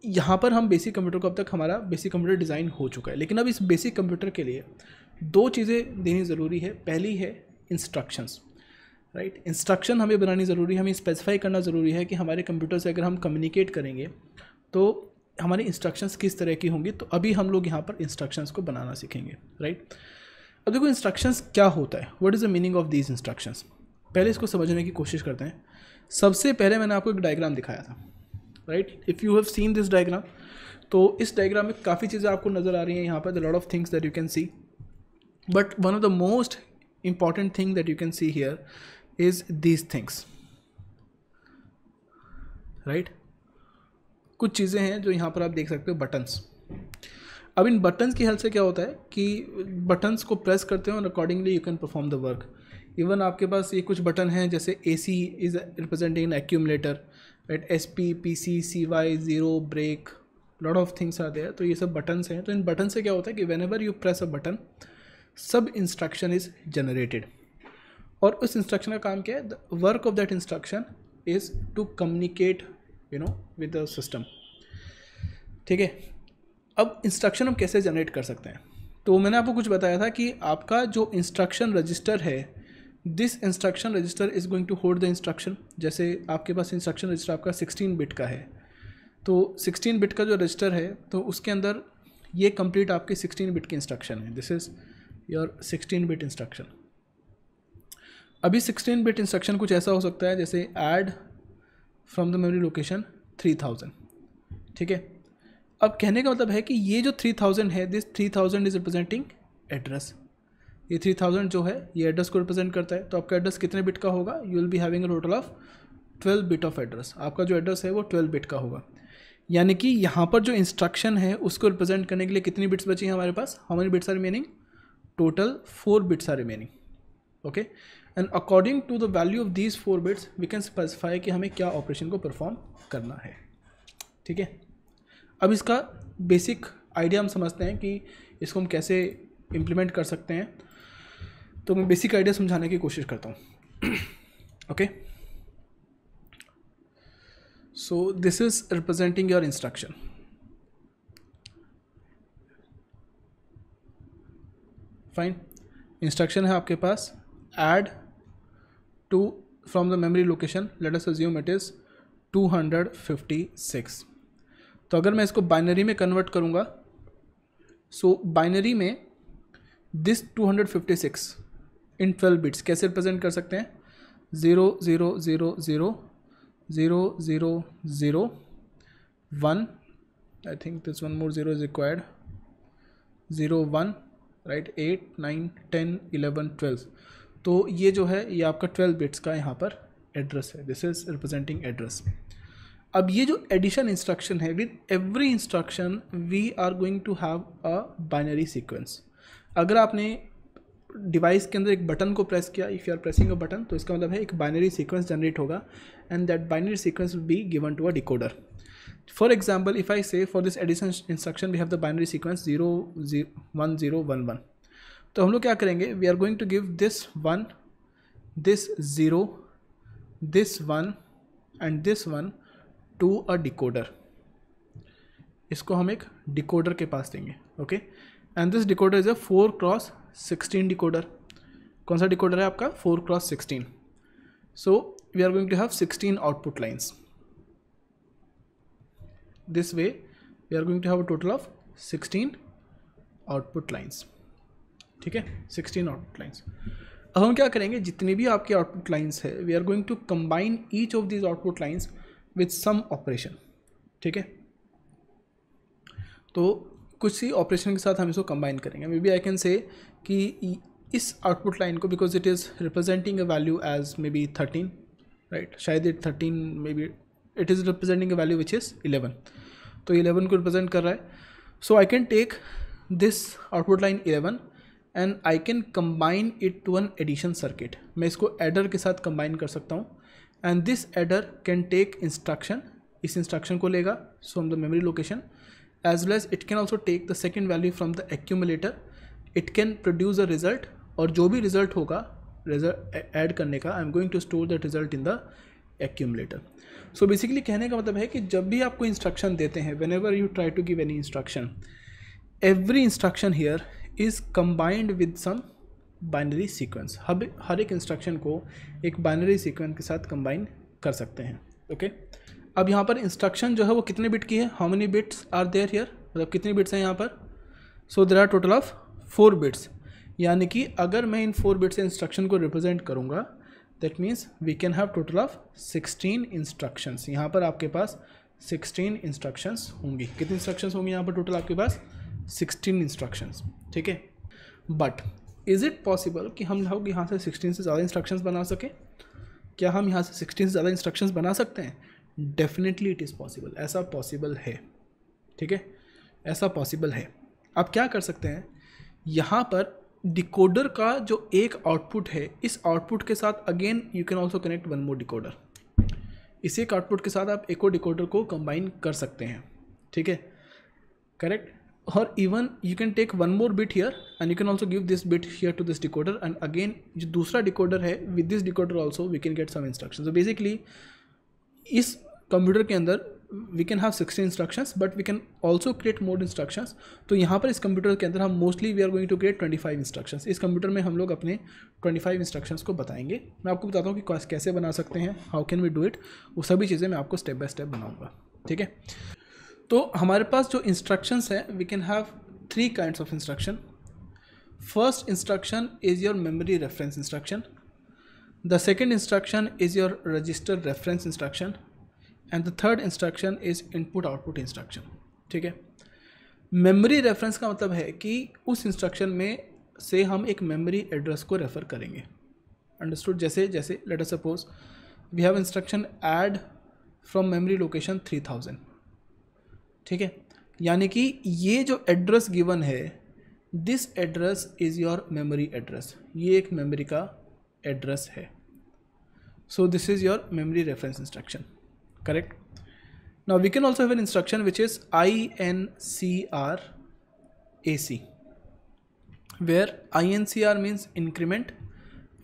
यहाँ पर हम बेसिक कंप्यूटर को अब तक हमारा बेसिक कंप्यूटर डिज़ाइन हो चुका है लेकिन अब इस बेसिक कंप्यूटर के लिए दो चीज़ें देनी ज़रूरी है पहली है इंस्ट्रक्शंस राइट right? इंस्ट्रक्शन हमें बनानी ज़रूरी है हमें स्पेसिफाई करना ज़रूरी है कि हमारे कंप्यूटर से अगर हम कम्युनिकेट करेंगे तो हमारी इंस्ट्रक्शंस किस तरह की होंगी तो अभी हम लोग यहाँ पर इंस्ट्रक्शंस को बनाना सीखेंगे राइट right? अब देखो इंस्ट्रक्शंस क्या होता है what is the meaning of these instructions पहले इसको समझने की कोशिश करते हैं सबसे पहले मैंने आपको एक डायग्राम दिखाया था right if you have seen this diagram तो इस डायग्राम में काफ़ी चीज़ें आपको नज़र आ रही हैं यहाँ पर the lot of things that you can see but one of the most important thing that you can see here is these things right कुछ चीज़ें हैं जो यहाँ पर आप देख सकते हो बटन्स अब इन बटन्स की हेल्प से क्या होता है कि बटन्स को प्रेस करते हैं और accordingly you can perform the work even आपके पास ये कुछ बटन हैं जैसे A C is representing an accumulator right S P P C C Y zero break lot of things आते हैं तो ये सब बटन्स हैं तो इन बटन से क्या होता है कि whenever you press a button sub instruction is generated और उस इंस्ट्रक्शन का काम क्या है the work of that instruction is to communicate you know with the system ठीक है अब इंस्ट्रक्शन हम कैसे जनरेट कर सकते हैं तो मैंने आपको कुछ बताया था कि आपका जो इंस्ट्रक्शन रजिस्टर है this instruction register is going to hold the instruction जैसे आपके पास इंस्ट्रक्शन रजिस्टर आपका 16 बिट का है तो 16 बिट का जो रजिस्टर है तो उसके अंदर ये कंप्लीट आपके 16 बिट के इंस्ट्रक्शन है this is your 16 bit instruction अभी 16 बिट इंस्ट्रक्शन कुछ ऐसा हो सकता है जैसे add from the memory location 3000 ठीक है अब कहने का मतलब है कि ये जो थ्री थाउजेंड है this three thousand is representing address ये थ्री थाउजेंड जो है ये एड्रेस को रिप्रेजेंट करता है तो आपका एड्रेस कितने बिट का होगा you will be having a total of twelve bit of address आपका जो एड्रेस है वो ट्वेल्व बिट का होगा यानी कि यहाँ पर जो इंस्ट्रक्शन है उसको रिप्रेजेंट करने के लिए कितनी बिट्स बची हैं हमारे पास how many bits are remaining total four bits are remaining okay and according to the value of these four bits we can specify कि हमें क्या ऑपरेशन को परफॉर्म करना है ठीक है अब इसका बेसिक आइडिया हम समझते हैं कि इसको हम कैसे इम्प्लीमेंट कर सकते हैं तो मैं बेसिक आइडिया समझाने की कोशिश करता हूँ okay so this is representing your instruction fine instruction है आपके पास add to from the memory location let us assume it is two hundred fifty six तो अगर मैं इसको बाइनरी में कन्वर्ट करूँगा सो so, बाइनरी में दिस 256 इन 12 बिट्स कैसे रिप्रेजेंट कर सकते हैं zero zero zero zero zero zero zero one I think this one more zero is required zero one right eight nine ten eleven twelve तो ये जो है ये आपका ट्वेल्व बिट्स का यहाँ पर एड्रेस है दिस इज़ रिप्रेजेंटिंग एड्रेस अब ये जो एडिशन इंस्ट्रक्शन है with every instruction we are going to have a binary sequence अगर आपने डिवाइस के अंदर एक बटन को प्रेस किया if you are pressing a button तो इसका मतलब है एक बाइनरी सीक्वेंस जनरेट होगा and that binary sequence will be given to a decoder for example if I say for this addition instruction we have the binary sequence zero one zero one one तो हम लोग क्या करेंगे we are going to give this one this zero this one and this one to a decoder इसको हम एक डिकोडर के पास देंगे okay and this decoder is a four cross sixteen decoder कौन सा डिकोडर है आपका four cross sixteen so we are going to have sixteen output lines this way we are going to have a total of sixteen output lines ठीक है सिक्सटीन आउटपुट लाइन्स अब हम क्या करेंगे जितनी भी आपकी आउटपुट लाइन्स है we are going to combine each of these output lines with some operation ठीक है तो कुछ सी ऑपरेशन के साथ हम इसको कंबाइन करेंगे may B I can say कि इस आउटपुट लाइन को because it is representing a value as may be thirteen right शायद it thirteen may be it is representing a value which is eleven तो इलेवन को रिप्रेजेंट कर रहा है so I can take this output line eleven and I can combine it to an addition circuit मैं इसको एडर के साथ कंबाइन कर सकता हूँ and this adder can take instruction इस इंस्ट्रक्शन को लेगा from the memory location as well as it can also take the second value from the accumulator it can produce a result और जो भी रिजल्ट होगा रिजल्ट एड करने का I am going to store that result in the accumulator so basically कहने का मतलब है कि जब भी आप कोई इंस्ट्रक्शन देते हैं whenever you try to give any instruction every instruction here is combined with some binary sequence हर हर एक इंस्ट्रक्शन को एक बाइनरी सीक्वेंस के साथ कंबाइन कर सकते हैं ओके okay? अब यहाँ पर इंस्ट्रक्शन जो है वो कितने बिट की है how many bits are there here मतलब कितने बिट्स हैं यहाँ पर so there are total of four bits यानी कि अगर मैं इन फोर बिट्स इंस्ट्रक्शन को रिप्रेजेंट करूँगा that means we can have total of sixteen instructions यहाँ पर आपके पास सिक्सटीन इंस्ट्रक्शंस होंगी कितनी इंस्ट्रक्शंस होंगी यहाँ पर टोटल आपके पास सिक्सटीन इंस्ट्रक्शंस ठीक है बट इज़ इट पॉसिबल कि हम लोग यहाँ से सिक्सटीन से ज़्यादा इंस्ट्रक्शंस बना सकें क्या हम यहाँ से सिक्सटीन से ज़्यादा इंस्ट्रक्शंस बना सकते हैं डेफिनेटली इट इज़ पॉसिबल ऐसा पॉसिबल है ठीक है ऐसा पॉसिबल है आप क्या कर सकते हैं यहाँ पर डिकोडर का जो एक आउटपुट है इस आउटपुट के साथ again you can also connect one more decoder इसी एक आउटपुट के साथ आप एको डिकोडर को कंबाइन कर सकते हैं ठीक है करेक्ट और even you can take one more bit here and you can also give this bit here to this decoder and again जो दूसरा decoder है with this decoder also we can get some instruction so basically इस कंप्यूटर के अंदर we can have sixty instructions but we can also create more instructions तो यहाँ पर इस कंप्यूटर के अंदर हम mostly we are going to create twenty five instructions इस कंप्यूटर में हम लोग अपने ट्वेंटी फाइव इंस्ट्रक्शंस को बताएंगे मैं आपको बताता हूँ कि कैसे बना सकते हैं how can we do it वो सभी चीज़ें मैं आपको स्टेप बाय स्टेप बनाऊँगा ठीक है तो हमारे पास जो इंस्ट्रक्शंस है we can have three kinds of instruction first instruction is your memory reference instruction the second instruction is your register reference instruction and the third instruction is input output instruction ठीक है मेमोरी रेफरेंस का मतलब है कि उस इंस्ट्रक्शन में से हम एक मेमोरी एड्रेस को रेफर करेंगे अंडरस्टूड जैसे जैसे later suppose we have instruction add from memory location three thousand ठीक है यानी कि ये जो एड्रेस गिवन है this address is your memory address ये एक मेमोरी का एड्रेस है so this is your memory reference instruction correct now we can also have an instruction which is I N C R A C where I N C R means increment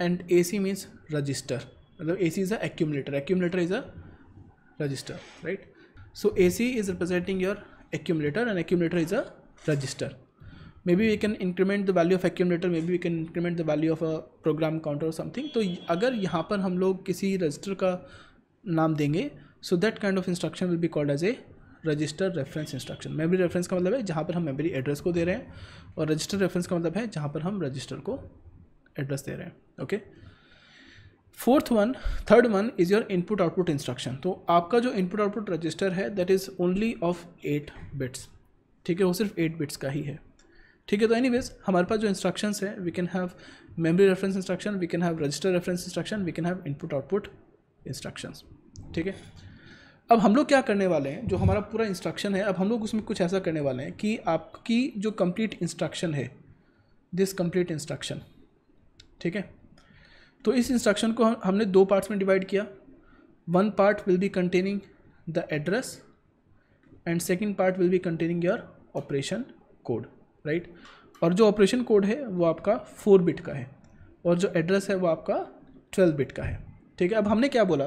and A C means register मतलब A C is accumulator accumulator accumulator is a register right so AC is representing your accumulator and accumulator is a register maybe we can increment the value of accumulator maybe we can increment the value of a program counter or something तो agar yahan par hum log kisi register ka naam denge so that kind of instruction will be called as a register reference instruction memory reference का मतलब है जहाँ पर हम मेमोरी एड्रेस को दे रहे हैं और रजिस्टर रेफरेंस का मतलब है जहाँ पर हम रजिस्टर को एड्रेस दे रहे हैं okay okay? Fourth one third one is your input output instruction तो आपका जो इनपुट आउटपुट रजिस्टर है that is only of eight bits ठीक है वो सिर्फ एट बिट्स का ही है ठीक है तो एनी हमारे पास जो इंस्ट्रक्शंस है we can have memory reference instruction we can have register reference instruction we can have input output instructions ठीक है अब हम लोग क्या करने वाले हैं जो हमारा पूरा इंस्ट्रक्शन है अब हम लोग उसमें कुछ ऐसा करने वाले हैं कि आपकी जो कंप्लीट इंस्ट्रक्शन है दिस कंप्लीट इंस्ट्रक्शन ठीक है तो इस इंस्ट्रक्शन को हम, हमने दो पार्ट्स में डिवाइड किया one part will be containing the address and second part will be containing your operation code right और जो ऑपरेशन कोड है वो आपका फोर बिट का है और जो एड्रेस है वो आपका ट्वेल्व बिट का है ठीक है अब हमने क्या बोला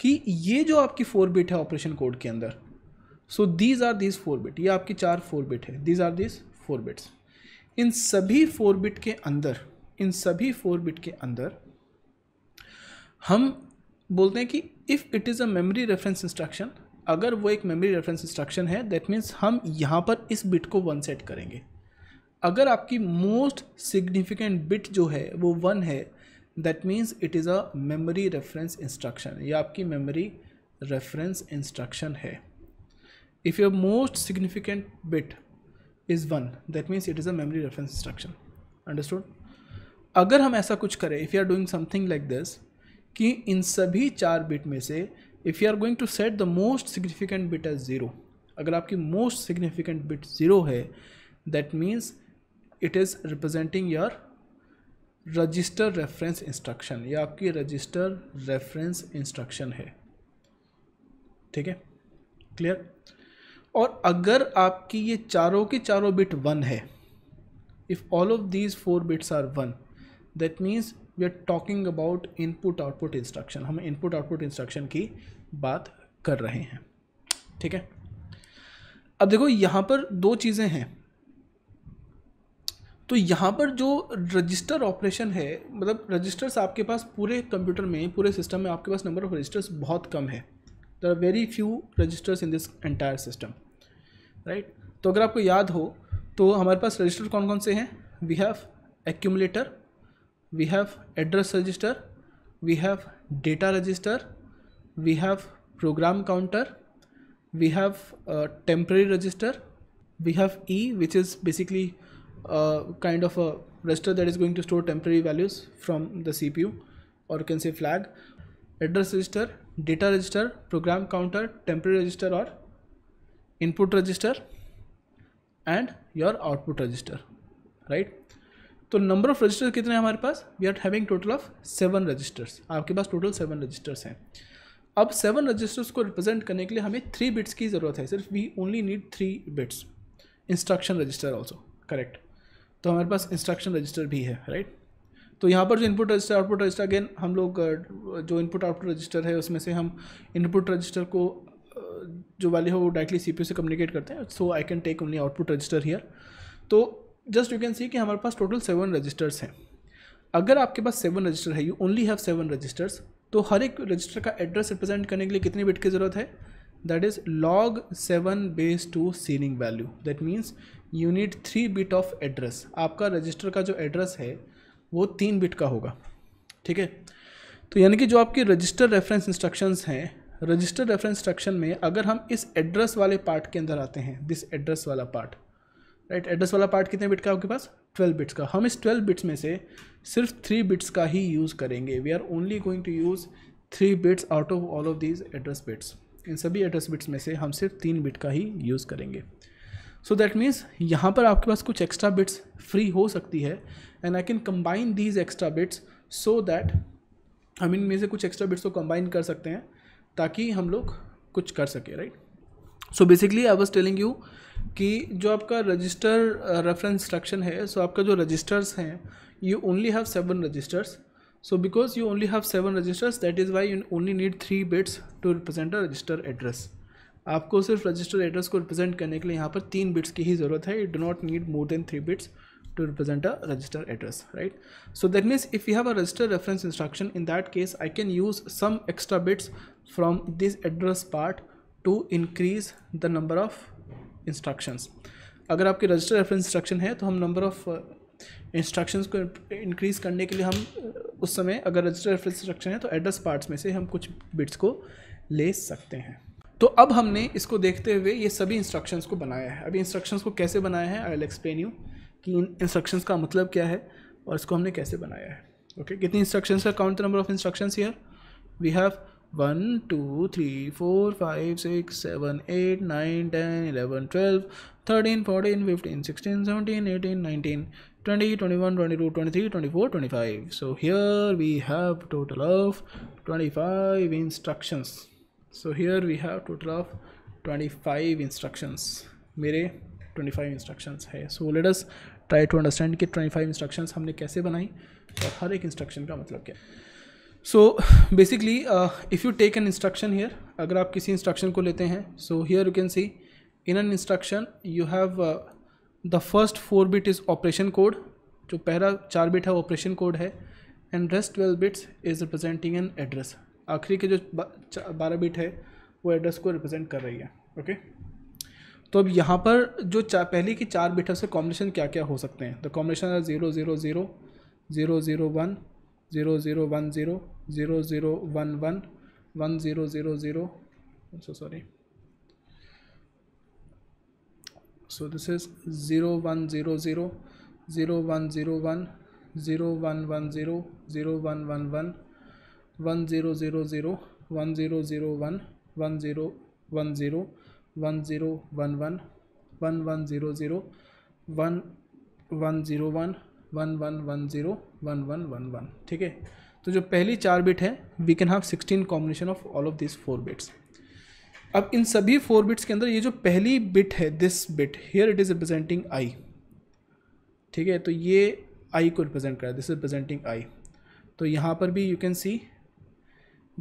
कि ये जो आपकी फोर बिट है ऑपरेशन कोड के अंदर so these are these four bit ये आपकी चार फोर बिट है these are these four bits इन सभी फोर बिट के अंदर इन सभी फोर बिट के अंदर हम बोलते हैं कि if it is a memory reference instruction अगर वो एक मेमोरी रेफरेंस इंस्ट्रक्शन है दैट मीन्स हम यहाँ पर इस बिट को वन सेट करेंगे अगर आपकी मोस्ट सिग्निफिकेंट बिट जो है वो वन है that means it is a memory reference instruction या आपकी मेमोरी रेफरेंस इंस्ट्रक्शन है if your most significant bit is one that means it is a memory reference instruction understood अगर हम ऐसा कुछ करें if you are doing something like this कि इन सभी चार बिट में से if you are going to set the most significant bit as zero अगर आपकी मोस्ट सिग्निफिकेंट बिट ज़ीरो है that means it is representing your register reference instruction या आपकी रजिस्टर रेफरेंस इंस्ट्रक्शन है ठीक है क्लियर और अगर आपकी ये चारों की चारों बिट वन है if all of these four bits are one that means we are talking about input output instruction हम इनपुट आउटपुट इंस्ट्रक्शन की बात कर रहे हैं ठीक है अब देखो यहाँ पर दो चीज़ें हैं तो यहाँ पर जो रजिस्टर ऑपरेशन है मतलब रजिस्टर्स आपके पास पूरे कंप्यूटर में पूरे सिस्टम में आपके पास नंबर ऑफ रजिस्टर्स बहुत कम है there are very few registers in this entire system right तो अगर आपको याद हो तो हमारे पास रजिस्टर कौन कौन से हैं we have accumulator we have address register we have data register we have program counter we have uh, temporary register we have e which is basically a uh, kind of a register that is going to store temporary values from the cpu or you can say flag address register data register program counter temporary register or input register and your output register right तो नंबर ऑफ रजिस्टर्स कितने हैं हमारे पास we are having total of seven registers आपके पास टोटल सेवन रजिस्टर्स हैं अब सेवन रजिस्टर्स को रिप्रेजेंट करने के लिए हमें थ्री बिट्स की ज़रूरत है सिर्फ we only need three bits instruction register also correct तो हमारे पास इंस्ट्रक्शन रजिस्टर भी है राइट right? तो यहाँ पर जो input register output register again हम लोग जो इनपुट आउटपुट रजिस्टर है उसमें से हम इनपुट रजिस्टर को जो वाले हो वो डायरेक्टली सी से कम्युनिकेट करते हैं so I can take only output register here तो जस्ट यू कैन सी कि हमारे पास टोटल सेवन रजिस्टर्स हैं अगर आपके पास सेवन रजिस्टर है you only have seven registers तो हर एक रजिस्टर का एड्रेस रिप्रेजेंट करने के लिए कितने बिट की ज़रूरत है that is log seven base two ceiling value that means you need three bit of address आपका रजिस्टर का जो एड्रेस है वो तीन बिट का होगा ठीक है तो यानी कि जो आपके रजिस्टर रेफरेंस इंस्ट्रक्शंस हैं रजिस्टर रेफरेंस इंस्ट्रक्शन में अगर हम इस एड्रेस वाले पार्ट के अंदर आते हैं दिस एड्रेस वाला पार्ट राइट एड्रेस वाला पार्ट कितने बिट का आपके पास ट्वेल्व बिट्स का हम इस ट्वेल्व बिट्स में से सिर्फ थ्री बिट्स का ही यूज़ करेंगे we are only going to use three bits out of all of these address bits इन सभी एड्रेस बिट्स में से हम सिर्फ तीन बिट का ही यूज़ करेंगे सो दैट मीन्स यहाँ पर आपके पास कुछ एक्स्ट्रा बिट्स फ्री हो सकती है and I can combine these extra bits so that हम इनमें से कुछ एक्स्ट्रा बिट्स को कम्बाइन कर सकते हैं ताकि हम लोग कुछ कर सके right so basically I was telling you कि जो आपका रजिस्टर रेफरेंस इंस्ट्रक्शन है सो आपका जो रजिस्टर्स हैं you only have seven registers so because you only have seven registers that is why you only need three bits to represent a register address आपको सिर्फ रजिस्टर एड्रेस को रिप्रेजेंट करने के लिए यहाँ पर तीन बिट्स की ही ज़रूरत है you do not need more than three bits to represent a register address right so that means if you have a register reference instruction in that case I can use some extra bits from this address part to increase the number of instructions अगर आपके रजिस्टर रेफरेंस इंस्ट्रक्शन है तो हम नंबर ऑफ़ इंस्ट्रक्शंस को इंक्रीज़ करने के लिए हम uh, उस समय अगर रजिस्टर रेफरेंस इंस्ट्रक्शन है तो एड्रेस पार्ट्स में से हम कुछ बिट्स को ले सकते हैं तो अब हमने इसको देखते हुए ये सभी इंस्ट्रक्शंस को बनाया है अभी इंस्ट्रक्शंस को कैसे बनाया है आई एल एक्सप्लेन यू कि इन इंस्ट्रक्शंस का मतलब क्या है और इसको हमने कैसे बनाया है ओके कितनी इंस्ट्रक्शंस है count number of instructions here we have one two three four five six seven eight nine ten eleven twelve thirteen fourteen fifteen sixteen seventeen eighteen nineteen twenty twenty one twenty two twenty three twenty four twenty five so here we have total of twenty five instructions so here we have total of twenty five instructions मेरे ट्वेंटी फाइव इंस्ट्रक्शंस है so let us try to understand कि ट्वेंटी फाइव इंस्ट्रक्शंस हमने कैसे बनाई और हर एक इंस्ट्रक्शन का मतलब क्या है so basically if you take an instruction here अगर आप किसी इंस्ट्रक्शन को लेते हैं so here you can see in an instruction you have the first four bit is operation code जो पहला चार बिट है ऑपरेशन कोड है and rest twelve bits is representing an address आखिरी के जो बारह बिट है वो एड्रेस को रिप्रेजेंट कर रही है ओके okay? तो अब यहाँ पर जो पहले की चार बिट है उसके कॉम्बिनेशन क्या क्या हो सकते हैं द कॉम्बिनेशन है zero zero zero zero zero one zero zero one zero zero zero one one one zero zero zero I'm so sorry so this is zero one zero zero zero one zero one zero one one zero zero one one one one zero zero zero one zero zero one one zero one zero one zero one one one one zero zero one one zero one one one one zero one one one one ठीक है तो जो पहली चार बिट है we can have sixteen combination of all of this four bits अब इन सभी फोर बिट्स के अंदर ये जो पहली बिट है this bit here it is representing I ठीक है तो ये आई को रिप्रेजेंट करा दिस इज रिप्रेजेंटिंग आई तो यहाँ पर भी you can see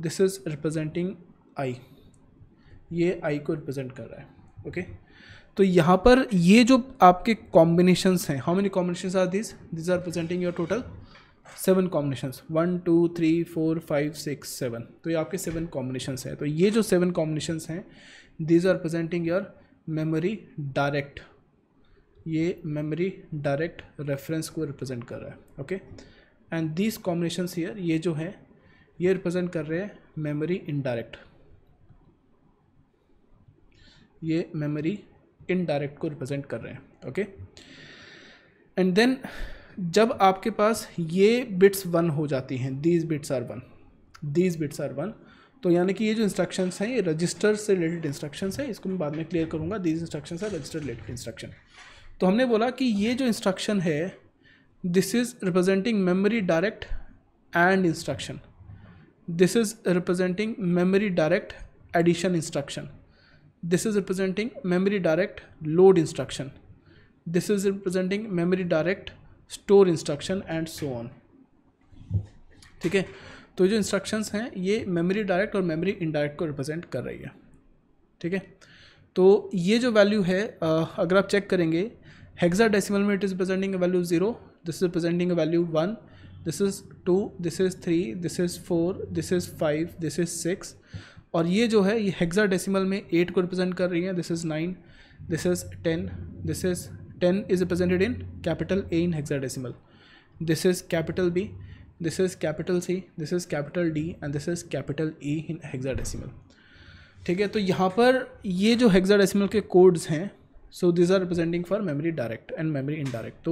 this is representing I ये आई को रिप्रेजेंट कर रहा है ओके okay? तो यहाँ पर ये जो आपके कॉम्बिनेशंस हैं how many combination are this this are presenting your total seven combinations one two three four five six seven तो ये आपके सेवन कॉम्बिनेशंस हैं तो ये जो सेवन कॉम्बिनेशंस हैं this are presenting your memory direct ये मेमोरी डायरेक्ट रेफरेंस को रिप्रेजेंट कर रहा है okay and this combinations here ये जो है ये रिप्रेजेंट कर रहे हैं मेमोरी इनडायरेक्ट ये मेमोरी इनडायरेक्ट को रिप्रेजेंट कर रहे हैं ओके एंड देन जब आपके पास ये बिट्स वन हो जाती हैं these bits are one these bits are one तो यानी कि ये जो इंस्ट्रक्शंस हैं ये रजिस्टर से रिलेटेड इंस्ट्रक्शंस है इसको मैं बाद में क्लियर करूंगा दीज इंस्ट्रक्शंस है रजिस्टर रिलेटेड इंस्ट्रक्शन तो हमने बोला कि ये जो इंस्ट्रक्शन है this is representing memory direct and instruction this is representing memory direct addition instruction this is representing memory direct load instruction this is representing memory direct store instruction and so on ठीक है तो जो इंस्ट्रक्शंस हैं ये मेमोरी डायरेक्ट और मेमोरी इनडायरेक्ट को रिप्रेजेंट कर रही है ठीक है तो ये जो वैल्यू है तो अगर आप चेक करेंगे हेक्सा डेसिमल में it is presenting value zero this is presenting value one this is two this is three this is four this is five this is six और ये जो है ये हेक्सा डेसिमल में एट को रिप्रेजेंट कर रही है this is nine this is ten this is ten is represented in capital A in hexadecimal this is capital B this is capital C this is capital D and this is capital E in hexadecimal ठीक है तो यहाँ पर ये जो हेक्सा डेसिमल के कोड्स हैं so these are representing for memory direct and memory indirect तो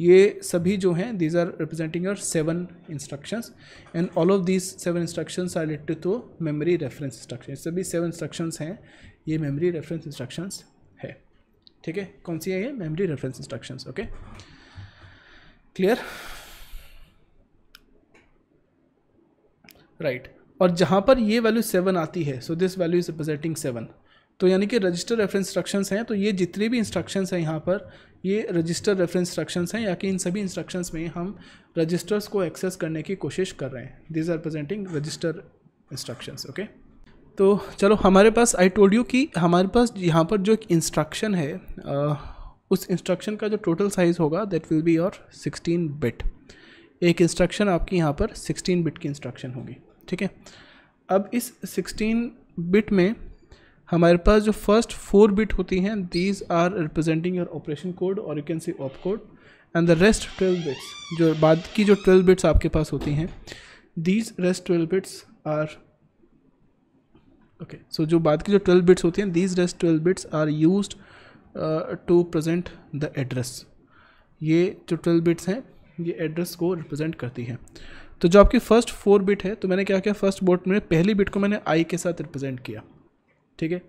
ये सभी जो हैं these are representing your seven instructions and all of these seven instructions are related to memory reference instruction सभी सेवन इंस्ट्रक्शंस हैं ये मेमोरी रेफरेंस इंस्ट्रक्शंस है ठीक है कौन सी है ये memory reference instructions okay clear right और जहाँ पर ये वैल्यू सेवन आती है so this value is representing seven तो यानी कि रजिस्टर रेफरेंस इंस्ट्रक्शंस हैं तो ये जितने भी इंस्ट्रक्शंस हैं यहाँ पर ये रजिस्टर रेफरेंस इंस्ट्रक्शंस हैं या कि इन सभी इंस्ट्रक्शंस में हम रजिस्टर्स को एक्सेस करने की कोशिश कर रहे हैं these are presenting register instructions okay तो चलो हमारे पास आई टोल्ड यू कि हमारे पास यहाँ पर जो एक इंस्ट्रक्शन है आ, उस इंस्ट्रक्शन का जो टोटल साइज़ होगा that will be your sixteen bit एक इंस्ट्रक्शन आपकी यहाँ पर सिक्सटीन बिट की इंस्ट्रक्शन होगी ठीक है अब इस सिक्सटीन बिट में हमारे पास जो फर्स्ट फोर बिट होती हैं these are representing your operation code और you can see op code and the rest twelve bits जो बाद की जो ट्वेल्व बिट्स आपके पास होती हैं these rest twelve bits are okay so जो बाद की जो ट्वेल्व बिट्स होती हैं these rest twelve bits are use to present the address ये जो ट्वेल्व बिट्स हैं ये एड्रेस को रिप्रेजेंट करती हैं तो जो आपकी फर्स्ट फोर बिट है तो मैंने क्या किया फर्स्ट बोट में पहली बिट को मैंने आई के साथ रिप्रेजेंट किया ठीक है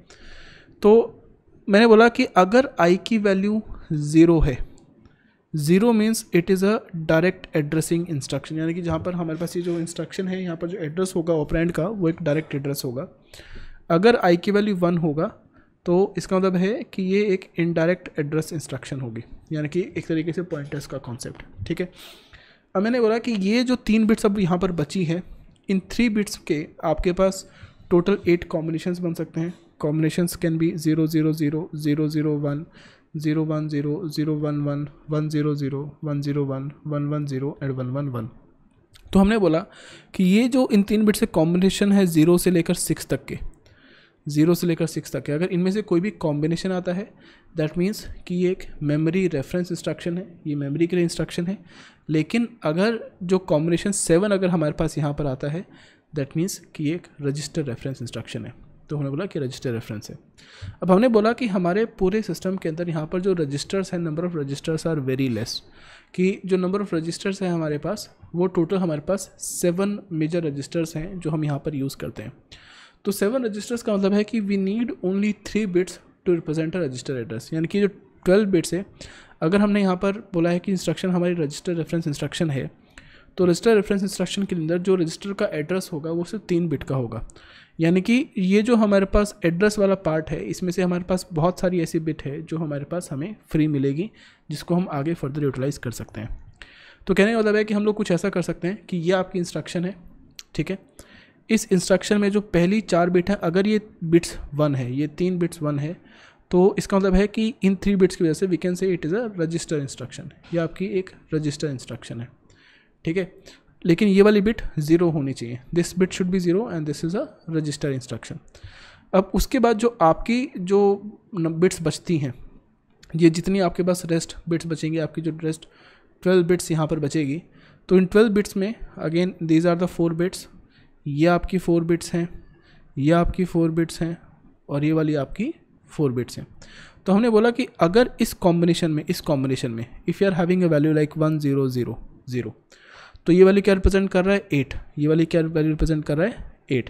तो मैंने बोला कि अगर आई की वैल्यू ज़ीरो है zero means it is a direct addressing instruction यानी कि जहाँ पर हमारे पास ये जो इंस्ट्रक्शन है यहाँ पर जो एड्रेस होगा ऑपरेंड का वो एक डायरेक्ट एड्रेस होगा अगर आई की वैल्यू वन होगा तो इसका मतलब है कि ये एक इनडायरेक्ट एड्रेस इंस्ट्रक्शन होगी यानी कि एक तरीके से पॉइंटर्स का कॉन्सेप्ट ठीक है अब मैंने बोला कि ये जो तीन बिट्स अब यहाँ पर बची हैं इन थ्री बिट्स के आपके पास टोटल एट कॉम्बिनेशंस बन सकते हैं combinations can be zero zero zero zero zero one zero one zero zero one one one zero zero one zero one one one zero and one one one तो हमने बोला कि ये जो इन तीन बिट से कॉम्बिनेशन है ज़ीरो से लेकर सिक्स तक के ज़ीरो से लेकर सिक्स तक के अगर इनमें से कोई भी कॉम्बिनेशन आता है दैट मीन्स कि ये एक मेमोरी रेफरेंस इंस्ट्रक्शन है ये मेमोरी के लिए इंस्ट्रक्शन है लेकिन अगर जो कॉम्बिनेशन सेवन अगर हमारे पास यहाँ पर आता है दैट मीन्स कि एक रजिस्टर रेफरेंस इंस्ट्रक्शन है तो हमने बोला कि रजिस्टर रेफरेंस है अब हमने बोला कि हमारे पूरे सिस्टम के अंदर यहाँ पर जो रजिस्टर्स हैं number of registers are very less कि जो नंबर ऑफ़ रजिस्टर्स हैं हमारे पास वो टोटल हमारे पास सेवन मेजर रजिस्टर्स हैं जो हम यहाँ पर यूज़ करते हैं तो सेवन रजिस्टर्स का मतलब है कि we need only three bits to represent a register address यानी कि जो ट्वेल्व बिट्स है अगर हमने यहाँ पर बोला है कि इंस्ट्रक्शन हमारी रजिस्टर रेफरेंस इंस्ट्रक्शन है तो रजिस्टर रेफरेंस इंस्ट्रक्शन के अंदर जो रजिस्टर का एड्रेस होगा वो सिर्फ तीन बिट का होगा यानी कि ये जो हमारे पास एड्रेस वाला पार्ट है इसमें से हमारे पास बहुत सारी ऐसी बिट है जो हमारे पास हमें फ्री मिलेगी जिसको हम आगे फर्दर यूटिलाइज़ कर सकते हैं तो कहने का मतलब है कि हम लोग कुछ ऐसा कर सकते हैं कि ये आपकी इंस्ट्रक्शन है ठीक है इस इंस्ट्रक्शन में जो पहली चार बिट है अगर ये बिट्स वन है ये तीन बिट्स वन है तो इसका मतलब है कि इन थ्री बिट्स की वजह से we can say it is a register instruction ये आपकी एक रजिस्टर इंस्ट्रक्शन है ठीक है लेकिन ये वाली बिट ज़ीरो होनी चाहिए this bit should be zero and this is a register instruction अब उसके बाद जो आपकी जो बिट्स बचती हैं ये जितनी आपके पास रेस्ट बिट्स बचेंगी आपकी जो रेस्ट ट्वेल्व बिट्स यहाँ पर बचेगी तो इन ट्वेल्व बिट्स में again these are the four bits ये आपकी फोर बिट्स हैं ये आपकी फोर बिट्स हैं और ये वाली आपकी फोर बिट्स हैं तो हमने बोला कि अगर इस कॉम्बिनेशन में इस कॉम्बिनेशन में if you are having a value like one zero zero zero तो ये वाली क्या रिप्रेजेंट कर रहा है एट ये वाली क्या वैल्यू रिप्रेजेंट कर रहा है एट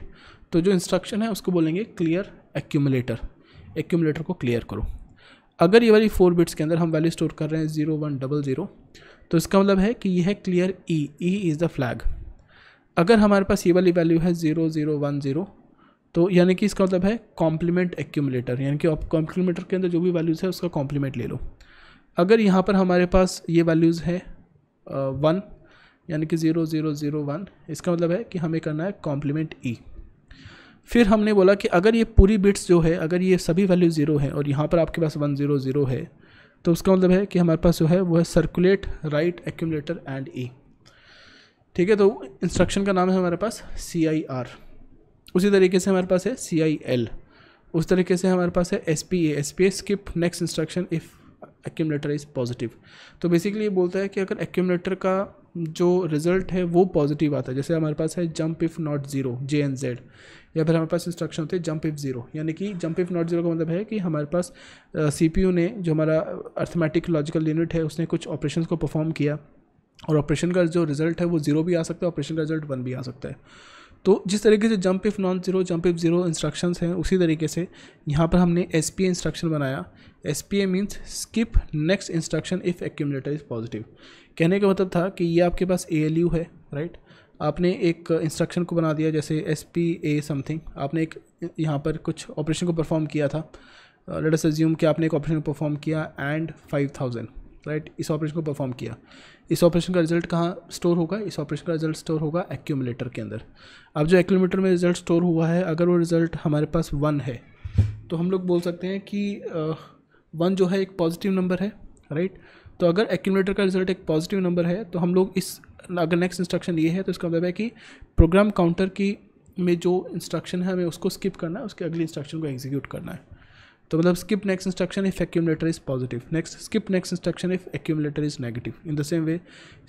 तो जो इंस्ट्रक्शन है उसको बोलेंगे क्लियर एक्यूमलेटर एक्यूमलेटर को क्लियर करो अगर ये वाली फोर बिट्स के अंदर हम वैल्यू स्टोर कर रहे हैं जीरो वन डबल ज़ीरो तो इसका मतलब है कि ये है clear E E is the flag अगर हमारे पास ये वाली वैल्यू है ज़ीरो ज़ीरो वन ज़ीरो तो यानी कि इसका मतलब है कॉम्प्लीमेंट एक्यूमलेटर यानी कि कॉम्प्लीमेंटर के अंदर जो भी वैल्यूज़ है उसका कॉम्प्लीमेंट ले लो अगर यहाँ पर हमारे पास ये वैल्यूज़ है वन यानी कि ज़ीरो ज़ीरो ज़ीरो वन इसका मतलब है कि हमें करना है कॉम्प्लीमेंट ई e। फिर हमने बोला कि अगर ये पूरी बिट्स जो है अगर ये सभी वैल्यू ज़ीरो है और यहाँ पर आपके पास वन ज़ीरो ज़ीरो है तो उसका मतलब है कि हमारे पास जो है वो है circulate right accumulator and E ठीक है तो इंस्ट्रक्शन का नाम है हमारे पास सी आई आर उसी तरीके से हमारे पास है सी आई एल उस तरीके से हमारे पास है S P A S P A skip next instruction if accumulator is positive तो बेसिकली ये बोलता है कि अगर एक्यूमलेटर का जो रिजल्ट है वो पॉजिटिव आता है जैसे हमारे पास है jump if not zero J N Z या फिर हमारे पास इंस्ट्रक्शन होते हैं जंप इफ़ ज़ीरो यानी कि जंप इफ़ नॉट ज़ीरो का मतलब है कि हमारे पास सी पी यू ने जो हमारा अर्थमेटिक लॉजिकल यूनिट है उसने कुछ ऑपरेशन को परफॉर्म किया और ऑपरेशन का जो रिज़ल्ट है वो ज़ीरो भी आ सकता है ऑपरेशन का रिज़ल्ट वन भी आ सकता है तो जिस तरीके से jump if non zero jump if zero instructions हैं उसी तरीके से यहाँ पर हमने एस पी इंस्ट्रक्शन बनाया S P A means skip next instruction if accumulator is positive कहने का मतलब था कि ये आपके पास ए एल यू है राइट आपने एक इंस्ट्रक्शन को बना दिया जैसे एस पी ए समथिंग आपने एक यहाँ पर कुछ ऑपरेशन को परफॉर्म किया था लेट अस अज्यूम कि आपने एक ऑपरेशन परफॉर्म किया एंड फाइव थाउजेंड राइट इस ऑपरेशन को परफॉर्म किया इस ऑपरेशन का रिजल्ट कहाँ स्टोर होगा इस ऑपरेशन का रिजल्ट स्टोर होगा एक्यूमुलेटर के अंदर अब जो एक्यूमुलेटर में रिजल्ट स्टोर हुआ है अगर वो रिजल्ट हमारे पास वन है तो हम लोग बोल सकते हैं कि वन जो है एक पॉजिटिव नंबर है राइट तो अगर एक्यूमुलेटर का रिजल्ट एक पॉजिटिव नंबर है तो हम लोग इस अगर नेक्स्ट इंस्ट्रक्शन ये है तो इसका मतलब है कि प्रोग्राम काउंटर की में जो इंस्ट्रक्शन है हमें उसको स्किप करना है उसके अगली इंस्ट्रक्शन को एग्जीक्यूट करना है तो मतलब skip next instruction if accumulator is positive next skip next instruction if accumulator is negative in the same way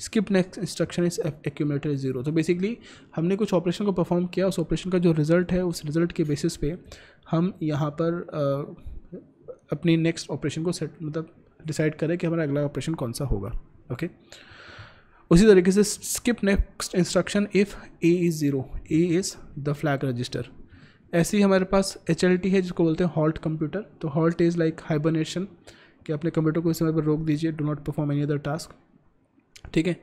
skip next instruction is accumulator is zero तो बेसिकली हमने कुछ ऑपरेशन को परफॉर्म किया उस ऑपरेशन का जो रिजल्ट है उस रिजल्ट के बेसिस पे हम यहाँ पर आ, अपनी नेक्स्ट ऑपरेशन को सेट मतलब डिसाइड करें कि हमारा अगला ऑपरेशन कौन सा होगा ओके okay? उसी तरीके से skip next instruction if A is zero A is the flag register ऐसे ही हमारे पास एच है जिसको बोलते हैं हॉल्ट कंप्यूटर तो हॉल्ट इज़ लाइक हाइबरनेशन कि अपने कंप्यूटर को इस समय पर रोक दीजिए do not perform any other task ठीक है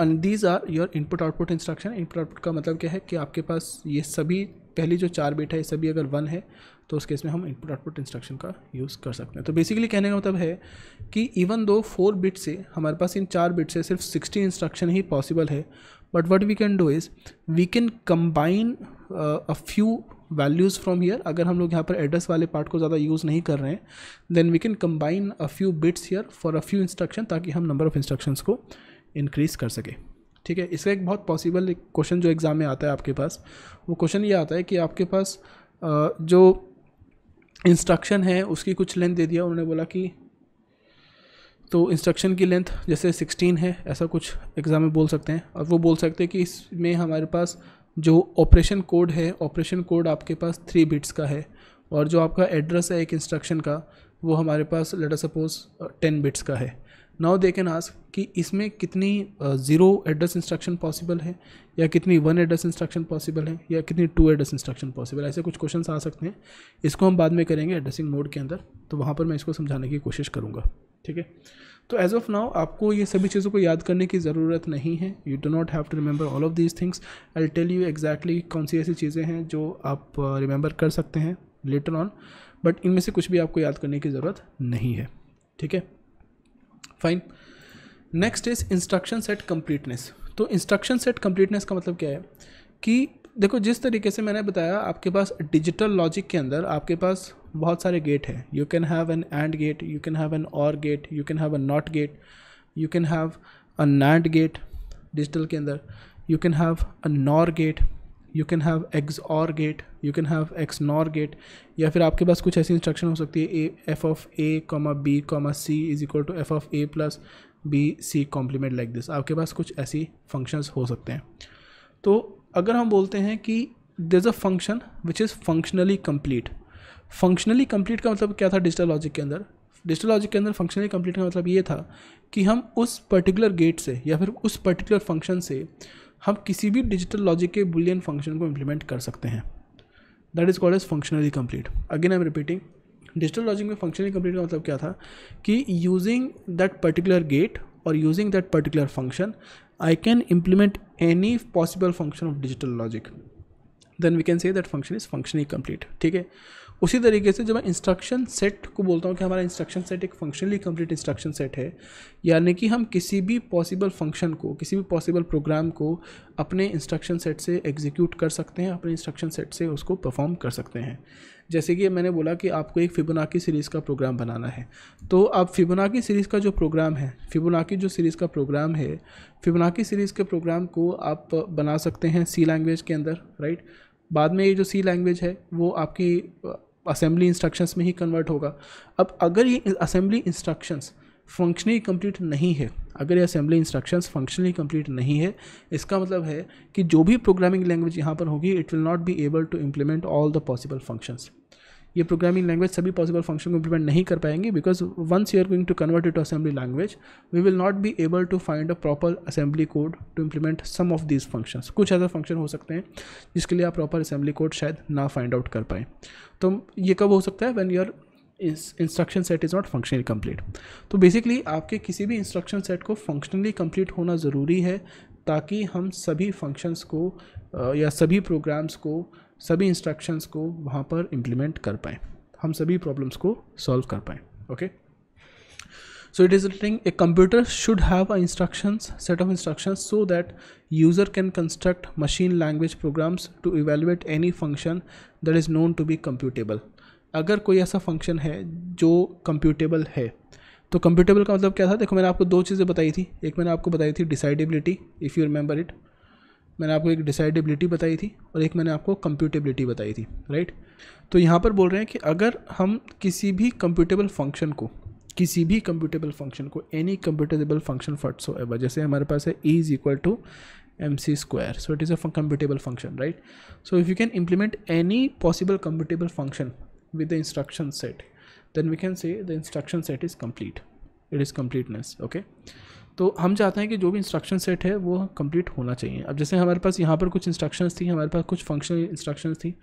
and these are your input output instruction input output का मतलब क्या है कि आपके पास ये सभी पहली जो चार बीट है ये सभी अगर वन है तो उस केस में हम इनपुट आउटपुट इंस्ट्रक्शन का यूज़ कर सकते हैं तो बेसिकली कहने का मतलब है कि इवन दो फोर बिट से हमारे पास इन चार बिट से सिर्फ सिक्सटीन इंस्ट्रक्शन ही पॉसिबल है but what we can do is we can combine a few values from here अगर हम लोग यहाँ पर एड्रेस वाले पार्ट को ज़्यादा यूज़ नहीं कर रहे हैं then we can combine a few bits here for a few instruction ताकि हम नंबर ऑफ इंस्ट्रक्शंस को इंक्रीज़ कर सकें ठीक है इसका एक बहुत पॉसिबल एक क्वेश्चन जो एग्ज़ाम में आता है आपके पास वो क्वेश्चन ये आता है कि आपके पास जो इंस्ट्रक्शन है उसकी कुछ लेंथ दे दिया उन्होंने बोला कि तो इंस्ट्रक्शन की लेंथ जैसे 16 है ऐसा कुछ एग्ज़ाम में बोल सकते हैं और वो बोल सकते हैं कि इसमें हमारे पास जो ऑपरेशन कोड है ऑपरेशन कोड आपके पास थ्री बिट्स का है और जो आपका एड्रेस है एक इंस्ट्रक्शन का वो हमारे पास लेटर सपोज टेन बिट्स का है नाउ दे कैन आस्क कि इसमें कितनी ज़ीरो एड्रेस इंस्ट्रक्शन पॉसिबल है या कितनी वन एड्रेस इंस्ट्रक्शन पॉसिबल है या कितनी टू एड्रेस इंस्ट्रक्शन पॉसिबल ऐसे कुछ क्वेश्चन आ सकते हैं इसको हम बाद में करेंगे एड्रेसिंग मोड के अंदर तो वहाँ पर मैं इसको समझाने की कोशिश करूँगा ठीक है तो एज ऑफ नाउ आपको ये सभी चीज़ों को याद करने की ज़रूरत नहीं है you do not have to remember all of these things I tell you exactly कौन सी ऐसी चीज़ें हैं जो आप रिमेंबर uh, कर सकते हैं लेटर ऑन बट इनमें से कुछ भी आपको याद करने की ज़रूरत नहीं है ठीक है fine next is instruction set completeness तो इंस्ट्रक्शन सेट कम्प्लीटनेस का मतलब क्या है कि देखो जिस तरीके से मैंने बताया आपके पास डिजिटल लॉजिक के अंदर आपके पास बहुत सारे गेट हैं you can have an AND gate you can have an OR gate you can have a NOT gate you can have a NAND gate digital के अंदर you can have a NOR gate you can have XOR gate you can have XNOR gate या फिर आपके पास कुछ ऐसी इंस्ट्रक्शन हो सकती है a F of A comma B comma C is equal to F of A plus B C complement like this आपके पास कुछ ऐसी फंक्शंस हो सकते हैं तो अगर हम बोलते हैं कि there is a function which is functionally complete functionally complete का मतलब क्या था डिजिटल लॉजिक के अंदर डिजिटल लॉजिक के अंदर फंक्शनली कंप्लीट का मतलब ये था कि हम उस पर्टिकुलर गेट से या फिर उस पर्टिकुलर फंक्शन से हम किसी भी डिजिटल लॉजिक के बुलियन फंक्शन को इम्प्लीमेंट कर सकते हैं that is called as functionally complete again I am repeating digital logic में फंक्शनली कंप्लीट का मतलब क्या था कि यूजिंग दैट पर्टिकुलर गेट और using that particular function I can implement any possible function of digital logic then we can say that function is functionally complete ठीक है उसी तरीके से जब मैं इंस्ट्रक्शन सेट को बोलता हूँ कि हमारा इंस्ट्रक्शन सेट एक फंक्शनली कंप्लीट इंस्ट्रक्शन सेट है यानी कि हम किसी भी पॉसिबल फंक्शन को किसी भी पॉसिबल प्रोग्राम को अपने इंस्ट्रक्शन सेट से एग्जीक्यूट कर सकते हैं अपने इंस्ट्रक्शन सेट से उसको परफॉर्म कर सकते हैं जैसे कि मैंने बोला कि आपको एक फिबोनाकी सीरीज़ का प्रोग्राम बनाना है तो आप फिबोनाकी सीरीज़ का जो प्रोग्राम है फिबोनाकी जो सीरीज़ का प्रोग्राम है फिबोनाकी सीरीज़ के प्रोग्राम को आप बना सकते हैं सी लैंग्वेज के अंदर राइट बाद में ये जो सी लैंग्वेज है वो आपकी असेंबली इंस्ट्रक्शंस में ही कन्वर्ट होगा अब अगर ये असेंबली इंस्ट्रक्शंस फंक्शनली कंप्लीट नहीं है अगर ये असेंबली इंस्ट्रक्शंस फंक्शनली कंप्लीट नहीं है इसका मतलब है कि जो भी प्रोग्रामिंग लैंग्वेज यहाँ पर होगी it will not be able to implement all the possible functions ये प्रोग्रामिंग लैंग्वेज सभी पॉसिबल फंक्शन को इम्प्लीमेंट नहीं कर पाएंगे because once you are going to convert it to assembly language we will not be able to find a proper assembly code to implement some of these function कुछ ऐसे फंक्शन हो सकते हैं जिसके लिए आप प्रॉपर असेंबली कोड शायद ना फाइंड आउट कर पाएँ तो ये कब हो सकता है when your instruction set is not functionally complete तो बेसिकली आपके किसी भी इंस्ट्रक्शन सेट को फंक्शनली कम्प्लीट होना ज़रूरी है ताकि हम सभी फंक्शंस को या सभी प्रोग्राम्स को सभी इंस्ट्रक्शंस को वहाँ पर इम्प्लीमेंट कर पाएँ हम सभी प्रॉब्लम्स को सॉल्व कर पाएँ okay so it is writing a computer should have a instructions set of instructions so that user can construct machine language programs to evaluate any function that is known to be computable अगर कोई ऐसा फंक्शन है जो कंप्यूटेबल है तो कंप्यूटेबल का मतलब क्या था देखो मैंने आपको दो चीज़ें बताई थी एक मैंने आपको बताई थी decidability if you remember it मैंने आपको एक डिसाइडेबिलिटी बताई थी और एक मैंने आपको कंप्यूटेबिलिटी बताई थी राइट तो यहाँ पर बोल रहे हैं कि अगर हम किसी भी कंप्यूटेबल फंक्शन को किसी भी कंप्यूटेबल फंक्शन को any computable function whatsoever जैसे हमारे पास है E is equal to M C square so it is a computable function right so if you can implement any possible computable function with the instruction set then we can say the instruction set is complete it is completeness okay तो हम चाहते हैं कि जो भी इंस्ट्रक्शन सेट है वो कंप्लीट होना चाहिए अब जैसे हमारे पास यहाँ पर कुछ इंस्ट्रक्शंस थी हमारे पास कुछ फंक्शनल इंस्ट्रक्शंस थी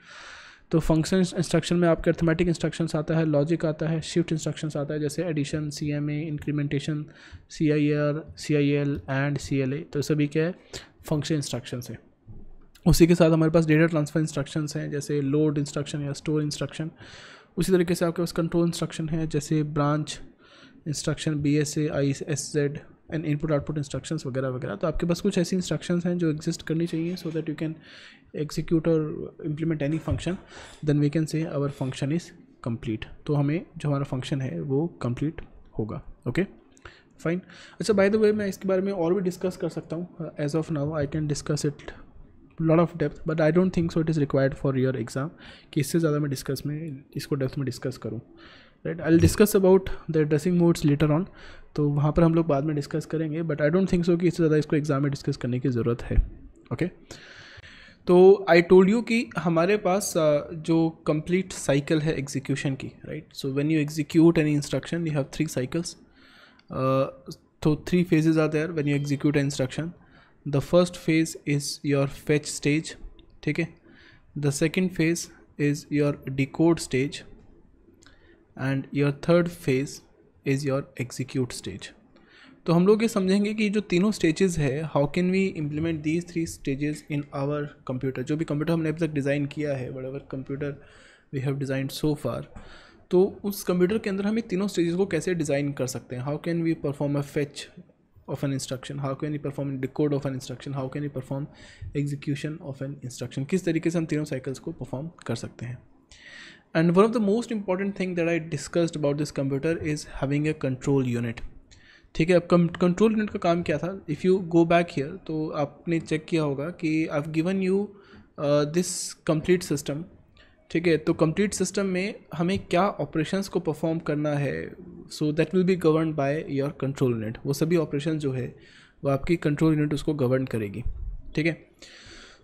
तो फंक्शन इंस्ट्रक्शन में आपके अर्थमेटिक इंस्ट्रक्शंस आता है लॉजिक आता है शिफ्ट इंस्ट्रक्शंस आता है जैसे addition C M A incrementation C I R C I L and C L A तो सभी क्या है फंक्शन इंस्ट्रक्शन है उसी के साथ हमारे पास डेटा ट्रांसफ़र इंस्ट्रक्शंस हैं जैसे लोड इंस्ट्रक्शन या स्टोर इंस्ट्रक्शन उसी तरीके से आपके पास कंट्रोल इंस्ट्रक्शन है जैसे branch instruction B S A I S Z and input output instructions वगैरह वगैरह तो आपके पास कुछ ऐसी इंस्ट्रक्शन हैं जो एग्जिस्ट करनी चाहिए so that you can execute और implement any function then we can say our function is complete तो हमें जो हमारा फंक्शन है वो कम्प्लीट होगा ओके फाइन अच्छा बाय द वे मैं इसके बारे में और भी डिस्कस कर सकता हूँ as of now I can discuss it lot of depth but I don't think so it is required for your exam कि इससे ज़्यादा मैं डिस्कस में इसको डेप्थ में डिस्कस करूँ right I discuss about the addressing modes later on तो वहाँ पर हम लोग बाद में डिस्कस करेंगे but I don't think so कि इससे ज़्यादा इसको एग्ज़ाम में डिस्कस करने की ज़रूरत है ओके तो आई टोल्ड यू कि हमारे पास uh, जो कंप्लीट साइकिल है एग्जीक्यूशन की right so when you execute an instruction you have three cycles तो three phases are there when you execute a instruction the first phase is your fetch stage ठीक है the second phase is your decode stage and your third phase is your execute stage तो हम लोग ये समझेंगे कि जो तीनों स्टेजेस है how can we implement these three stages in our computer जो भी कंप्यूटर हमने अभी तक डिज़ाइन किया है whatever computer we have design so far तो उस कंप्यूटर के अंदर हम ये तीनों स्टेजेस को कैसे डिज़ाइन कर सकते हैं how can we perform a fetch of an instruction how can you perform decode of an instruction how can you perform execution of an instruction किस तरीके से हम तीनों साइकिल्स को परफॉर्म कर सकते हैं And one of the most important thing that I discussed about this computer is having a control unit. ठीक है अब कंट्रोल यूनिट का काम क्या था if you go back here तो आपने चेक किया होगा कि I given you this complete system ठीक है तो कंप्लीट सिस्टम में हमें क्या ऑपरेशंस को परफॉर्म करना है so that will be govern by your control unit वो सभी ऑपरेशन जो है वो आपकी कंट्रोल यूनिट उसको गवर्न करेगी ठीक है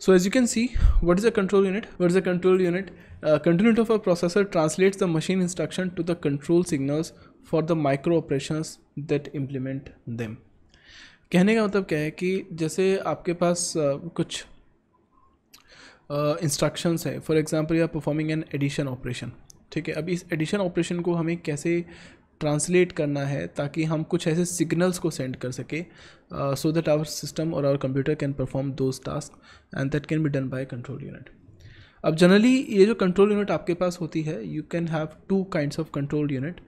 so as you can see what is a control unit what is a control unit constituent of a processor translates the machine instruction to the control signals for the micro operation that implement them कहने का मतलब क्या है कि जैसे आपके पास uh, कुछ इंस्ट्रक्शंस uh, है for example you are performing an addition operation ठीक है अब इस एडिशन ऑपरेशन को हमें कैसे ट्रांसलेट करना है ताकि हम कुछ ऐसे सिग्नल्स को सेंड कर सके सो दैट आवर सिस्टम और our computer can perform those task and that can be done by control unit अब जनरली ये जो कंट्रोल यूनिट आपके पास होती है you can have two kinds of control unit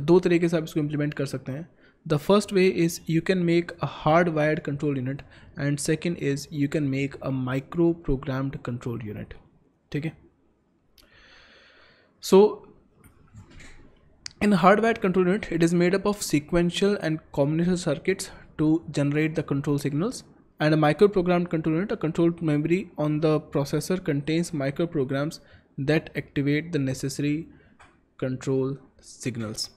दो तरीके से आप इसको इम्प्लीमेंट कर सकते हैं the first way is you can make a hard wired control unit and second is you can make a micro programmed control unit ठीक है so in hard wired control unit it is made up of sequential and combination circuits to generate the control signals and a microprogrammed control unit, a controlled memory on the processor contains microprograms that activate the necessary control signals.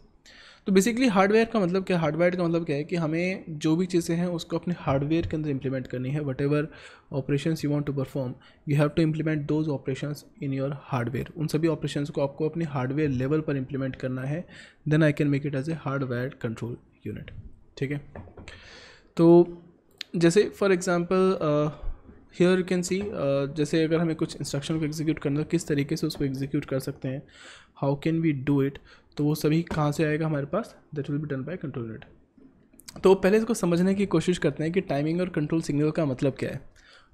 तो बेसिकली हार्डवेयर का मतलब क्या हार्डवेयर का मतलब क्या है कि हमें जो भी चीज़ें हैं उसको अपने हार्डवेयर के अंदर इंप्लीमेंट करनी है whatever operation you want to perform you have to implement those operation in your hardware उन सभी ऑपरेशन को आपको अपने हार्डवेयर लेवल पर इम्प्लीमेंट करना है then I can make it as a hardware control unit ठीक है तो जैसे for example here you can see जैसे अगर हमें कुछ इंस्ट्रक्शन को एग्जीक्यूट करना है किस तरीके से उसको एग्जीक्यूट कर सकते हैं how can we do it तो वो सभी कहाँ से आएगा हमारे पास that will be done by control unit तो पहले इसको समझने की कोशिश करते हैं कि टाइमिंग और कंट्रोल सिग्नल का मतलब क्या है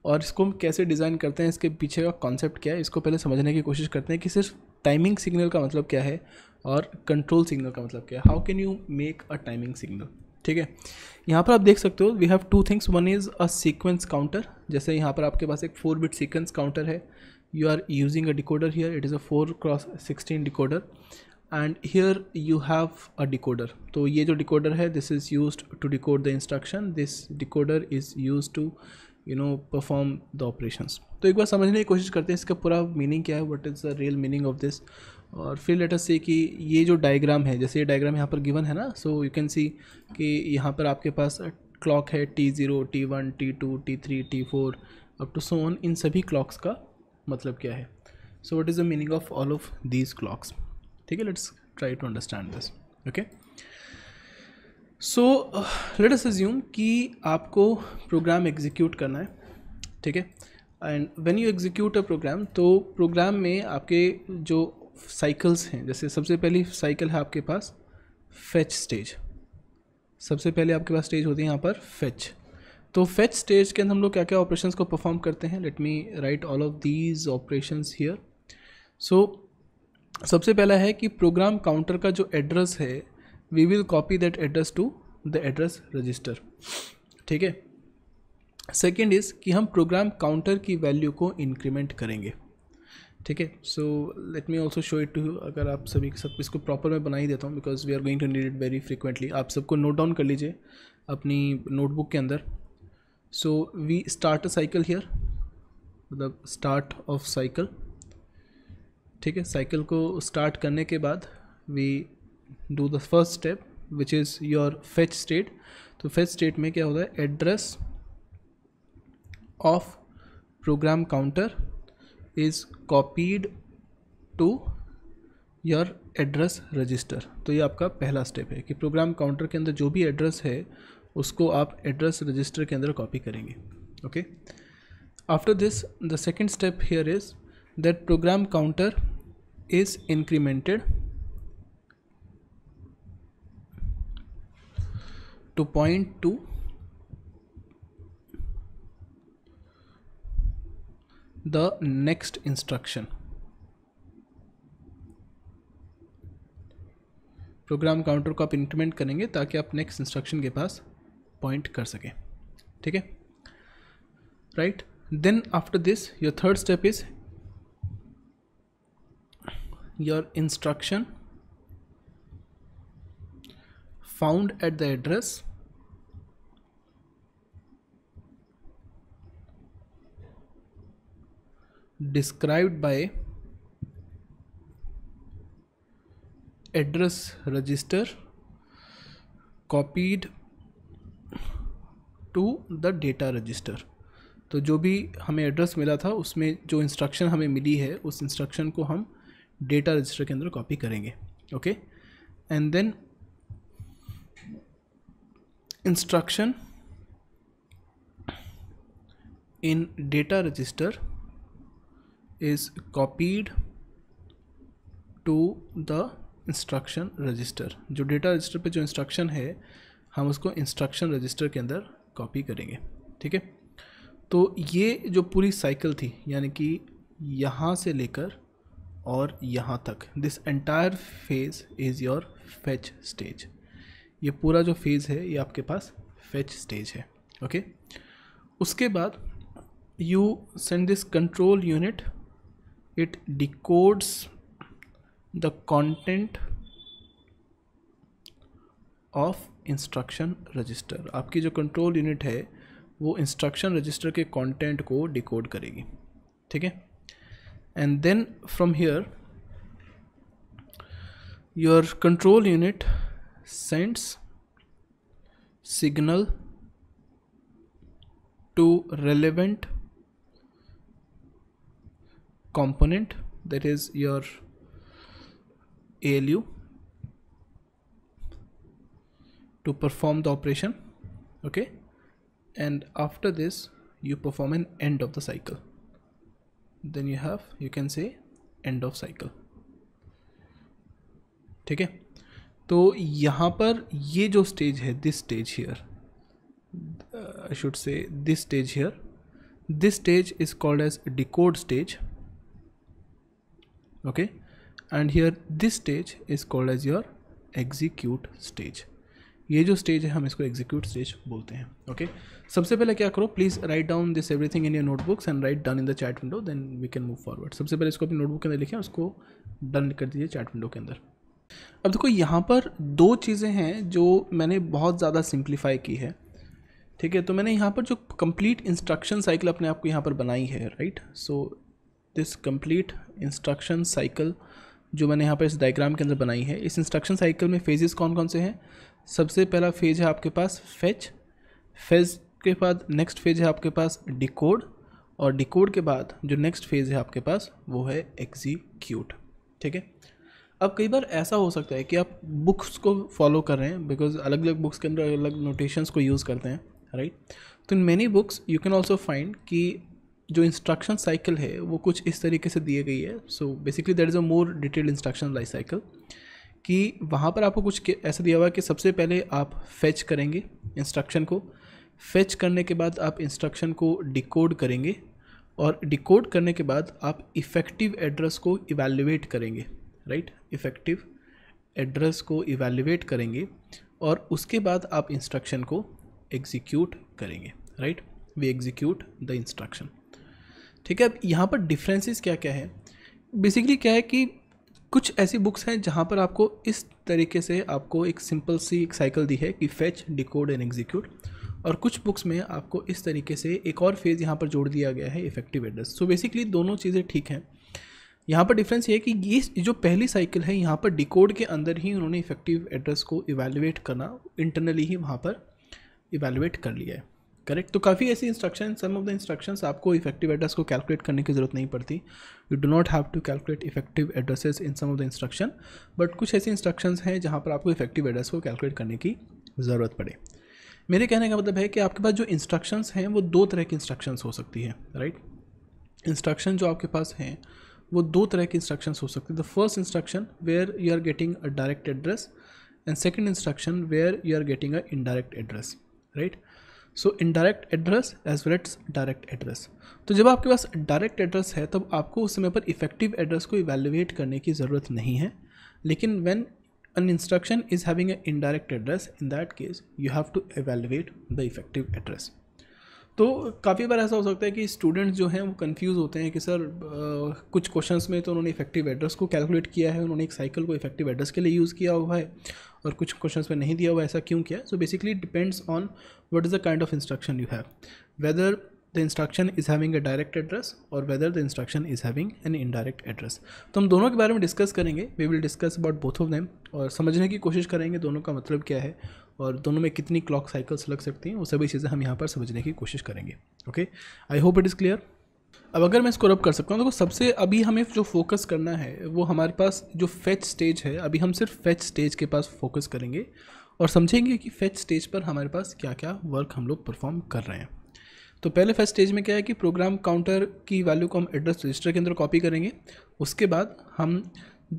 और इसको हम कैसे डिज़ाइन करते हैं इसके पीछे का कॉन्सेप्ट क्या है इसको पहले समझने की कोशिश करते हैं कि सिर्फ टाइमिंग सिग्नल का मतलब क्या है और कंट्रोल सिग्नल का मतलब क्या है how can you make a timing signal ठीक है यहाँ पर आप देख सकते हो we have two things one is a sequence counter जैसे यहाँ पर आपके पास एक फोर बिट सीक्वेंस काउंटर है you are using a decoder here it is a four cross sixteen decoder and here you have a decoder तो ये जो डिकोडर है this is use to decode the instruction this decoder is use to you know perform the operations तो एक बार समझने की कोशिश करते हैं इसका पूरा मीनिंग क्या है what is the real meaning of this और फिर लेटर से कि ये जो डायग्राम है जैसे ये डायग्राम यहाँ पर गिवन है ना सो यू कैन सी कि यहाँ पर आपके पास क्लॉक है T zero T one T two T three T four up to so on इन सभी क्लॉक्स का मतलब क्या है so what is the meaning of all of these clocks ठीक है let's try to understand this okay so let us assume कि आपको प्रोग्राम एग्जीक्यूट करना है ठीक है and when you execute a program तो प्रोग्राम में आपके जो साइकिल्स हैं जैसे सबसे पहली साइकिल है आपके पास फेच स्टेज सबसे पहले आपके पास स्टेज होती है यहाँ पर फेच तो फेच स्टेज के अंदर हम लोग क्या क्या ऑपरेशन को परफॉर्म करते हैं let me write all of these operation here so सबसे पहला है कि प्रोग्राम काउंटर का जो एड्रेस है we will copy that address to the address register ठीक है सेकेंड इज़ कि हम प्रोग्राम काउंटर की वैल्यू को इंक्रीमेंट करेंगे ठीक है so let me also show it to you अगर आप सभी सब इसको प्रॉपर मैं बना ही देता हूँ because we are going to need it very frequently आप सबको नोट डाउन कर लीजिए अपनी नोटबुक के अंदर so we start a cycle here मतलब स्टार्ट ऑफ साइकिल ठीक है साइकिल को स्टार्ट करने के बाद we do the first step which is your fetch state तो फेच स्टेट में क्या होता है address of program counter is copied to your address register तो ये आपका पहला स्टेप है कि प्रोग्राम काउंटर के अंदर जो भी एड्रेस है उसको आप एड्रेस रजिस्टर के अंदर कॉपी करेंगे okay after this the second step here is that program counter is incremented to point to the next instruction. Program counter को आप इंप्लीमेंट करेंगे ताकि आप नेक्स्ट इंस्ट्रक्शन के पास पॉइंट कर सकें ठीक है right then after this your third step is your instruction found at the address described by address register copied to the data register तो जो भी हमें एड्रेस मिला था उसमें जो इंस्ट्रक्शन हमें मिली है उस इंस्ट्रक्शन को हम डेटा रजिस्टर के अंदर कॉपी करेंगे okay and then instruction in data register is copied to the instruction register जो data register पर जो instruction है हम उसको instruction register के अंदर copy करेंगे ठीक है तो ये जो पूरी cycle थी यानी कि यहाँ से लेकर और यहाँ तक this entire phase is your fetch stage ये पूरा जो phase है ये आपके पास fetch stage है okay? उसके बाद you send this control unit it decodes the content of instruction register आपकी जो कंट्रोल यूनिट है वो इंस्ट्रक्शन रजिस्टर के कंटेंट को डिकोड करेगी ठीक है and then from here your control unit sends signal to relevant component that is your ALU to perform the operation okay and after this you perform an end of the cycle then you have you can say end of cycle ठीक है तो यहां पर ये जो स्टेज है this stage here I should say this stage here this stage is called as decode stage okay and here this stage is called as your execute stage ये जो स्टेज है हम इसको एग्जीक्यूट स्टेज बोलते हैं ओके सबसे पहले क्या करो please write down this everything in your notebooks and write down in the chat window then we can move forward सबसे पहले इसको अपनी नोटबुक के अंदर लिखें उसको डन कर दीजिए चैट विंडो के अंदर अब देखो यहाँ पर दो चीज़ें हैं जो मैंने बहुत ज़्यादा सिंप्लीफाई की है ठीक है तो मैंने यहाँ पर जो कंप्लीट इंस्ट्रक्शन साइकिल अपने आप को यहाँ पर बनाई है right so this complete instruction cycle जो मैंने यहाँ पर इस डायग्राम के अंदर बनाई है इस इंस्ट्रक्शन साइकिल में फेजेस कौन कौन से हैं सबसे पहला फेज है आपके पास फेच फेज के बाद नेक्स्ट फेज है आपके पास डिकोड और डिकोड के बाद जो नेक्स्ट फेज है आपके पास वो है एग्जीक्यूट ठीक है अब कई बार ऐसा हो सकता है कि आप बुक्स को फॉलो कर रहे हैं बिकॉज अलग अलग बुक्स के अंदर अलग अलग नोटेशंस को यूज़ करते हैं राइट तो in many books you can also find कि जो इंस्ट्रक्शन साइकिल है वो कुछ इस तरीके से दिए गई है so basically that is a more detailed instruction life cycle कि वहाँ पर आपको कुछ ऐसा दिया हुआ है कि सबसे पहले आप फेच करेंगे इंस्ट्रक्शन को फेच करने के बाद आप इंस्ट्रक्शन को डिकोड करेंगे और डिकोड करने के बाद आप इफ़ेक्टिव एड्रेस को इवेल्यूएट करेंगे राइट इफ़ेक्टिव एड्रेस को इवेल्यूएट करेंगे और उसके बाद आप इंस्ट्रक्शन को एग्जीक्यूट करेंगे right we execute the instruction ठीक है अब यहाँ पर डिफरेंसेस क्या क्या है बेसिकली क्या है कि कुछ ऐसी बुक्स हैं जहाँ पर आपको इस तरीके से आपको एक सिंपल सी एक साइकिल दी है कि फैच डिकोड एंड एग्जीक्यूट और कुछ बुक्स में आपको इस तरीके से एक और फेज़ यहाँ पर जोड़ दिया गया है इफेक्टिव एड्रेस सो बेसिकली दोनों चीज़ें ठीक हैं यहाँ पर डिफरेंस ये है कि ये जो पहली साइकिल है यहाँ पर डिकोड के अंदर ही उन्होंने इफेक्टिव एड्रेस को इवेलुएट करना इंटरनली ही वहाँ पर इवेलुएट कर लिया है करेक्ट तो काफ़ी ऐसी instruction some of the instructions आपको इफेक्टिव एड्रेस को कैलकुलेट करने की ज़रूरत नहीं पड़ती you do not have to calculate effective addresses in some of the instruction but कुछ ऐसे इंस्ट्रक्शंस हैं जहाँ पर आपको इफेक्टिव एड्रेस को कैलकुलेट करने की ज़रूरत पड़े मेरे कहने का मतलब है कि आपके पास जो इंस्ट्रक्शंस हैं वो दो तरह की इंस्ट्रक्शंस हो सकती है राइट इंस्ट्रक्शन जो आपके पास हैं वो दो तरह की इंस्ट्रक्शंस हो सकती है the first instruction where you are getting a direct address and second instruction where you are getting a indirect address right right? So indirect address as well as direct address तो जब आपके पास डायरेक्ट एड्रेस है तब आपको उस समय पर इफेक्टिव एड्रेस को इवेलुएट करने की ज़रूरत नहीं है लेकिन when an instruction is having a indirect address in that case you have to evaluate the effective address तो काफ़ी बार ऐसा हो सकता है कि स्टूडेंट्स जो हैं वो कंफ्यूज होते हैं कि सर आ, कुछ क्वेश्चंस में तो उन्होंने इफेक्टिव एड्रेस को कैलकुलेट किया है उन्होंने एक साइकिल को इफेक्टिव एड्रेस के लिए यूज़ किया हुआ है और कुछ क्वेश्चन में नहीं दिया हुआ ऐसा क्यों किया so basically depends on what is the kind of instruction you have whether the instruction is having a direct address और whether the instruction is having an indirect address तो हम दोनों के बारे में डिस्कस करेंगे we will discuss about both of them और समझने की कोशिश करेंगे दोनों का मतलब क्या है और दोनों में कितनी क्लॉक साइकिल्स लग सकती हैं वो सभी चीज़ें हम यहाँ पर समझने की कोशिश करेंगे okay I hope it is clear अब अगर मैं इसको रब कर सकता हूँ तो सबसे अभी हमें जो फोकस करना है वो हमारे पास जो फेच स्टेज है अभी हम सिर्फ फेच स्टेज के पास फोकस करेंगे और समझेंगे कि फेच स्टेज पर हमारे पास क्या क्या वर्क हम लोग परफॉर्म कर रहे हैं तो पहले फेच स्टेज में क्या है कि प्रोग्राम काउंटर की वैल्यू को हम एड्रेस रजिस्टर के अंदर कॉपी करेंगे उसके बाद हम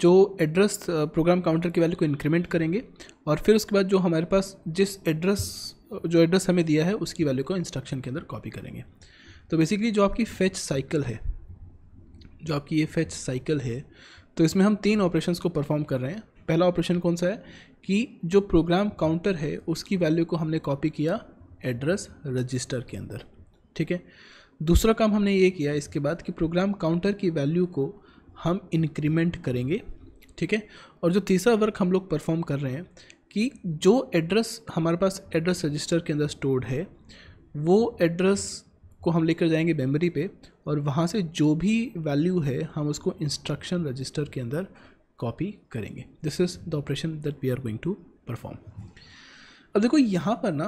जो एड्रेस प्रोग्राम काउंटर की वैल्यू को इंक्रीमेंट करेंगे और फिर उसके बाद जो हमारे पास जिस एड्रेस जो एड्रेस हमें दिया है उसकी वैल्यू को इंस्ट्रक्शन के अंदर कॉपी करेंगे तो बेसिकली जो आपकी फेच साइकिल है जो आपकी ये फेच साइकिल है तो इसमें हम तीन ऑपरेशंस को परफॉर्म कर रहे हैं पहला ऑपरेशन कौन सा है कि जो प्रोग्राम काउंटर है उसकी वैल्यू को हमने कॉपी किया एड्रेस रजिस्टर के अंदर ठीक है दूसरा काम हमने ये किया इसके बाद कि प्रोग्राम काउंटर की वैल्यू को हम इंक्रीमेंट करेंगे ठीक है और जो तीसरा वर्क हम लोग परफॉर्म कर रहे हैं कि जो एड्रेस हमारे पास एड्रेस रजिस्टर के अंदर स्टोर्ड है वो एड्रेस को हम लेकर जाएंगे मेमोरी पे और वहाँ से जो भी वैल्यू है हम उसको इंस्ट्रक्शन रजिस्टर के अंदर कॉपी करेंगे this is the operation that we are going to perform अब देखो यहाँ पर ना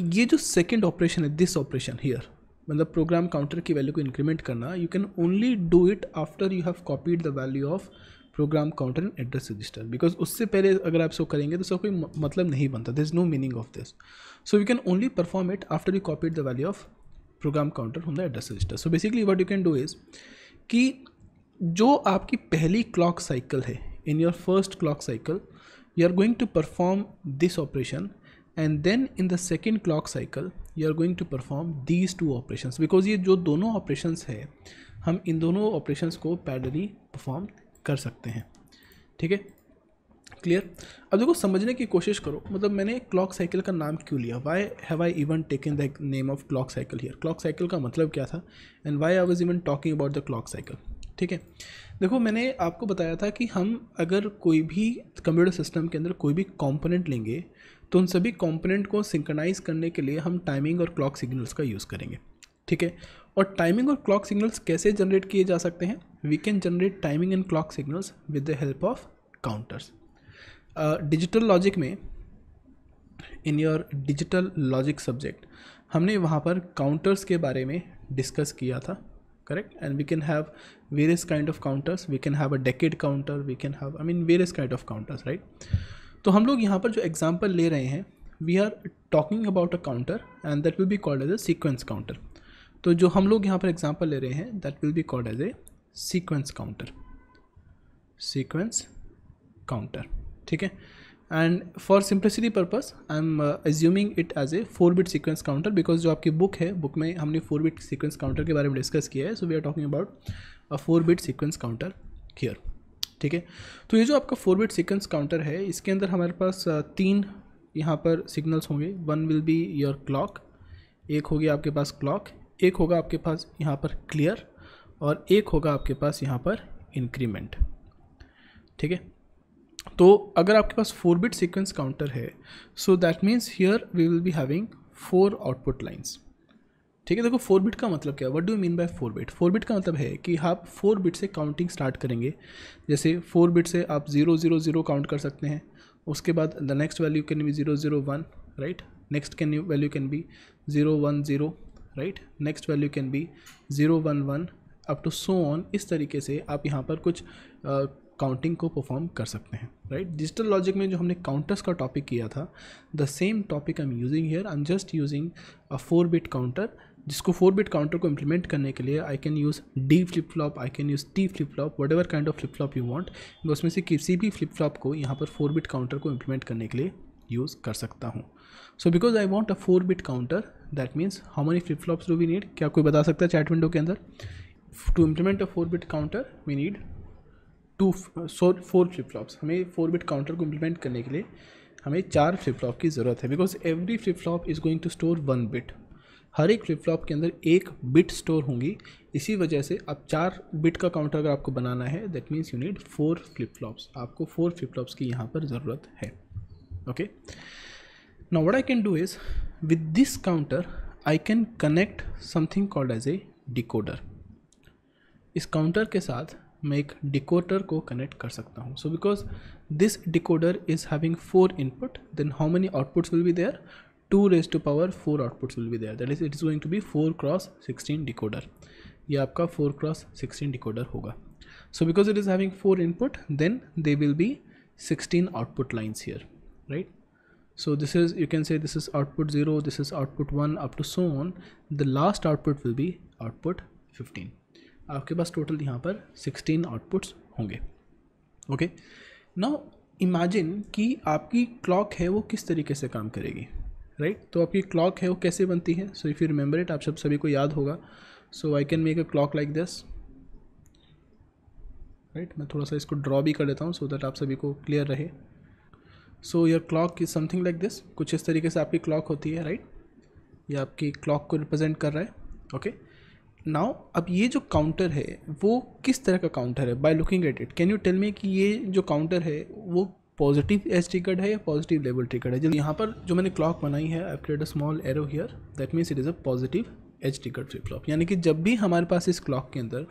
ये जो सेकेंड ऑपरेशन है दिस ऑपरेशन हियर मतलब प्रोग्राम काउंटर की वैल्यू को इंक्रीमेंट करना you can only do it after you have copied the value of program counter and address register because उससे पहले अगर आप सो करेंगे तो उसका कोई मतलब नहीं बनता there is no meaning of this so you can only perform it after you copied the value of program counter from the address register so basically what you can do कि जो आपकी पहली क्लॉक साइकिल है in your first clock cycle you are going to perform this operation and then in the second clock cycle you are going to perform these two operation because ये जो दोनों ऑपरेशन है हम इन दोनों ऑपरेशन को पैडली परफॉर्म कर सकते हैं ठीक है क्लियर अब देखो समझने की कोशिश करो मतलब मैंने क्लॉक साइकिल का नाम क्यों लिया why have I even taken the name of clock cycle here clock cycle का मतलब क्या था and why I was even talking about the clock cycle ठीक है देखो मैंने आपको बताया था कि हम अगर कोई भी कंप्यूटर सिस्टम के अंदर कोई भी कॉम्पोनेंट लेंगे तो उन सभी कॉम्पोनेंट को सिंकनाइज़ करने के लिए हम टाइमिंग और क्लॉक सिग्नल्स का यूज़ करेंगे ठीक है और टाइमिंग और क्लॉक सिग्नल्स कैसे जनरेट किए जा सकते हैं we can generate timing and clock signals with the help of counters digital logic में in your digital logic subject हमने वहाँ पर काउंटर्स के बारे में डिस्कस किया था correct and we can have various kind of counters we can have a decade counter we can have I mean various kind of counters right तो हम लोग यहाँ पर जो एग्जाम्पल ले रहे हैं we are talking about a counter and that will be called as a sequence counter तो जो हम लोग यहाँ पर एग्जाम्पल ले रहे हैं that will be called as a sequence counter sequence counter ठीक है and for simplicity purpose I am assuming it as a four bit sequence counter because जो आपकी बुक है बुक में हमने फोर बिट सीक्वेंस काउंटर के बारे में डिस्कस किया है so we are talking about a four bit sequence counter here ठीक है तो ये जो आपका फोर बिट सीक्वेंस काउंटर है इसके अंदर हमारे पास uh, तीन यहाँ पर सिग्नल्स होंगे one will be your clock एक होगी आपके पास क्लॉक एक होगा आपके पास यहाँ पर क्लियर और एक होगा आपके पास यहाँ पर इंक्रीमेंट ठीक है तो अगर आपके पास फोर बिट सीक्वेंस काउंटर है so that means here we will be having four output lines ठीक है देखो फोर बिट का मतलब क्या है what do mean by four bit four bit का मतलब है कि आप फोर बिट से काउंटिंग स्टार्ट करेंगे जैसे फोर बिट से आप ज़ीरो ज़ीरो ज़ीरो काउंट कर सकते हैं उसके बाद the next value can be zero zero one right next can value can be zero one zero right next value can be zero one one up to so on इस तरीके से आप यहाँ पर कुछ काउंटिंग को परफॉर्म कर सकते हैं राइट डिजिटल लॉजिक में जो हमने काउंटर्स का टॉपिक किया था the same topic I am using here I am just using a four bit counter जिसको फोर बिट काउंटर को इम्प्लीमेंट करने के लिए I can use D flip flop I can use T flip flop whatever kind of flip flop you want मैं उसमें से किसी भी फ्लिप फ्लॉप को यहाँ पर फोर बिट काउंटर को इम्प्लीमेंट करने के लिए यूज़ कर सकता हूँ so because I want a four bit counter that means how many flip flops do we need क्या कोई बता सकता है चैट विंडो के अंदर to implement a four bit counter we need to four flip flops हमें फोर बिट काउंटर को इम्प्लीमेंट करने के लिए हमें चार फ्लिप फ्लॉप की ज़रूरत है because every flip flop is going to store one bit हर एक फ्लिप फ्लॉप के अंदर एक बिट स्टोर होंगी इसी वजह से अब चार बिट का काउंटर अगर आपको बनाना है that means you need four flip flops आपको फोर फ्लिप फ्लॉप्स की यहाँ पर ज़रूरत है okay now what I can do is with this counter I can connect something called as a decoder इस काउंटर के साथ मैं एक डिकोडर को कनेक्ट कर सकता हूँ so because this decoder is having four input then how many outputs will be there two raise to power four outputs will be there that is it is going to be four cross sixteen decoder ये आपका फोर क्रॉस सिक्सटीन डिकोडर होगा so because it is having four input then they will be sixteen output lines here right so this is you can say this is output zero this is output one up to so on the last output will be output fifteen आपके पास टोटल यहाँ पर सिक्सटीन आउटपुट्स होंगे ओके नाउ इमेजिन कि आपकी क्लॉक है वो किस तरीके से काम करेगी राइट right? तो आपकी क्लॉक है वो कैसे बनती है so if you remember it आप सब सभी को याद होगा so I can make a clock like this right मैं थोड़ा सा इसको ड्रॉ भी कर देता हूँ सो दैट आप सभी को क्लियर रहे so your clock is something like this कुछ इस तरीके से आपकी क्लॉक होती है राइट right? ये आपकी क्लॉक को रिप्रेजेंट कर रहा है ओके okay? नाउ अब ये जो काउंटर है वो किस तरह का काउंटर है by looking at it can you tell me कि ये जो काउंटर है वो पॉजिटिव एज टिकट है या पॉजिटिव लेवल टिकट है जब यहाँ पर जो मैंने क्लॉक बनाई है I create a small arrow here that means it is a positive edge triggered flip flop यानी कि जब भी हमारे पास इस क्लॉक के अंदर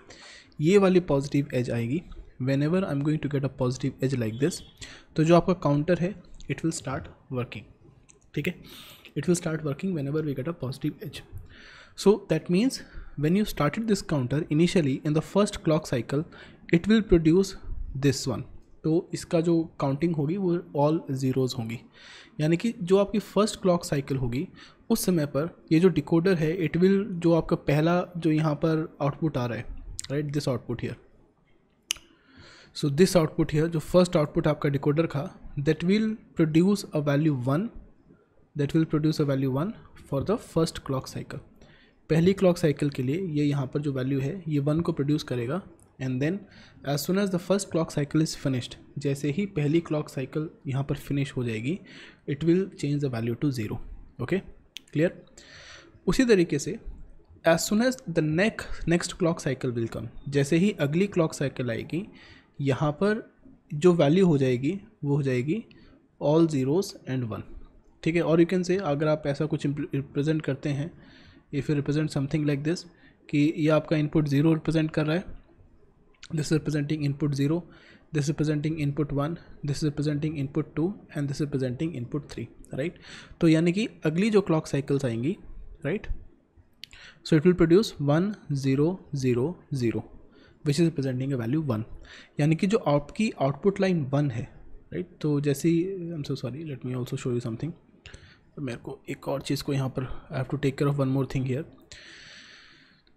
ये वाली पॉजिटिव एज आएगी whenever I am going to get a positive edge like this तो जो आपका काउंटर है इट विल स्टार्ट वर्किंग ठीक है it will start working whenever we get a positive edge so that means when you started this counter initially in the first clock cycle it will produce this one तो इसका जो काउंटिंग होगी वो ऑल ज़ीरोज़ होंगी यानी कि जो आपकी फ़र्स्ट क्लॉक साइकिल होगी उस समय पर ये जो डिकोडर है इट विल जो आपका पहला जो यहाँ पर आउटपुट आ रहा है right this output here so this output here जो फर्स्ट आउटपुट आपका डिकोडर का that will produce a value one that will produce a value one for the first clock cycle पहली क्लॉक साइकिल के लिए ये यहाँ पर जो वैल्यू है ये वन को प्रोड्यूस करेगा and then as soon as the first clock cycle is finished जैसे ही पहली क्लॉक साइकिल यहाँ पर फिनिश हो जाएगी it will change the value to zero okay clear उसी तरीके से as soon as the next next clock cycle will come जैसे ही अगली क्लॉक साइकिल आएगी यहाँ पर जो वैल्यू हो जाएगी वो हो जाएगी ऑल ज़ीरोज़ एंड वन ठीक है और यू कैन से अगर आप ऐसा कुछ रिप्रेजेंट करते हैं if you represent something like this कि ये आपका इनपुट जीरो रिप्रेजेंट कर रहा है this is representing input zero this representing input one this is representing input two and this representing input three right तो यानी कि अगली जो क्लॉक साइकिल्स आएंगी right so it will produce one zero zero zero which is representing a value one यानी कि जो आपकी आउटपुट लाइन वन है राइट right? तो जैसी I am so sorry let me also show you something तो मेरे को एक और चीज़ को यहाँ पर I have to take care of one more thing here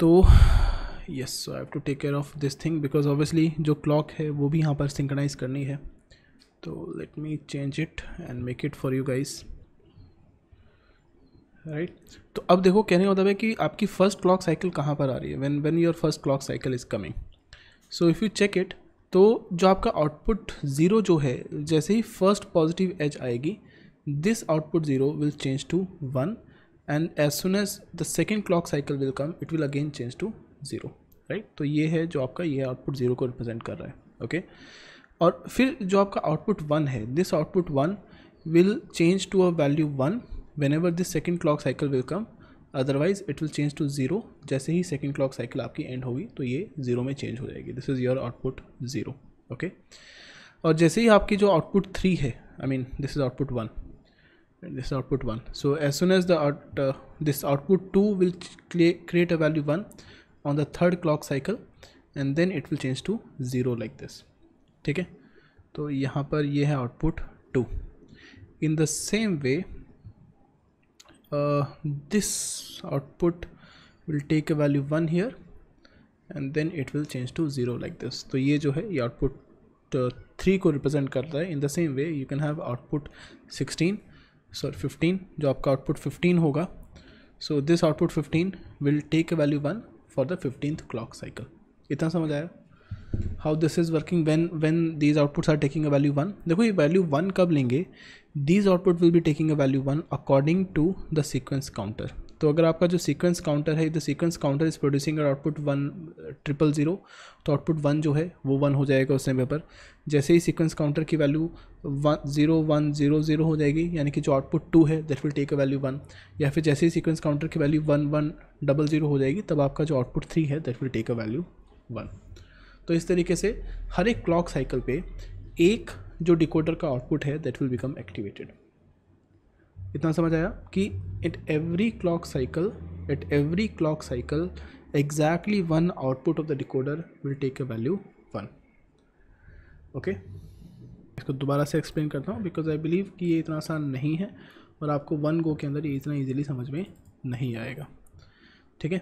तो yes I have to take care of this thing because obviously जो क्लॉक है वो भी यहाँ पर सिंकनाइज करनी है तो let me change it and make it for you guys right तो अब देखो कहने का मतलब है कि आपकी फ़र्स्ट क्लॉक साइकिल कहाँ पर आ रही है when when your first clock cycle is coming so if you check it तो जो आपका आउटपुट ज़ीरो जो है जैसे ही फर्स्ट पॉजिटिव एज आएगी this output 0 will change to 1 and as soon as the second clock cycle will come it will again change to 0 right right? तो ये है जो आपका ये आउटपुट ज़ीरो को रिप्रेजेंट कर रहा है ओके okay? और फिर जो आपका आउटपुट वन है this output one will change to a value one whenever this second clock cycle will come otherwise it will change to zero जैसे ही सेकेंड क्लॉक साइकिल आपकी एंड होगी तो ये ज़ीरो में चेंज हो जाएगी this is your output zero okay और जैसे ही आपकी जो आउटपुट थ्री है I mean this is output one this output 1 so as soon as the out, uh, this output 2 will create a value 1 on the third clock cycle and then it will change to 0 like this okay so here is output 2 in the same way uh, this output will take a value 1 here and then it will change to 0 like this so this jo output uh, 3 ko represent kar in the same way you can have output 16 sorry fifteen जो आपका आउटपुट फिफ्टीन होगा so this output fifteen will take a value one for the fifteenth clock cycle इतना समझ आया how this is working when when these outputs are taking a value one देखो ये वैल्यू वन कब लेंगे दीज आउटपुट विल भी taking a value one according to the sequence counter तो अगर आपका जो सीक्वेंस काउंटर है the sequence counter is producing output one triple zero तो आउटपुट वन जो है वो वन हो जाएगा उस समय पर जैसे ही सीक्वेंस काउंटर की value one zero one zero zero हो जाएगी यानी कि जो आउटपुट टू है that will take a value one या फिर जैसे ही सीक्वेंस काउंटर की value one one double zero हो जाएगी तब आपका जो आउटपुट थ्री है that will take a value one तो इस तरीके से हर एक क्लॉक साइकिल पे एक जो डिकोडर का आउटपुट है दैट विल बिकम एक्टिवेटेड इतना समझ आया कि at every clock cycle at every clock cycle exactly one output of the recorder will take a value one okay इसको दोबारा से एक्सप्लेन करता हूँ बिकॉज आई बिलीव कि ये इतना आसान नहीं है और आपको वन गो के अंदर ये इतना ईजिली समझ में नहीं आएगा ठीक है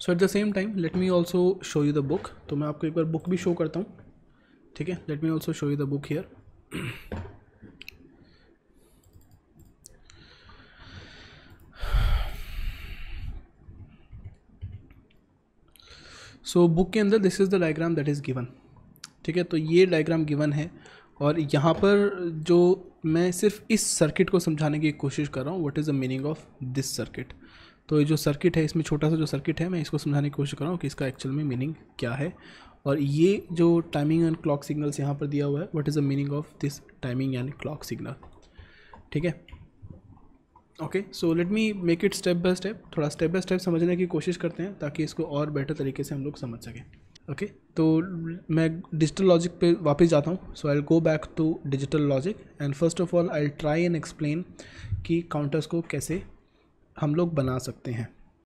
so at the same time let me also show you the book तो मैं आपको एक बार बुक भी शो करता हूँ ठीक है let me also show you the book here so so, book के अंदर this is the diagram that is given ठीक है तो ये डायग्राम गिवन है और यहाँ पर जो मैं सिर्फ इस सर्किट को समझाने की कोशिश कर रहा हूँ what is the meaning of this circuit तो ये जो सर्किट है इसमें छोटा सा जो सर्किट है मैं इसको समझाने की कोशिश कर रहा हूँ कि इसका एक्चुअल में मीनिंग क्या है और ये जो टाइमिंग एंड क्लॉक सिग्नल्स यहाँ पर दिया हुआ है what is the meaning of this timing and clock signal ठीक है okay so let me make it step by step थोड़ा स्टेप बाय स्टेप समझने की कोशिश करते हैं ताकि इसको और बेटर तरीके से हम लोग समझ सकें ओके okay, तो मैं डिजिटल लॉजिक पे वापस जाता हूँ so I go back to digital logic and first of all I try and explain कि काउंटर्स को कैसे हम लोग बना सकते हैं